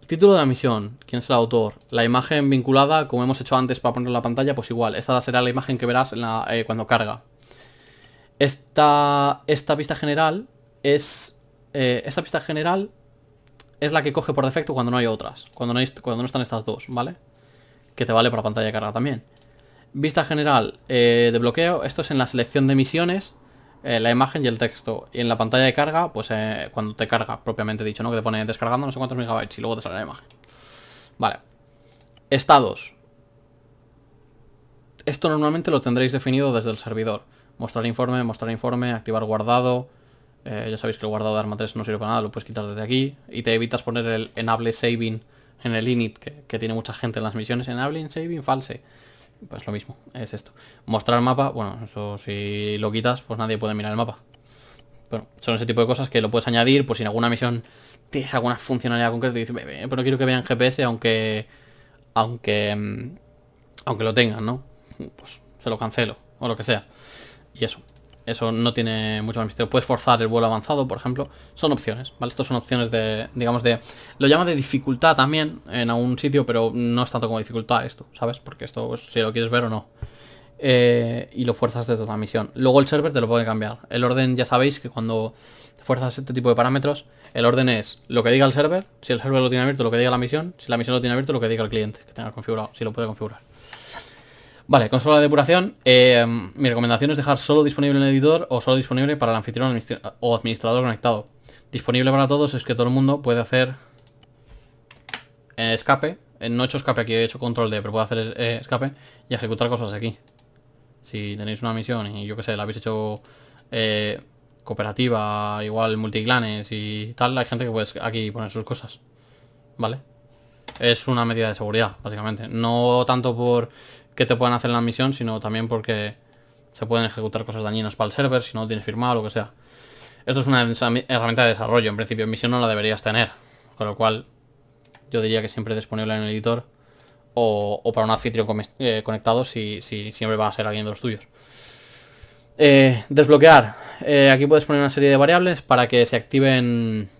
El título de la misión, quién es el autor, la imagen vinculada, como hemos hecho antes para poner en la pantalla, pues igual, esta será la imagen que verás eh, cuando carga. Esta, esta vista general es... Eh, esta vista general es la que coge por defecto cuando no hay otras, cuando no, cuando no están estas dos, ¿vale? vale que te vale para pantalla de carga también. Vista general eh, de bloqueo, esto es en la selección de misiones, eh, la imagen y el texto. Y en la pantalla de carga, pues eh, cuando te carga, propiamente dicho, ¿no? Que te pone descargando no sé cuántos megabytes y luego te sale la imagen. Vale. Estados. Esto normalmente lo tendréis definido desde el servidor. Mostrar informe, mostrar informe, activar guardado. ya sabéis que el guardado de arma 3 no sirve para nada, lo puedes quitar desde aquí. Y te evitas poner el enable saving en el init que, tiene mucha gente en las misiones, en Ablin, Saving, False. Pues lo mismo, es esto. Mostrar mapa, bueno, eso si lo quitas, pues nadie puede mirar el mapa. Bueno, son ese tipo de cosas que lo puedes añadir, pues si en alguna misión tienes alguna funcionalidad concreta y dices, eh, pero quiero que vean GPS aunque aunque mm, aunque lo tengan, ¿no? Pues se lo cancelo o lo que sea. Y eso. Eso no tiene mucho más misterio. Puedes forzar el vuelo avanzado, por ejemplo. Son opciones, ¿vale? Estos son opciones de, digamos, de... Lo llama de dificultad también en algún sitio, pero no es tanto como dificultad esto, ¿sabes? Porque esto, si lo quieres ver o no. Eh, y lo fuerzas desde toda la misión. Luego el server te lo puede cambiar. El orden, ya sabéis que cuando fuerzas este tipo de parámetros, el orden es lo que diga el server, si el server lo tiene abierto, lo que diga la misión, si la misión lo tiene abierto, lo que diga el cliente que tenga configurado, si lo puede configurar. Vale, consola de depuración. Eh, mi recomendación es dejar solo disponible en el editor o solo disponible para el anfitrión o administrador conectado. Disponible para todos es que todo el mundo puede hacer eh, escape. Eh, no he hecho escape aquí, he hecho control D, pero puedo hacer escape y ejecutar cosas aquí. Si tenéis una misión y yo que sé, la habéis hecho cooperativa, igual multiclanes y tal, hay gente que puede aquí poner sus cosas. ¿Vale? es una medida de seguridad, básicamente. No tanto por que te puedan hacer en la misión, sino también porque se pueden ejecutar cosas dañinas para el server si no lo tienes firmado o lo que sea. Esto es una herramienta de desarrollo, en principio en misión no la deberías tener, con lo cual yo diría que siempre es disponible en el editor o, para un anfitrión eh, conectado si, siempre va a ser alguien de los tuyos. Eh, desbloquear. Eh, aquí puedes poner una serie de variables para que se activen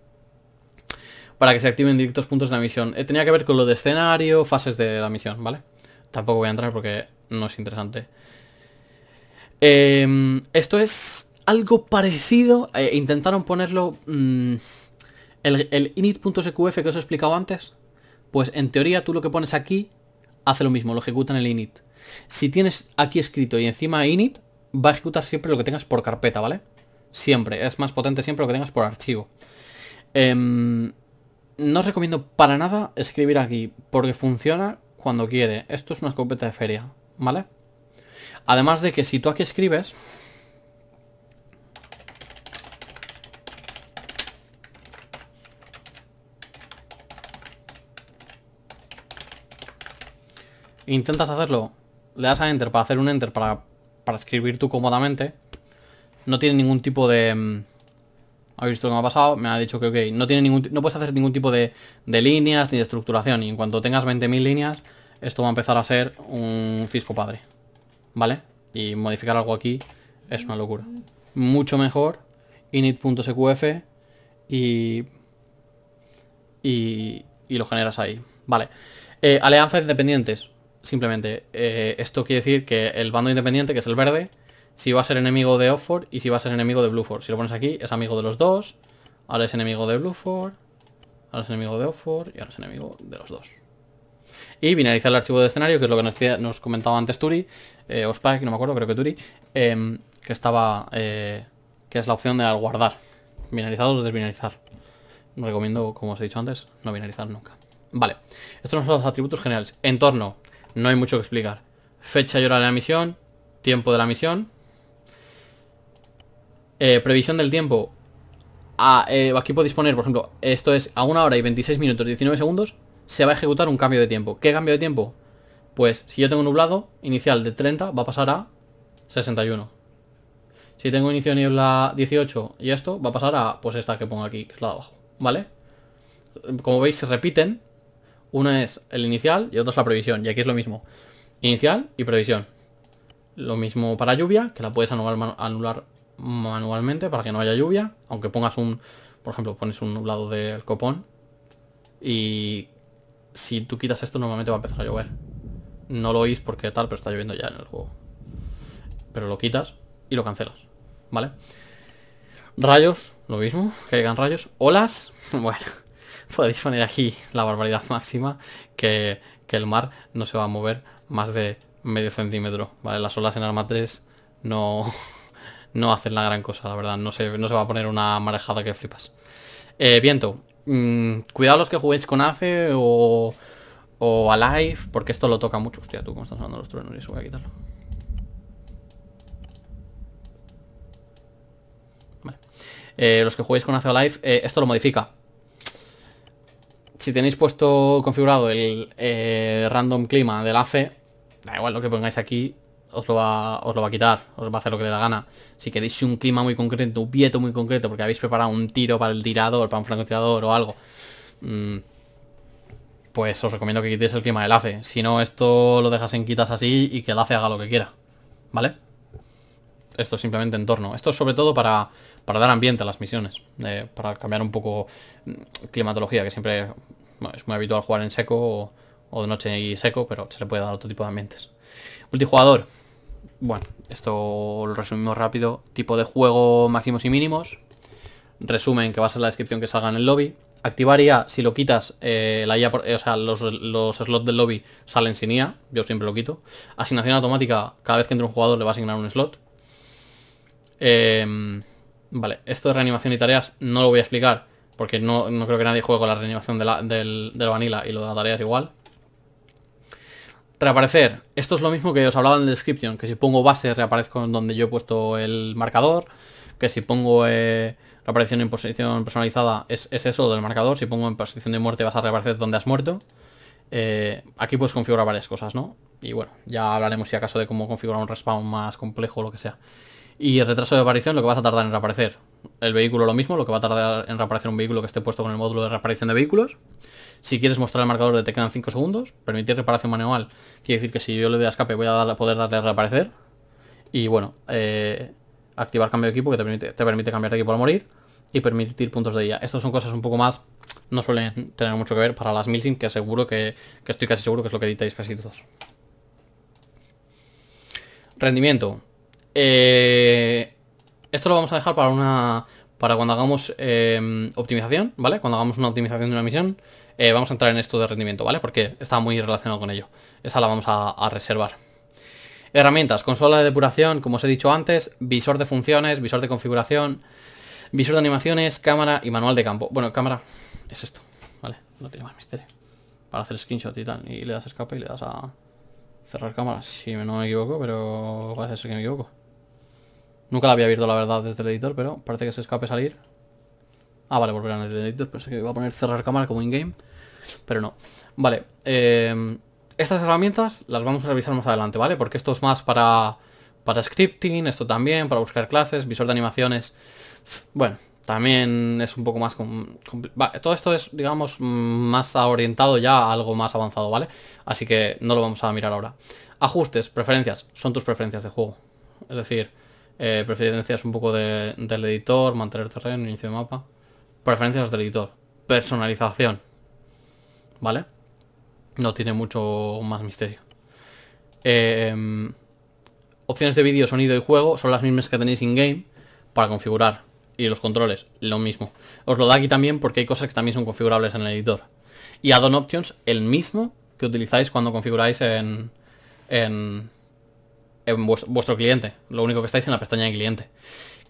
para que se activen directos puntos de la misión. tenía que ver con lo de escenario, fases de la misión, ¿vale? Tampoco voy a entrar porque no es interesante. Em, esto es algo parecido. Eh, intentaron ponerlo... Mm, el, init.sqf que os he explicado antes. Pues en teoría tú lo que pones aquí hace lo mismo, lo ejecuta en el init. Si tienes aquí escrito y encima init, va a ejecutar siempre lo que tengas por carpeta, ¿vale? Siempre, es más potente siempre lo que tengas por archivo. Em, no os recomiendo para nada escribir aquí, porque funciona cuando quiere. Esto es una escopeta de feria, ¿vale? Además de que si tú aquí escribes... Intentas hacerlo, le das a Enter para hacer un Enter para, escribir tú cómodamente. No tiene ningún tipo de... Mm, ¿Habéis visto lo que me ha pasado? Me ha dicho que ok, no, tiene no puedes hacer ningún tipo de, de líneas ni de estructuración. Y en cuanto tengas 20.000 líneas, esto va a empezar a ser un Cisco padre, ¿vale? Y modificar algo aquí es una locura. Mucho mejor init.sqf y, y, y, lo generas ahí, ¿vale? Eh, alianzas independientes, simplemente. Eh, esto quiere decir que el bando independiente, que es el verde, si va a ser enemigo de Offord y si va a ser enemigo de Blueford. Si lo pones aquí, es amigo de los dos, ahora es enemigo de Blueford, ahora es enemigo de Offord y ahora es enemigo de los dos y finalizar el archivo de escenario, que es lo que nos, comentaba antes Turi, eh, o Spike, no me acuerdo, creo que Turi, em, que estaba, eh, que es la opción de guardar, binarizado o desbinarizar. Recomiendo, como os he dicho antes, no binarizar nunca. Vale, estos son los atributos generales. Entorno, no hay mucho que explicar. Fecha y hora de la misión, tiempo de la misión. Eh, previsión del tiempo. Ah, aquí podéis disponer, por ejemplo, esto es a una hora y 26 minutos 19 segundos se va a ejecutar un cambio de tiempo. ¿Qué cambio de tiempo? Pues si yo tengo nublado inicial de 30 va a pasar a 61. Si tengo inicio de niebla 18 y esto va a pasar a pues esta que pongo aquí, que es la de abajo, ¿vale? Como veis se repiten. Una es el inicial y otra es la previsión. Y aquí es lo mismo. Inicial y previsión. Lo mismo para lluvia, que la puedes anular, anular manualmente para que no haya lluvia. Aunque pongas un, por ejemplo, pones un nublado del copón y si tú quitas esto normalmente va a empezar a llover. No lo oís porque tal, pero está lloviendo ya en el juego. Pero lo quitas y lo cancelas, ¿vale? Rayos, lo mismo, que caigan rayos. Olas, <laughs> bueno, podéis poner aquí la barbaridad máxima que, el mar no se va a mover más de medio centímetro, ¿vale? Las olas en Arma 3 no, <laughs> no hacen la gran cosa, la verdad. No se, no se va a poner una marejada que flipas. Eh, viento. Mm, cuidado los que juguéis con ACE o, o Alive, porque esto lo toca mucho. Hostia, tú cómo estás sonando los truenos y voy a quitarlo. Vale. Eh, los que juguéis con ACE o Alive, eh, esto lo modifica. Si tenéis puesto configurado el eh, random clima del ACE, da igual lo que pongáis aquí, os lo, va, a quitar, os va a hacer lo que le da gana. Si queréis un clima muy concreto, un vieto muy concreto, porque habéis preparado un tiro para el tirador, para un francotirador o algo, mm, pues os recomiendo que quitéis el clima del hace Si no, esto lo dejas en quitas así y que el hace haga lo que quiera, ¿vale? Esto es simplemente entorno. Esto es sobre todo para, dar ambiente a las misiones, eh, para cambiar un poco mm, climatología, que siempre es muy habitual jugar en seco o, o de noche y seco, pero se le puede dar otro tipo de ambientes. Multijugador. Bueno, esto lo resumimos rápido. Tipo de juego máximos y mínimos. Resumen, que va a ser la descripción que salga en el lobby. Activar IA, si lo quitas, eh, o sea, los, slots del lobby salen sin IA, yo siempre lo quito. Asignación automática, cada vez que entre un jugador le va a asignar un slot. Em, vale, esto de reanimación y tareas no lo voy a explicar, porque no, creo que nadie juegue con la reanimación de la, del, vanilla y lo de las tareas igual. Reaparecer. Esto es lo mismo que os hablaba en la descripción, que si pongo base reaparezco en donde yo he puesto el marcador, que si pongo eh, reaparición en posición personalizada es, es, eso del marcador, si pongo en posición de muerte vas a reaparecer donde has muerto. Eh, aquí puedes configurar varias cosas, ¿no? Y bueno, ya hablaremos si acaso de cómo configurar un respawn más complejo o lo que sea. Y el retraso de aparición, lo que vas a tardar en reaparecer. El vehículo lo mismo, lo que va a tardar en reaparecer un vehículo que esté puesto con el módulo de reaparición de vehículos. Si quieres mostrar el marcador te quedan 5 segundos. Permitir reparación manual quiere decir que si yo le doy a escape voy a poder darle a reaparecer. Y bueno, eh, activar cambio de equipo que te permite, cambiar de equipo al morir. Y permitir puntos de IA. Estas son cosas un poco más... No suelen tener mucho que ver para las milsim que seguro que, estoy casi seguro que es lo que editáis casi todos. Rendimiento. Eh, esto lo vamos a dejar para una para cuando hagamos eh, optimización, ¿vale? Cuando hagamos una optimización de una misión, eh, vamos a entrar en esto de rendimiento, ¿vale? Porque está muy relacionado con ello. Esa la vamos a, reservar. Herramientas, consola de depuración, como os he dicho antes, visor de funciones, visor de configuración, visor de animaciones, cámara y manual de campo. Bueno, cámara es esto, ¿vale? No tiene más misterio. Para hacer screenshot y tal. Y le das escape y le das a cerrar cámara, si no me equivoco, pero parece ser que me equivoco. Nunca la había abierto, la verdad, desde el editor, pero parece que se escape salir. Ah, vale, volver a editor, Pensé que iba a poner cerrar cámara como in-game. Pero no. Vale. Em, estas herramientas las vamos a revisar más adelante, ¿vale? Porque esto es más para, scripting, esto también, para buscar clases, visor de animaciones. Bueno, también es un poco más... Vale, todo esto es, digamos, más orientado ya a algo más avanzado, ¿vale? Así que no lo vamos a mirar ahora. Ajustes, preferencias, son tus preferencias de juego. Es decir, eh, preferencias un poco del editor, mantener terreno, inicio de mapa. Preferencias del editor. Personalización. ¿Vale? No tiene mucho más misterio. Em, opciones de vídeo, sonido y juego son las mismas que tenéis in-game para configurar. Y los controles, lo mismo. Os lo da aquí también porque hay cosas que también son configurables en el editor. Y add-on options, el mismo que utilizáis cuando configuráis en, en, vuestro, vuestro cliente. Lo único que estáis en la pestaña de cliente.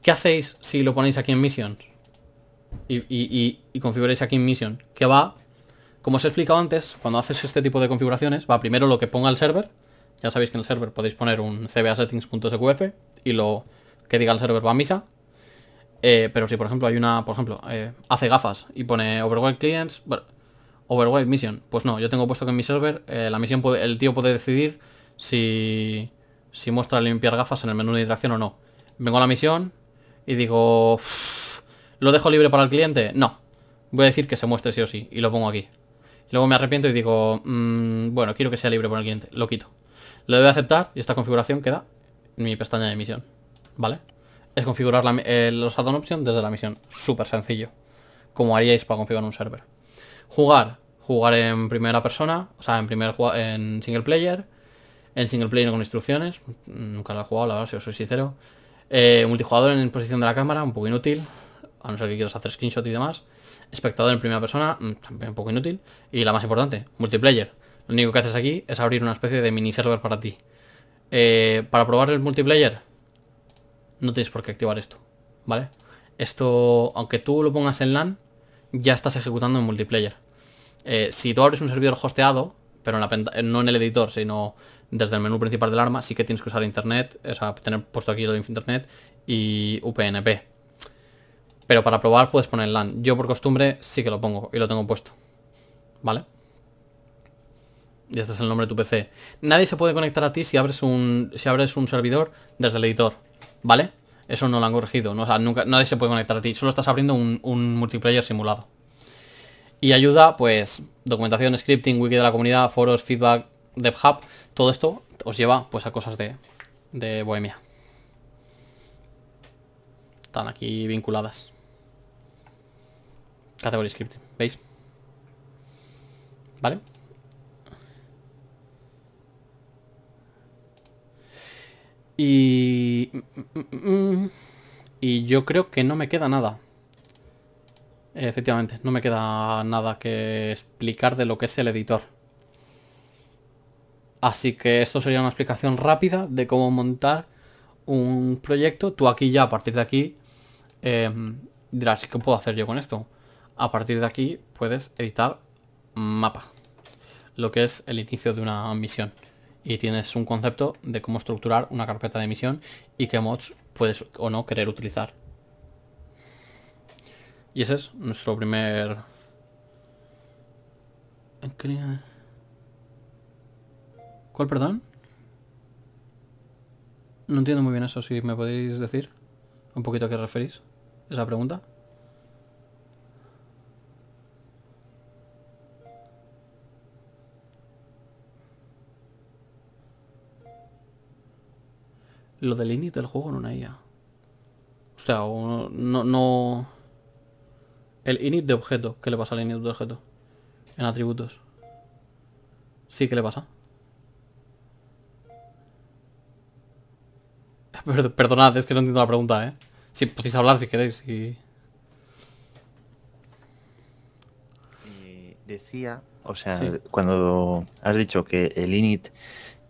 ¿Qué hacéis si lo ponéis aquí en Missions? y, y, configuréis aquí en Mission, que va, como os he explicado antes, cuando haces este tipo de configuraciones, va primero lo que ponga el server, ya sabéis que en el server podéis poner un cbasettings.sqf y lo que diga el server va a misa, eh, pero si por ejemplo hay una, por ejemplo, eh, hace gafas y pone overwrite clients, bueno, mission, pues no, yo tengo puesto que en mi server eh, la misión puede, el tío puede decidir si, si muestra limpiar gafas en el menú de hidratación o no. Vengo a la misión y digo... ¿Lo dejo libre para el cliente? No. Voy a decir que se muestre sí o sí y lo pongo aquí. Luego me arrepiento y digo, mm, bueno, quiero que sea libre para el cliente. Lo quito. Lo debo aceptar y esta configuración queda en mi pestaña de misión. ¿Vale? Es configurar eh, los addon options desde la misión. Súper sencillo. Como haríais para configurar un server. Jugar. Jugar en primera persona. O sea, en, primer, en single player. En single player con instrucciones. Mm, nunca lo he jugado, la verdad, si os soy sincero. Eh, multijugador en posición de la cámara, un poco inútil a no ser que quieras hacer screenshot y demás. Espectador en primera persona, mm, también un poco inútil. Y la más importante, multiplayer. Lo único que haces aquí es abrir una especie de mini server para ti. Eh, para probar el multiplayer, no tienes por qué activar esto, ¿vale? Esto, aunque tú lo pongas en LAN, ya estás ejecutando en multiplayer. Eh, si tú abres un servidor hosteado, pero no en el editor, sino desde el menú principal del arma, sí que tienes que usar internet, o sea, tener puesto aquí lo de internet y UPnP. Pero para probar puedes poner LAN. Yo por costumbre sí que lo pongo y lo tengo puesto. ¿Vale? Y este es el nombre de tu PC. Nadie se puede conectar a ti si abres un, si abres un servidor desde el editor. ¿Vale? Eso no lo han corregido. nunca, nadie se puede conectar a ti. Solo estás abriendo un, multiplayer simulado. Y ayuda, pues, documentación, scripting, wiki de la comunidad, foros, feedback, DevHub. Todo esto os lleva, pues, a cosas de, de Bohemia. Están aquí vinculadas. Category script, ¿veis? ¿Vale? Y... Y yo creo que no me queda nada. Efectivamente, no me queda nada que explicar de lo que es el editor. Así que esto sería una explicación rápida de cómo montar un proyecto. Tú aquí ya, a partir de aquí, eh, dirás, ¿qué puedo hacer yo con esto? a partir de aquí puedes editar mapa, lo que es el inicio de una misión. Y tienes un concepto de cómo estructurar una carpeta de misión y qué mods puedes o no querer utilizar. Y ese es nuestro primer... ¿Cuál, perdón? No entiendo muy bien eso, si me podéis decir un poquito a qué referís esa pregunta. lo del init del juego en una IA. O sea, no, no... El init de objeto. que le pasa al init de objeto? En atributos. Sí, ¿qué le pasa? <laughs> Perdonad, es que no entiendo la pregunta, ¿eh? Si podéis hablar si queréis y... Eh, decía, o sea, cuando has dicho que el init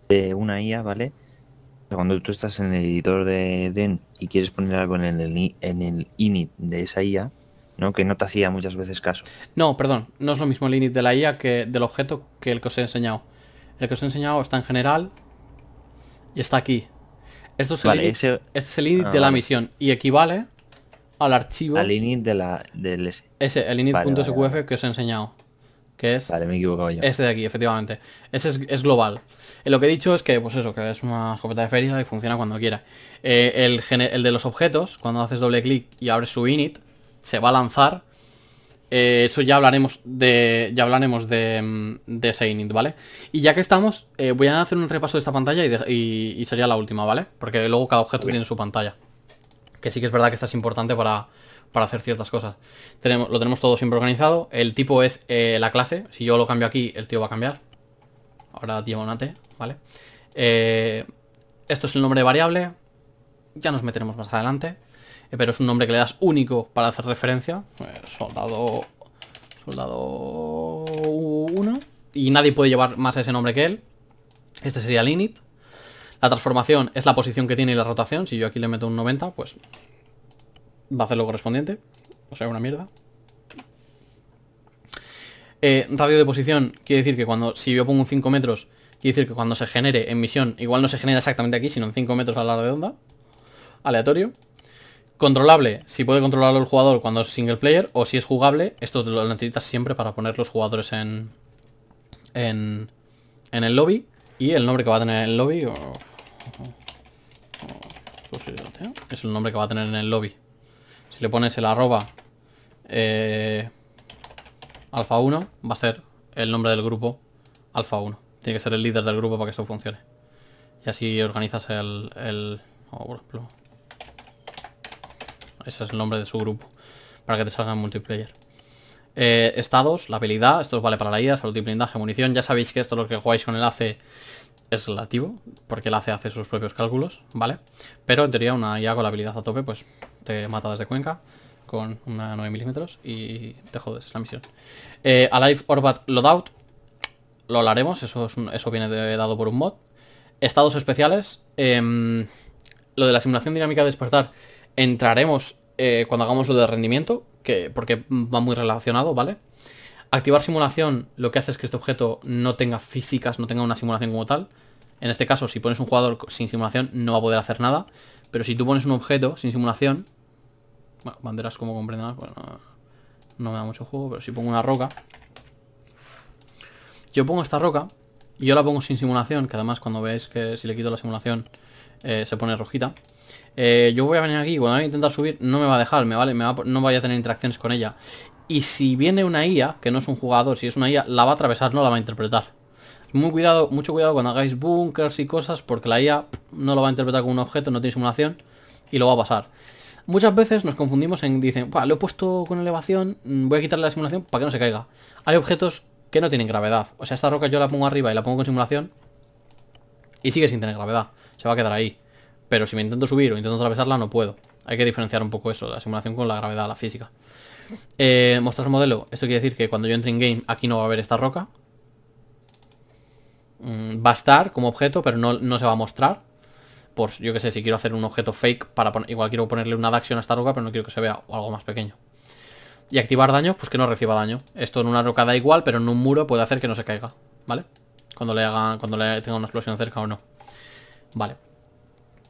de una IA, ¿vale? cuando tú estás en el editor de DEN y quieres poner algo en el, en el init de esa IA, ¿no? que no te hacía muchas veces caso. No, perdón, no es lo mismo el init de la IA que del objeto que el que os he enseñado. El que os he enseñado está en general y está aquí. Esto es el Este es el init ah, de la misión y equivale al archivo... Al init de la, del... Ese, el init.sqf que os he enseñado que es este de aquí, efectivamente. Ese es, global. Eh, lo que he dicho es que, pues eso, que es una escopeta de feria y funciona cuando quiera. Eh, el, el, de los objetos, cuando haces doble clic y abres su init, se va a lanzar. Eh, eso ya hablaremos de ya hablaremos mm, de, ese init, ¿vale? Y ya que estamos, voy a hacer un repaso de esta pantalla y, y, sería la última, ¿vale? Porque luego cada objeto tiene su pantalla. Que sí que es verdad que esta es importante para, para hacer ciertas cosas. Tenemos, lo tenemos todo siempre organizado. El tipo es eh, la clase. Si yo lo cambio aquí, el tío va a cambiar. Ahora lleva una ¿vale? Eh, esto es el nombre de variable. Ya nos meteremos más adelante. Eh, pero es un nombre que le das único para hacer referencia. soldado... Soldado 1. Y nadie puede llevar más ese nombre que él. Este sería el init. La transformación es la posición que tiene y la rotación. Si yo aquí le meto un 90, pues va a hacer lo correspondiente. O sea, una mierda. radio de posición quiere decir que cuando, si yo pongo un 5 metros, quiere decir que cuando se genere en misión, igual no se genera exactamente aquí, sino en 5 metros a la redonda. Aleatorio. Controlable, si puede controlarlo el jugador cuando es single player, o si es jugable, esto lo necesitas siempre para poner los jugadores en, en, en el lobby. Y el nombre que va a tener el lobby... es el nombre que va a tener en el lobby si le pones el arroba eh, alfa 1, va a ser el nombre del grupo alfa 1. Tiene que ser el líder del grupo para que esto funcione. Y así organizas el... Oh, ese es el nombre de su grupo, para que te salga en multiplayer. Eh, estados, la habilidad, esto vale para la IA, salud blindaje, munición. Ya sabéis que esto lo que jugáis con el AC es relativo, porque el AC hace sus propios cálculos, ¿vale? Pero en teoría una y con la habilidad a tope, pues te matadas de Cuenca con una 9 milímetros y te jodes, la misión. Eh, Alive Orbat Loadout, lo haremos, eso, eso viene dado por un mod. Estados especiales, em, lo de la simulación dinámica de despertar, entraremos eh, cuando hagamos lo de rendimiento, que, porque va muy relacionado, ¿vale? Activar simulación lo que hace es que este objeto no tenga físicas, no tenga una simulación como tal. En este caso, si pones un jugador sin simulación no va a poder hacer nada, pero si tú pones un objeto sin simulación, banderas como comprenderás, bueno, pues no me da mucho juego, pero si pongo una roca. Yo pongo esta roca, y yo la pongo sin simulación, que además cuando veis que si le quito la simulación eh, se pone rojita. Eh, yo voy a venir aquí, cuando voy a intentar subir no me va a dejar, me vale, va, no vaya a tener interacciones con ella. Y si viene una IA, que no es un jugador, si es una IA, la va a atravesar, no la va a interpretar. Muy cuidado, mucho cuidado cuando hagáis bunkers y cosas, porque la IA no lo va a interpretar como un objeto, no tiene simulación, y lo va a pasar. Muchas veces nos confundimos en, dicen, lo he puesto con elevación, mm, voy a quitarle la simulación para que no se caiga. Hay objetos que no tienen gravedad. O sea, esta roca yo la pongo arriba y la pongo con simulación y sigue sin tener gravedad. Se va a quedar ahí. Pero si me intento subir o intento atravesarla, no puedo. Hay que diferenciar un poco eso, la simulación con la gravedad, la física. Eh, mostrar modelo. Esto quiere decir que cuando yo entre en game, aquí no va a haber esta roca. Mm, va a estar como objeto, pero no, no se va a mostrar por, yo que sé, si quiero hacer un objeto fake, para igual quiero ponerle una action a esta roca, pero no quiero que se vea algo más pequeño. Y activar daño, pues que no reciba daño. Esto en una roca da igual, pero en un muro puede hacer que no se caiga, ¿vale? Cuando le haga, cuando le tenga una explosión cerca o no. Vale.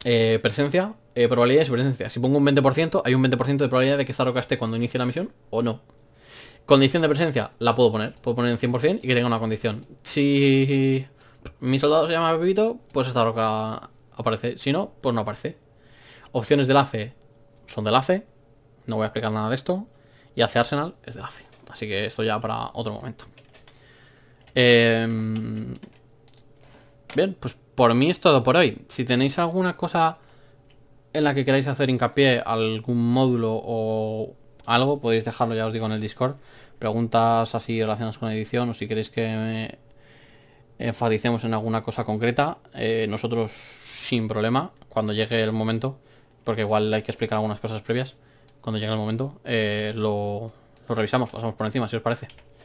Eh, presencia, eh, probabilidad de presencia. Si pongo un 20%, hay un 20% de probabilidad de que esta roca esté cuando inicie la misión o no. Condición de presencia, la puedo poner. Puedo poner en 100% y que tenga una condición. Si mi soldado se llama Pepito, pues esta roca aparece. Si no, pues no aparece. Opciones del enlace son del hace No voy a explicar nada de esto. Y hace Arsenal es de enlace. Así que esto ya para otro momento. Em, bien, pues por mí es todo por hoy. Si tenéis alguna cosa en la que queráis hacer hincapié, algún módulo o algo, podéis dejarlo, ya os digo, en el Discord. Preguntas así relacionadas con la edición o si queréis que me enfaticemos en alguna cosa concreta. Eh, nosotros sin problema cuando llegue el momento, porque igual hay que explicar algunas cosas previas. Cuando llegue el momento eh, lo revisamos, pasamos por encima, si os parece.